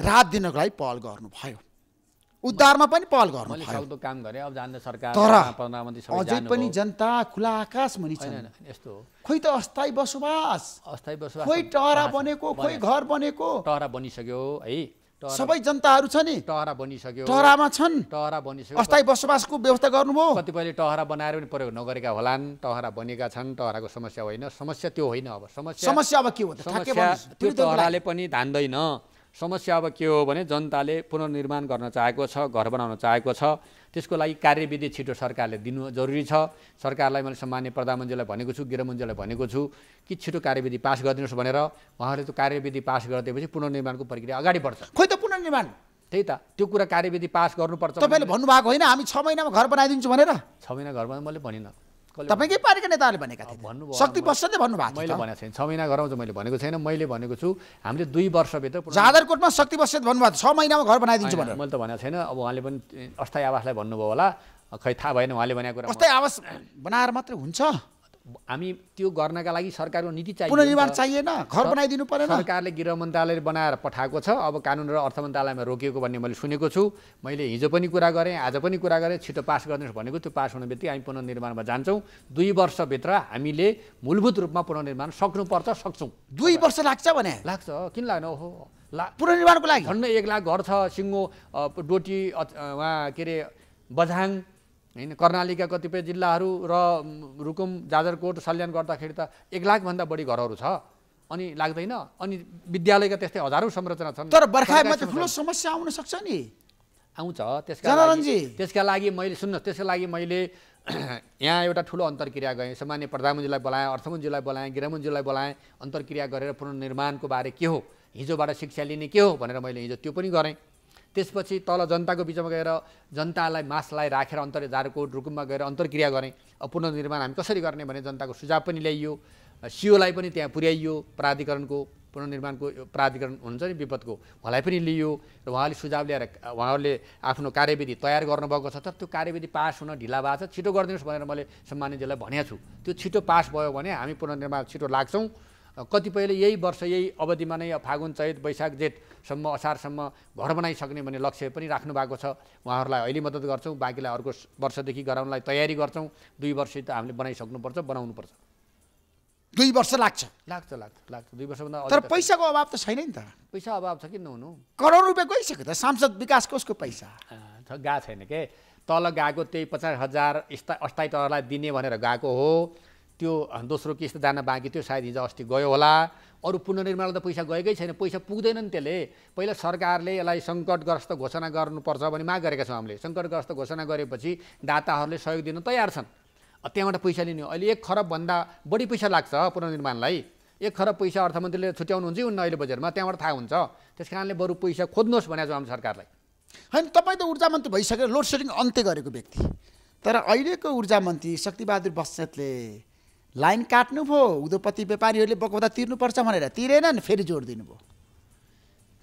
राहत दिनको लागि पहल गर्नुभयो उद्धारमा पनि पहल गर्नु काम गरे अब जान्दा सरकार तर अझै पनि जनता खुला आकाश मुनि छैन यस्तो हो खोइ त अस्थायी बसोबास अस्थायी बसोबास खोइ टहरा बनेको खोइ घर बनेको टहरा बनिसक्यो है सबै जनताहरू छ नि टहरा बनिसक्यो टहरामा छन् टहरा बनिसक्यो अस्थायी बसोबासको व्यवस्था गर्नुभयो कतिपयले टहरा बनाएर पनि प्रयोग नगरेका होलान् टहरा बनेका छन् टहराको समस्या होइन समस्या त्यो होइन अब समस्या समस्या अब के हो त टहराले पनि धान्दैन समस्या अब के हो भने जनताले पुनर्निर्माण गर्न चाहेको छ घर बनाउन चाहेको छ त्यसको लागि कार्यविधि छिटो सरकारले दिनु जरुरी छ सरकारलाई मैले सम्मान्य प्रधानमन्त्रीलाई भनेको छु गृहमन्त्रीलाई भनेको छु कि छिटो कार्यविधि पास गरिदिनुहोस् भनेर उहाँहरूले त्यो कार्यविधि पास गरिदिएपछि पुनर्निर्माणको प्रक्रिया अगाडि बढ्छ खोइ त पुनर्निर्माण त्यही त त्यो कुरा कार्यविधि पास गर्नुपर्छ तपाईँले भन्नुभएको होइन हामी छ महिनामा घर बनाइदिन्छु भनेर छ महिना घर बनाउनु मैले भनिनँ तपाईँकै पार्टीका नेताहरूले भनेका थिए शक्ति बस्छले भन्नुभएको मैले भनेको छैन छ महिना गराउँछ मैले भनेको छैन मैले भनेको छु हामीले दुई वर्षभित्र जादरकोटमा शक्ति बस्छेत भन्नुभएको छ महिनामा घर बनाइदिन्छु भनेर मैले त भनेको छैन अब उहाँले पनि अस्थायी आवासलाई भन्नुभयो होला खै थाहा भएन उहाँले भनेको कुरा अस्थायी आवास बनाएर मात्रै हुन्छ हामी त्यो गर्नका लागि सरकारको नीति चाहियो पुनर्निर्माण चाहिएन घर बनाइदिनु परेन सरकारले गृह मन्त्रालयले बनाएर पठाएको छ अब कानुन र अर्थ मन्त्रालयमा रोकिएको भन्ने मैले सुनेको छु मैले हिजो पनि कुरा गरेँ आज पनि कुरा गरेँ छिटो पास गरिदिनुहोस् भनेको त्यो पास हुने बित्तिकै हामी पुनर्निर्माणमा जान्छौँ दुई वर्षभित्र हामीले मूलभूत रूपमा पुनर्निर्माण सक्नुपर्छ सक्छौँ दुई वर्ष लाग्छ भने लाग्छ किन लाग्न ओहो ला पुनर्निर्माणको लागि झन्डै एक लाख घर छ सिङ्गो डोटी वहाँ के अरे बझाङ होइन कर्णालीका कतिपय जिल्लाहरू र रुकुम जाजरकोट सल्यान गर्दाखेरि त एक लाखभन्दा बढी घरहरू छ अनि लाग्दैन अनि विद्यालयका त्यस्तै हजारौँ संरचना छन् तर बर्खामा ठुलो समस्या आउन सक्छ नि आउँछ त्यसका लागि त्यसका लागि मैले सुन्नुहोस् त्यसका लागि मैले यहाँ एउटा ठुलो अन्तर्क्रिया गएँ सामान्य प्रधानमन्त्रीलाई बोलाएँ अर्थमन्त्रीलाई बोलाएँ गृहमन्त्रीलाई बोलाएँ अन्तर्क्रिया गरेर पुनर्निर्माणको बारे के हो हिजोबाट शिक्षा लिने के हो भनेर मैले हिजो त्यो पनि गरेँ त्यसपछि तल जनताको बिचमा गएर जनतालाई मासलाई राखेर अन्तर जारकोट रुकुममा गएर अन्तर्क्रिया गर्ने पुनर्निर्माण हामी कसरी गर्ने भने जनताको सुझाव पनि ल्याइयो सिओलाई पनि त्यहाँ पुर्याइयो प्राधिकरणको पुनर्निर्माणको प्राधिकरण हुन्छ नि विपदको उहाँलाई पनि लियो र उहाँले सुझाव ल्याएर उहाँहरूले आफ्नो कार्यविधि तयार गर्नुभएको छ तर त्यो कार्यविधि पास हुन ढिला भएको छ छिटो गरिदिनुहोस् भनेर मैले सम्मानितजीलाई भनेको छु त्यो छिटो पास भयो भने हामी पुनर्निर्माण छिटो लाग्छौँ कतिपयले यही वर्ष यही अवधिमा नै फागुन चैत वैशाख जेठसम्म असारसम्म घर बनाइसक्ने भन्ने लक्ष्य पनि राख्नु भएको छ उहाँहरूलाई अहिले मद्दत गर्छौँ बाँकीलाई अर्को वर्षदेखि गराउनलाई तयारी गर्छौँ दुई वर्ष त हामीले बनाइसक्नुपर्छ बनाउनुपर्छ दुई वर्ष लाग्छ लाग्छ लाग्छ लाग्छ दुई वर्षभन्दा तर पैसाको अभाव त छैन नि त पैसा अभाव छ कि नहुनु करोड रुपियाँ गइसक्यो त सांसद विकास कोषको पैसा गएको छैन के तल गएको त्यही पचास हजार स्थायी अस्थायी तहलाई दिने भनेर गएको हो त्यो दोस्रो किस्त जान बाँकी थियो सायद हिजो अस्ति गयो होला अरू पुनर्निर्माण त पैसा गएकै छैन पैसा पुग्दैन नि त्यसले पहिला सरकारले यसलाई सङ्कटग्रस्त घोषणा गर्नुपर्छ भने माग गरेका छौँ हामीले सङ्कटग्रस्त घोषणा गरेपछि दाताहरूले सहयोग दिन तयार छन् त्यहाँबाट पैसा लिने अहिले एक खरबभन्दा बढी पैसा लाग्छ पुनर्निर्माणलाई एक खरब पैसा अर्थमन्त्रीले छुट्याउनु छुट्याउनुहुन्छ हुन्न अहिले बजेटमा त्यहाँबाट थाहा हुन्छ त्यस कारणले बरु पैसा खोज्नुहोस् भनेको छौँ हामी सरकारलाई होइन तपाईँ त ऊर्जा मन्त्री भइसकेर लोड सेडिङ अन्त्य गरेको व्यक्ति तर अहिलेको ऊर्जा मन्त्री शक्तिबहादुर बस्नेतले लाइन काट्नु काट्नुभयो उद्योगपति व्यापारीहरूले बकाउँदा तिर्नुपर्छ भनेर तिरेनन् फेरि जोड दिनुभयो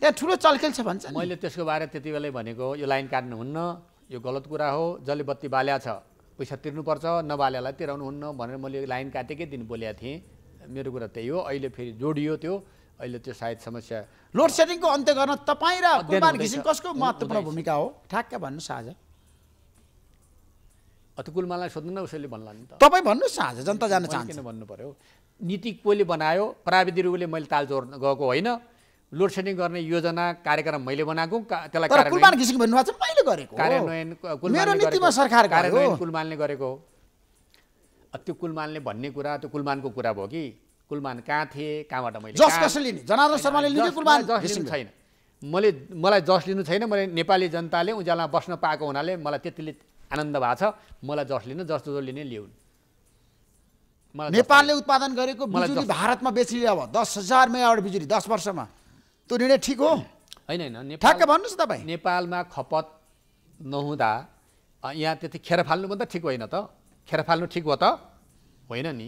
त्यहाँ ठुलो चलखेल छ भन्छ मैले त्यसको बारे त्यति बेलै भनेको यो लाइन काट्नु हुन्न यो गलत कुरा हो जसले बत्ती बाल्या छ पैसा तिर्नुपर्छ नबाल्यालाई तिराउनु हुन्न भनेर मैले लाइन काटेकै दिन बोलेको थिएँ मेरो कुरा त्यही हो अहिले फेरि जोडियो त्यो अहिले त्यो सायद समस्या लोड सेडिङको अन्त्य गर्न तपाईँ र कसको महत्त्वपूर्ण भूमिका हो ठ्याक्क भन्नुहोस् आज अतुकुलमालाई सोध्नु न उसैले भन्ला नि त तपाईँ भन्नुहोस् न आज जनता जान चाहन्छ किन भन्नु पऱ्यो नीति कोले बनायो प्राविधिक रूपले मैले ताल जोड्न गएको होइन लोड सेडिङ गर्ने योजना कार्यक्रम मैले बनाएको त्यसलाई कार्यान्वयन कुलमानले गरेको हो त्यो कुलमानले भन्ने कुरा त्यो कुलमानको कुरा भयो कि कुलमान कहाँ थिए कहाँबाट मैले जनार्दन शर्माले छैन मैले मलाई जस लिनु छैन मैले नेपाली जनताले उज्यालोमा बस्न पाएको हुनाले मलाई त्यतिले आनन्द भएको छ मलाई जसले नै जस जसले नै ल्याउन् नेपालले उत्पादन गरेको बिजुली भारतमा बेच्ने अब दस हजार मेगावट बिजुली दस वर्षमा त्यो निर्णय ठिक हो होइन होइन ठ्याक्क भन्नुहोस् तपाईँ नेपालमा खपत नहुँदा यहाँ त्यति खेर फाल्नु पनि त ठिक होइन त खेर फाल्नु ठिक हो त होइन नि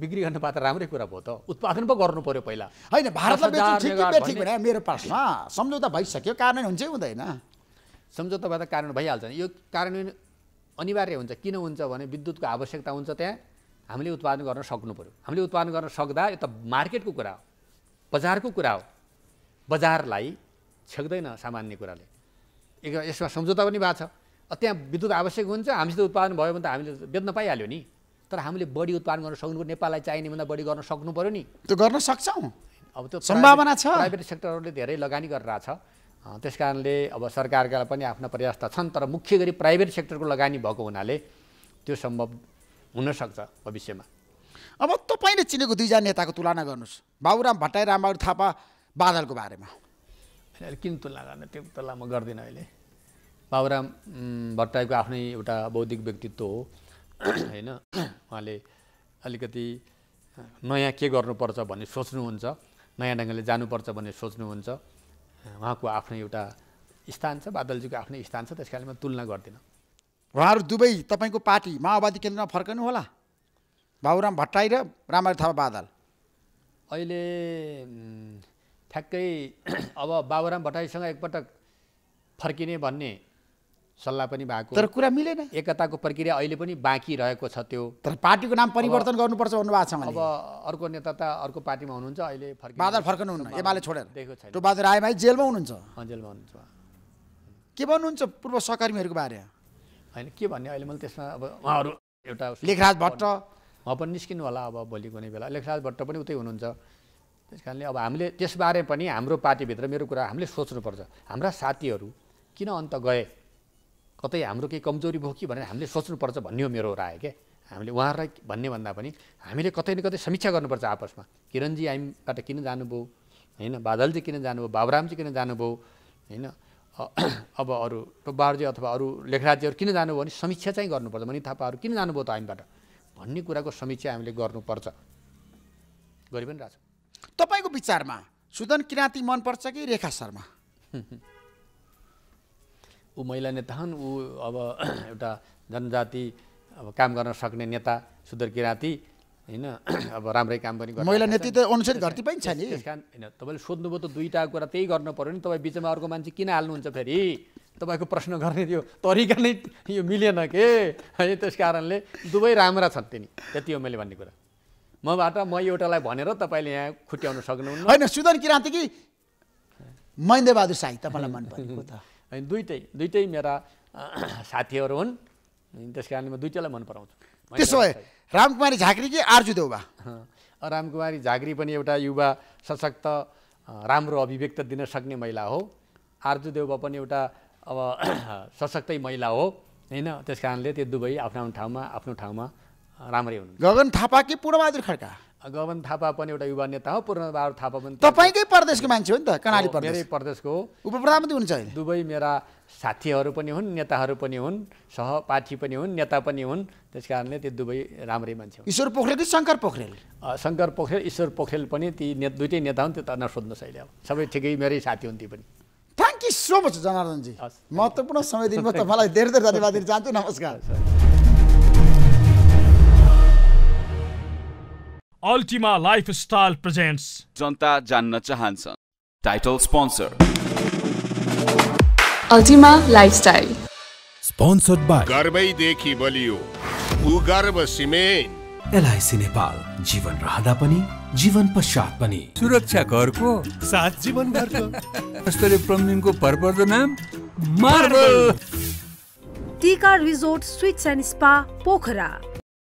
बिक्री गर्नु पाए त राम्रै कुरा भयो त उत्पादन पो गर्नु पऱ्यो पहिला होइन भारतलाई मेरो पासमा सम्झौता भइसक्यो कारण हुन्छै हुँदैन सम्झौताबाट कारण भइहाल्छ यो कारण अनिवार्य हुन्छ किन हुन्छ भने विद्युतको आवश्यकता हुन्छ त्यहाँ हामीले उत्पादन गर्न सक्नु पऱ्यो हामीले उत्पादन गर्न सक्दा यो त मार्केटको कुरा हो बजारको कुरा हो बजारलाई छेक्दैन सामान्य कुराले एक यसमा सम्झौता पनि भएको छ त्यहाँ विद्युत आवश्यक हुन्छ हामीसित उत्पादन भयो भने त हामीले बेच्न पाइहाल्यो नि तर हामीले बढी उत्पादन गर्न सक्नु नेपाललाई चाहिने भन्दा बढी गर्न सक्नु पऱ्यो नि त्यो गर्न सक्छौँ अब त्यो सम्भावना छ प्राइभेट सेक्टरहरूले धेरै लगानी गरेर छ त्यस कारणले अब सरकारका पनि आफ्ना प्रयास त छन् तर मुख्य गरी प्राइभेट सेक्टरको लगानी भएको हुनाले त्यो सम्भव हुनसक्छ भविष्यमा अब तपाईँले चिनेको दुईजना नेताको तुलना गर्नुहोस् बाबुराम भट्टाई रामबहादुर थापा बादलको बारेमा अहिले किन तुलना गर्ने त्यो तुलना म गर्दिनँ अहिले बाबुराम भट्टाईको आफ्नै एउटा बौद्धिक व्यक्तित्व हो होइन उहाँले अलिकति नयाँ के गर्नुपर्छ भन्ने सोच्नुहुन्छ नयाँ ढङ्गले जानुपर्छ भन्ने सोच्नुहुन्छ उहाँको आफ्नो एउटा स्थान छ बादलजीको आफ्नो स्थान छ त्यस कारणले म तुलना गर्दिनँ उहाँहरू दुवै तपाईँको पार्टी माओवादी केन्द्रमा फर्कनु होला बाबुराम भट्टराई र रामरी थापा बादल अहिले ठ्याक्कै अब बाबुराम भट्टराईसँग एकपटक फर्किने भन्ने सल्लाह पनि भएको तर कुरा मिलेन एकताको प्रक्रिया अहिले पनि बाँकी रहेको छ त्यो तर पार्टीको नाम परिवर्तन गर्नुपर्छ भन्नुभएको छ अब अर्को नेता त अर्को पार्टीमा हुनुहुन्छ अहिले बादल फर्कनुहुन्न एमाले छोडेर छैन त्यो बादल राई जेलमा हुनुहुन्छ जेलमा हुनुहुन्छ के भन्नुहुन्छ पूर्व सहकर्मीहरूको बारेमा होइन के भन्ने अहिले मैले त्यसमा अब उहाँहरू एउटा लेखराज भट्ट उहाँ पनि निस्किनु होला अब भोलि कुनै बेला लेखराज भट्ट पनि उतै हुनुहुन्छ त्यस कारणले अब हामीले त्यसबारे पनि हाम्रो पार्टीभित्र मेरो कुरा हामीले सोच्नुपर्छ हाम्रा साथीहरू किन अन्त गए कतै हाम्रो केही कमजोरी भयो कि भनेर हामीले सोच्नुपर्छ भन्ने हो मेरो राय के हामीले उहाँहरूलाई भन्ने भन्दा पनि हामीले कतै न कतै समीक्षा गर्नुपर्छ आपसमा किरणजी आइमबाट किन जानुभयो होइन बादलजी किन जानुभयो बाबुरामजी किन जानुभयो होइन अब अरू टोब्बाहरूजी अथवा अरू लेखराजीहरू किन जानुभयो भने समीक्षा चाहिँ गर्नुपर्छ मणि थापाहरू किन जानुभयो त आइमबाट भन्ने कुराको समीक्षा हामीले गर्नुपर्छ गरि पनि रहेछ तपाईँको विचारमा सुदन किराँती मनपर्छ कि रेखा शर्मा ऊ महिला नेता हुन् ऊ अब एउटा जनजाति अब काम गर्न सक्ने नेता सुदूर किराँती होइन अब राम्रै काम पनि महिला नेतृत्व त अनुसार घरती पनि छ नि त्यस कारण होइन तपाईँले सोध्नुभयो त दुईवटा कुरा त्यही गर्नु पऱ्यो नि तपाईँ बिचमा अर्को मान्छे किन हाल्नुहुन्छ फेरि तपाईँको प्रश्न गर्ने त्यो तरिका नै यो मिलेन के है त्यस कारणले दुवै राम्रा छन् तिनी त्यति हो मैले भन्ने कुरा मबाट म एउटालाई भनेर तपाईँले यहाँ खुट्याउन सक्नुहुन्न होइन सुदन किराँती कि महेन्द्रबहादुर साई तपाईँलाई मन परेको त अनि दुइटै दुइटै मेरा साथीहरू हुन् त्यस कारणले म दुइटैलाई मन पराउँछु त्यसो भए रामकुमारी झाँक्री कि आर्जु देउबा रामकुमारी झाँक्री पनि एउटा युवा सशक्त राम्रो अभिव्यक्त दिन सक्ने महिला हो आर्जु देउबा पनि एउटा अब सशक्तै महिला हो होइन त्यस कारणले त्यो दुवै आफ्नो आफ्नो ठाउँमा आफ्नो ठाउँमा राम्रै हुनु गगन थापा कि पूर्णबहादुर खड्का गगन थापा पनि एउटा युवा नेता हो पूर्णबहादुर थापा पनि तपाईँकै प्रदेशको मान्छे हो नि त कर्णाली प्रदेश मेरै प्रदेशको हो उप प्रधानमन्त्री हुनुहुन्छ दुवै मेरा साथीहरू पनि हुन् नेताहरू पनि हुन् सहपाठी पनि हुन् नेता पनि हुन् त्यस कारणले त्यो दुवै राम्रै मान्छे ईश्वर पोखरेल कि शङ्कर पोखरेल शङ्कर पोखरेल ईश्वर पोखरेल पनि ती ने दुइटै नेता हुन् त्यो त नसोध्नुहोस् अहिले अब सबै ठिकै मेरै साथी हुन् ती पनि thank you so much Janardanji महत्त्वपूर्ण समय दिनुभयो तपाईँलाई धेरै धेरै धन्यवाद दिन चाहन्छु नमस्कार अल्टिमा लाइफस्टाइल प्रेजेन्ट्स जनता जान्न चाहन्छ title sponsor Ultima lifestyle sponsored by गर्वैदेखि बलियो भूगर्भ सिमेन्ट एलआइसी नेपाल जीवन रहदा पनि जीवन पश्चात पनि सुरक्षा घरको साथ जीवन घरको स्तरीय प्लम्बिङको भरपर्दो नाम marble Tika resort suites and spa Pokhara